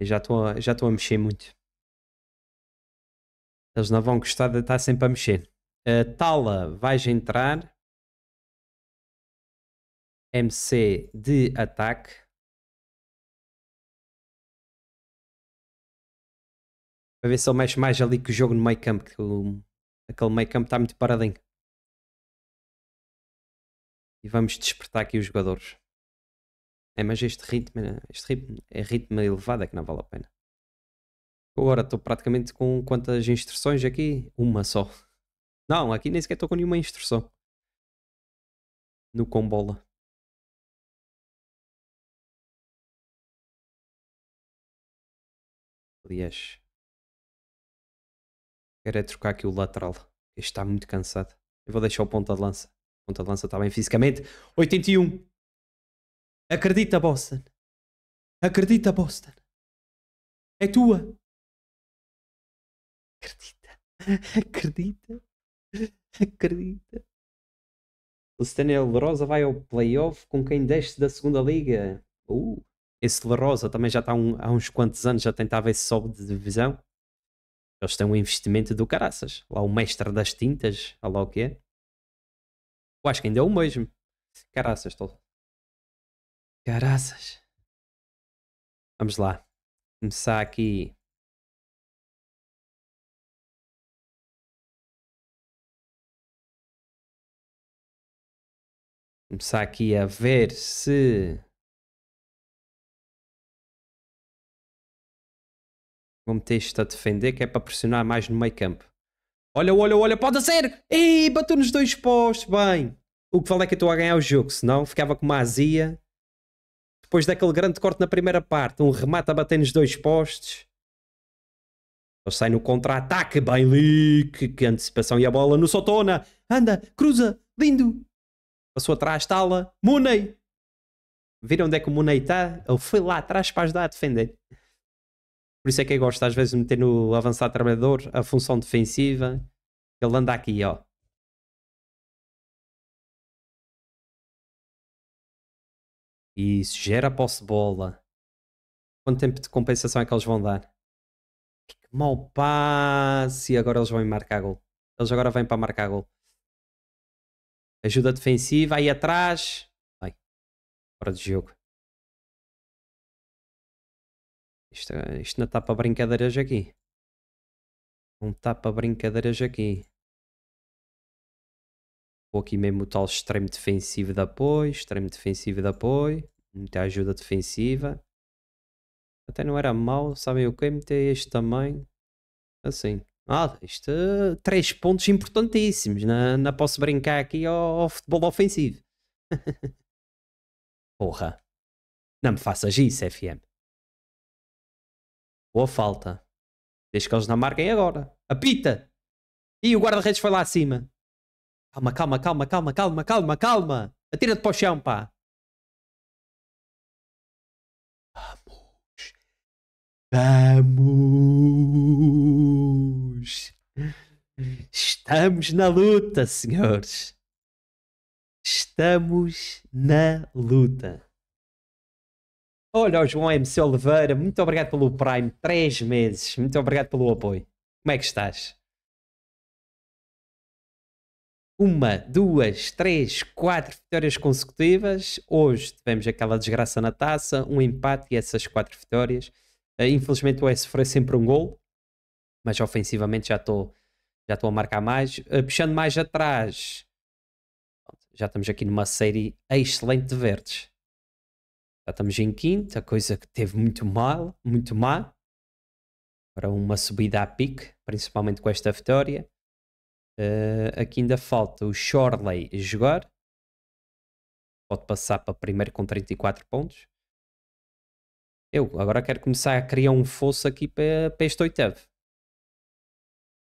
Eu já estou a, já estou a mexer muito. Eles não vão gostar de estar sempre a mexer. Uh, Tala, vais entrar. MC de ataque. Para ver se ele mexe mais ali que o jogo no meio campo. Que o, aquele meio campo está muito paradinho. E vamos despertar aqui os jogadores. É, mas este ritmo, este ritmo é ritmo elevado, é que não vale a pena. Agora estou praticamente com quantas instruções aqui? Uma só. Não, aqui nem sequer estou com nenhuma instrução. No combola. Aliás. Quero é trocar aqui o lateral. Este está muito cansado. Eu vou deixar o ponta de lança. O ponta de lança está bem fisicamente. 81. Acredita, Boston. Acredita, Boston. É tua. Acredita. Acredita. Acredita. O Stanley Lerosa vai ao playoff com quem desce da segunda liga. Uh, esse Lerosa também já está um, há uns quantos anos, já tentava esse sobe de divisão. Eles têm um investimento do caraças. Lá o mestre das tintas, lá o que é. Eu acho que ainda é o mesmo. Caraças, estou Caraças. Vamos lá. Começar aqui. Começar aqui a ver se. Vou meter isto a defender, que é para pressionar mais no meio campo. Olha, olha, olha, pode ser! Ei, bateu nos dois postos, bem! O que vale é que eu estou a ganhar o jogo, senão ficava com uma azia depois daquele grande corte na primeira parte, um remate a bater nos dois postes. sai no contra-ataque, Bailey, que, que, antecipação e a bola no Sotona. Anda, cruza, lindo. Passou atrás, tala, Munei. Viram onde é que o Munei está? Ele foi lá atrás para ajudar a defender. Por isso é que eu gosto às vezes de meter no avançado trabalhador a função defensiva. Ele anda aqui, ó. e isso gera posse de bola. Quanto tempo de compensação é que eles vão dar? Que mau passe! E agora eles vão marcar gol. Eles agora vêm para marcar gol. Ajuda defensiva aí atrás. Vai. Fora de jogo. Isto, isto não está para brincadeiras aqui. Não está para brincadeiras aqui. Vou aqui mesmo o tal extremo defensivo de apoio, extremo defensivo de apoio, muita ajuda defensiva. Até não era mal, sabem o que? Meter este também, assim. Ah, isto, três pontos importantíssimos, não, não posso brincar aqui ao, ao futebol ofensivo. Porra, não me faças isso, FM. Boa falta. Desde que eles não marquem agora. Apita! E o guarda-redes foi lá acima. Calma, calma, calma, calma, calma, calma, calma. Atira-te para o chão, pá. Vamos. Vamos. Estamos na luta, senhores. Estamos na luta. Olha, o João MC Oliveira, muito obrigado pelo Prime, 3 meses. Muito obrigado pelo apoio. Como é que estás? uma, duas, três, quatro vitórias consecutivas. Hoje tivemos aquela desgraça na taça, um empate e essas quatro vitórias. Eh, infelizmente o S foi sempre um gol, mas ofensivamente já estou já a marcar mais. Eh, puxando mais atrás, já estamos aqui numa série excelente de verdes. Já estamos em quinta, coisa que teve muito mal, muito má. Para uma subida a pique, principalmente com esta vitória. Uh, aqui ainda falta o Shorley jogar. Pode passar para primeiro com 34 pontos. Eu agora quero começar a criar um fosso aqui para, para este oitavo.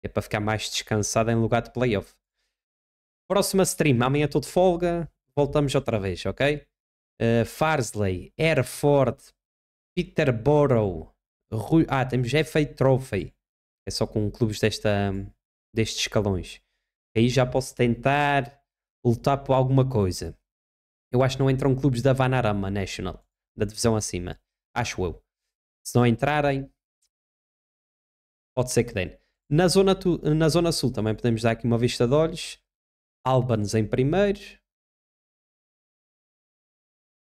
É para ficar mais descansado em lugar de playoff. Próxima stream, amanhã estou de folga. Voltamos outra vez, ok? Uh, Farsley, Airford, Peterborough. Ru ah, temos FA Trophy. É só com clubes desta, destes escalões aí já posso tentar lutar por alguma coisa. Eu acho que não entram clubes da Vanarama National, da divisão acima. Acho eu. Se não entrarem, pode ser que dê. Na zona, tu, na zona sul também podemos dar aqui uma vista de olhos. Albans em primeiro.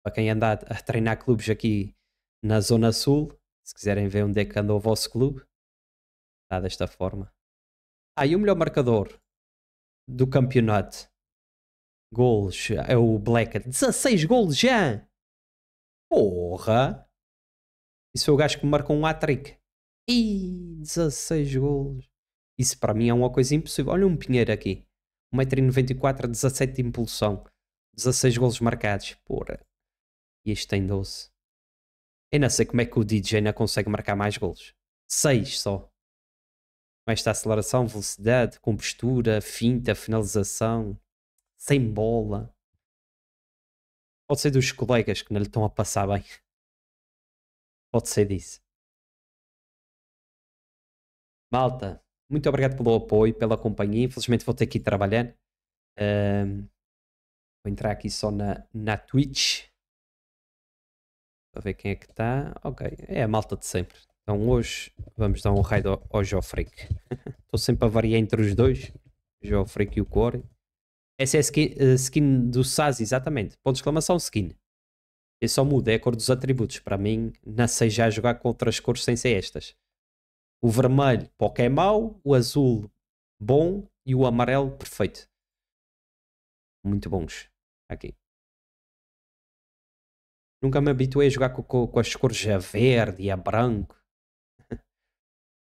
Para quem anda a treinar clubes aqui na zona sul, se quiserem ver onde é que anda o vosso clube, está desta forma. Ah, e o melhor marcador do campeonato. Gols. É o Black. 16 gols já! Porra! Isso foi o gajo que marcou um hat-trick. Ih, 16 gols. Isso para mim é uma coisa impossível. Olha um Pinheiro aqui. 1,94m, 17 de impulsão. 16 golos marcados. Porra. E este tem 12. Eu não sei como é que o DJ não consegue marcar mais golos. 6 só mais esta aceleração, velocidade, compostura, finta, finalização, sem bola. Pode ser dos colegas que não lhe estão a passar bem. Pode ser disso. Malta, muito obrigado pelo apoio, pela companhia. Infelizmente vou ter que ir trabalhar. Um, vou entrar aqui só na, na Twitch. Para ver quem é que está. Ok, é a malta de sempre. Então hoje vamos dar um raid ao, ao Estou sempre a variar entre os dois, o e o Core. Essa é a skin, a skin do Saz, exatamente. Ponto de exclamação, skin. E só muda, é a cor dos atributos. Para mim, não sei já jogar com outras cores sem ser estas. O vermelho, pouco é mau. O azul, bom. E o amarelo, perfeito. Muito bons. Aqui. Nunca me habituei a jogar com, com, com as cores a verde e a branco.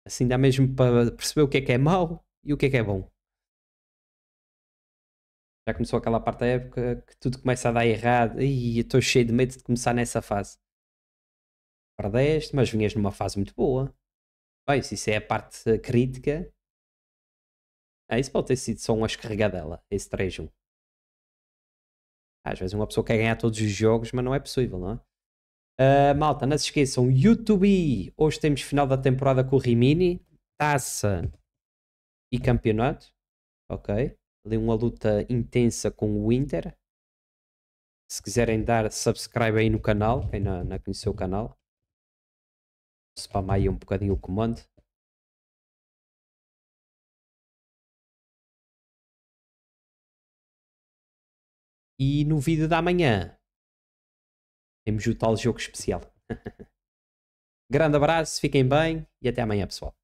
Assim dá mesmo para perceber o que é que é mau e o que é que é bom. Já começou aquela parte da época que tudo começa a dar errado. e estou cheio de medo de começar nessa fase. Perdeste, mas vinhas numa fase muito boa. Bem, se isso é a parte crítica. Ah, isso pode ter sido só uma escarregadela, esse 3-1. Às vezes uma pessoa quer ganhar todos os jogos, mas não é possível, não é? Uh, malta, não se esqueçam, YouTube, hoje temos final da temporada com o Rimini, taça e campeonato, ok? Ali uma luta intensa com o Inter. Se quiserem dar subscribe aí no canal, quem não, não conheceu o canal. Spam aí um bocadinho o comando. E no vídeo da manhã temos o tal jogo especial. Grande abraço, fiquem bem e até amanhã, pessoal.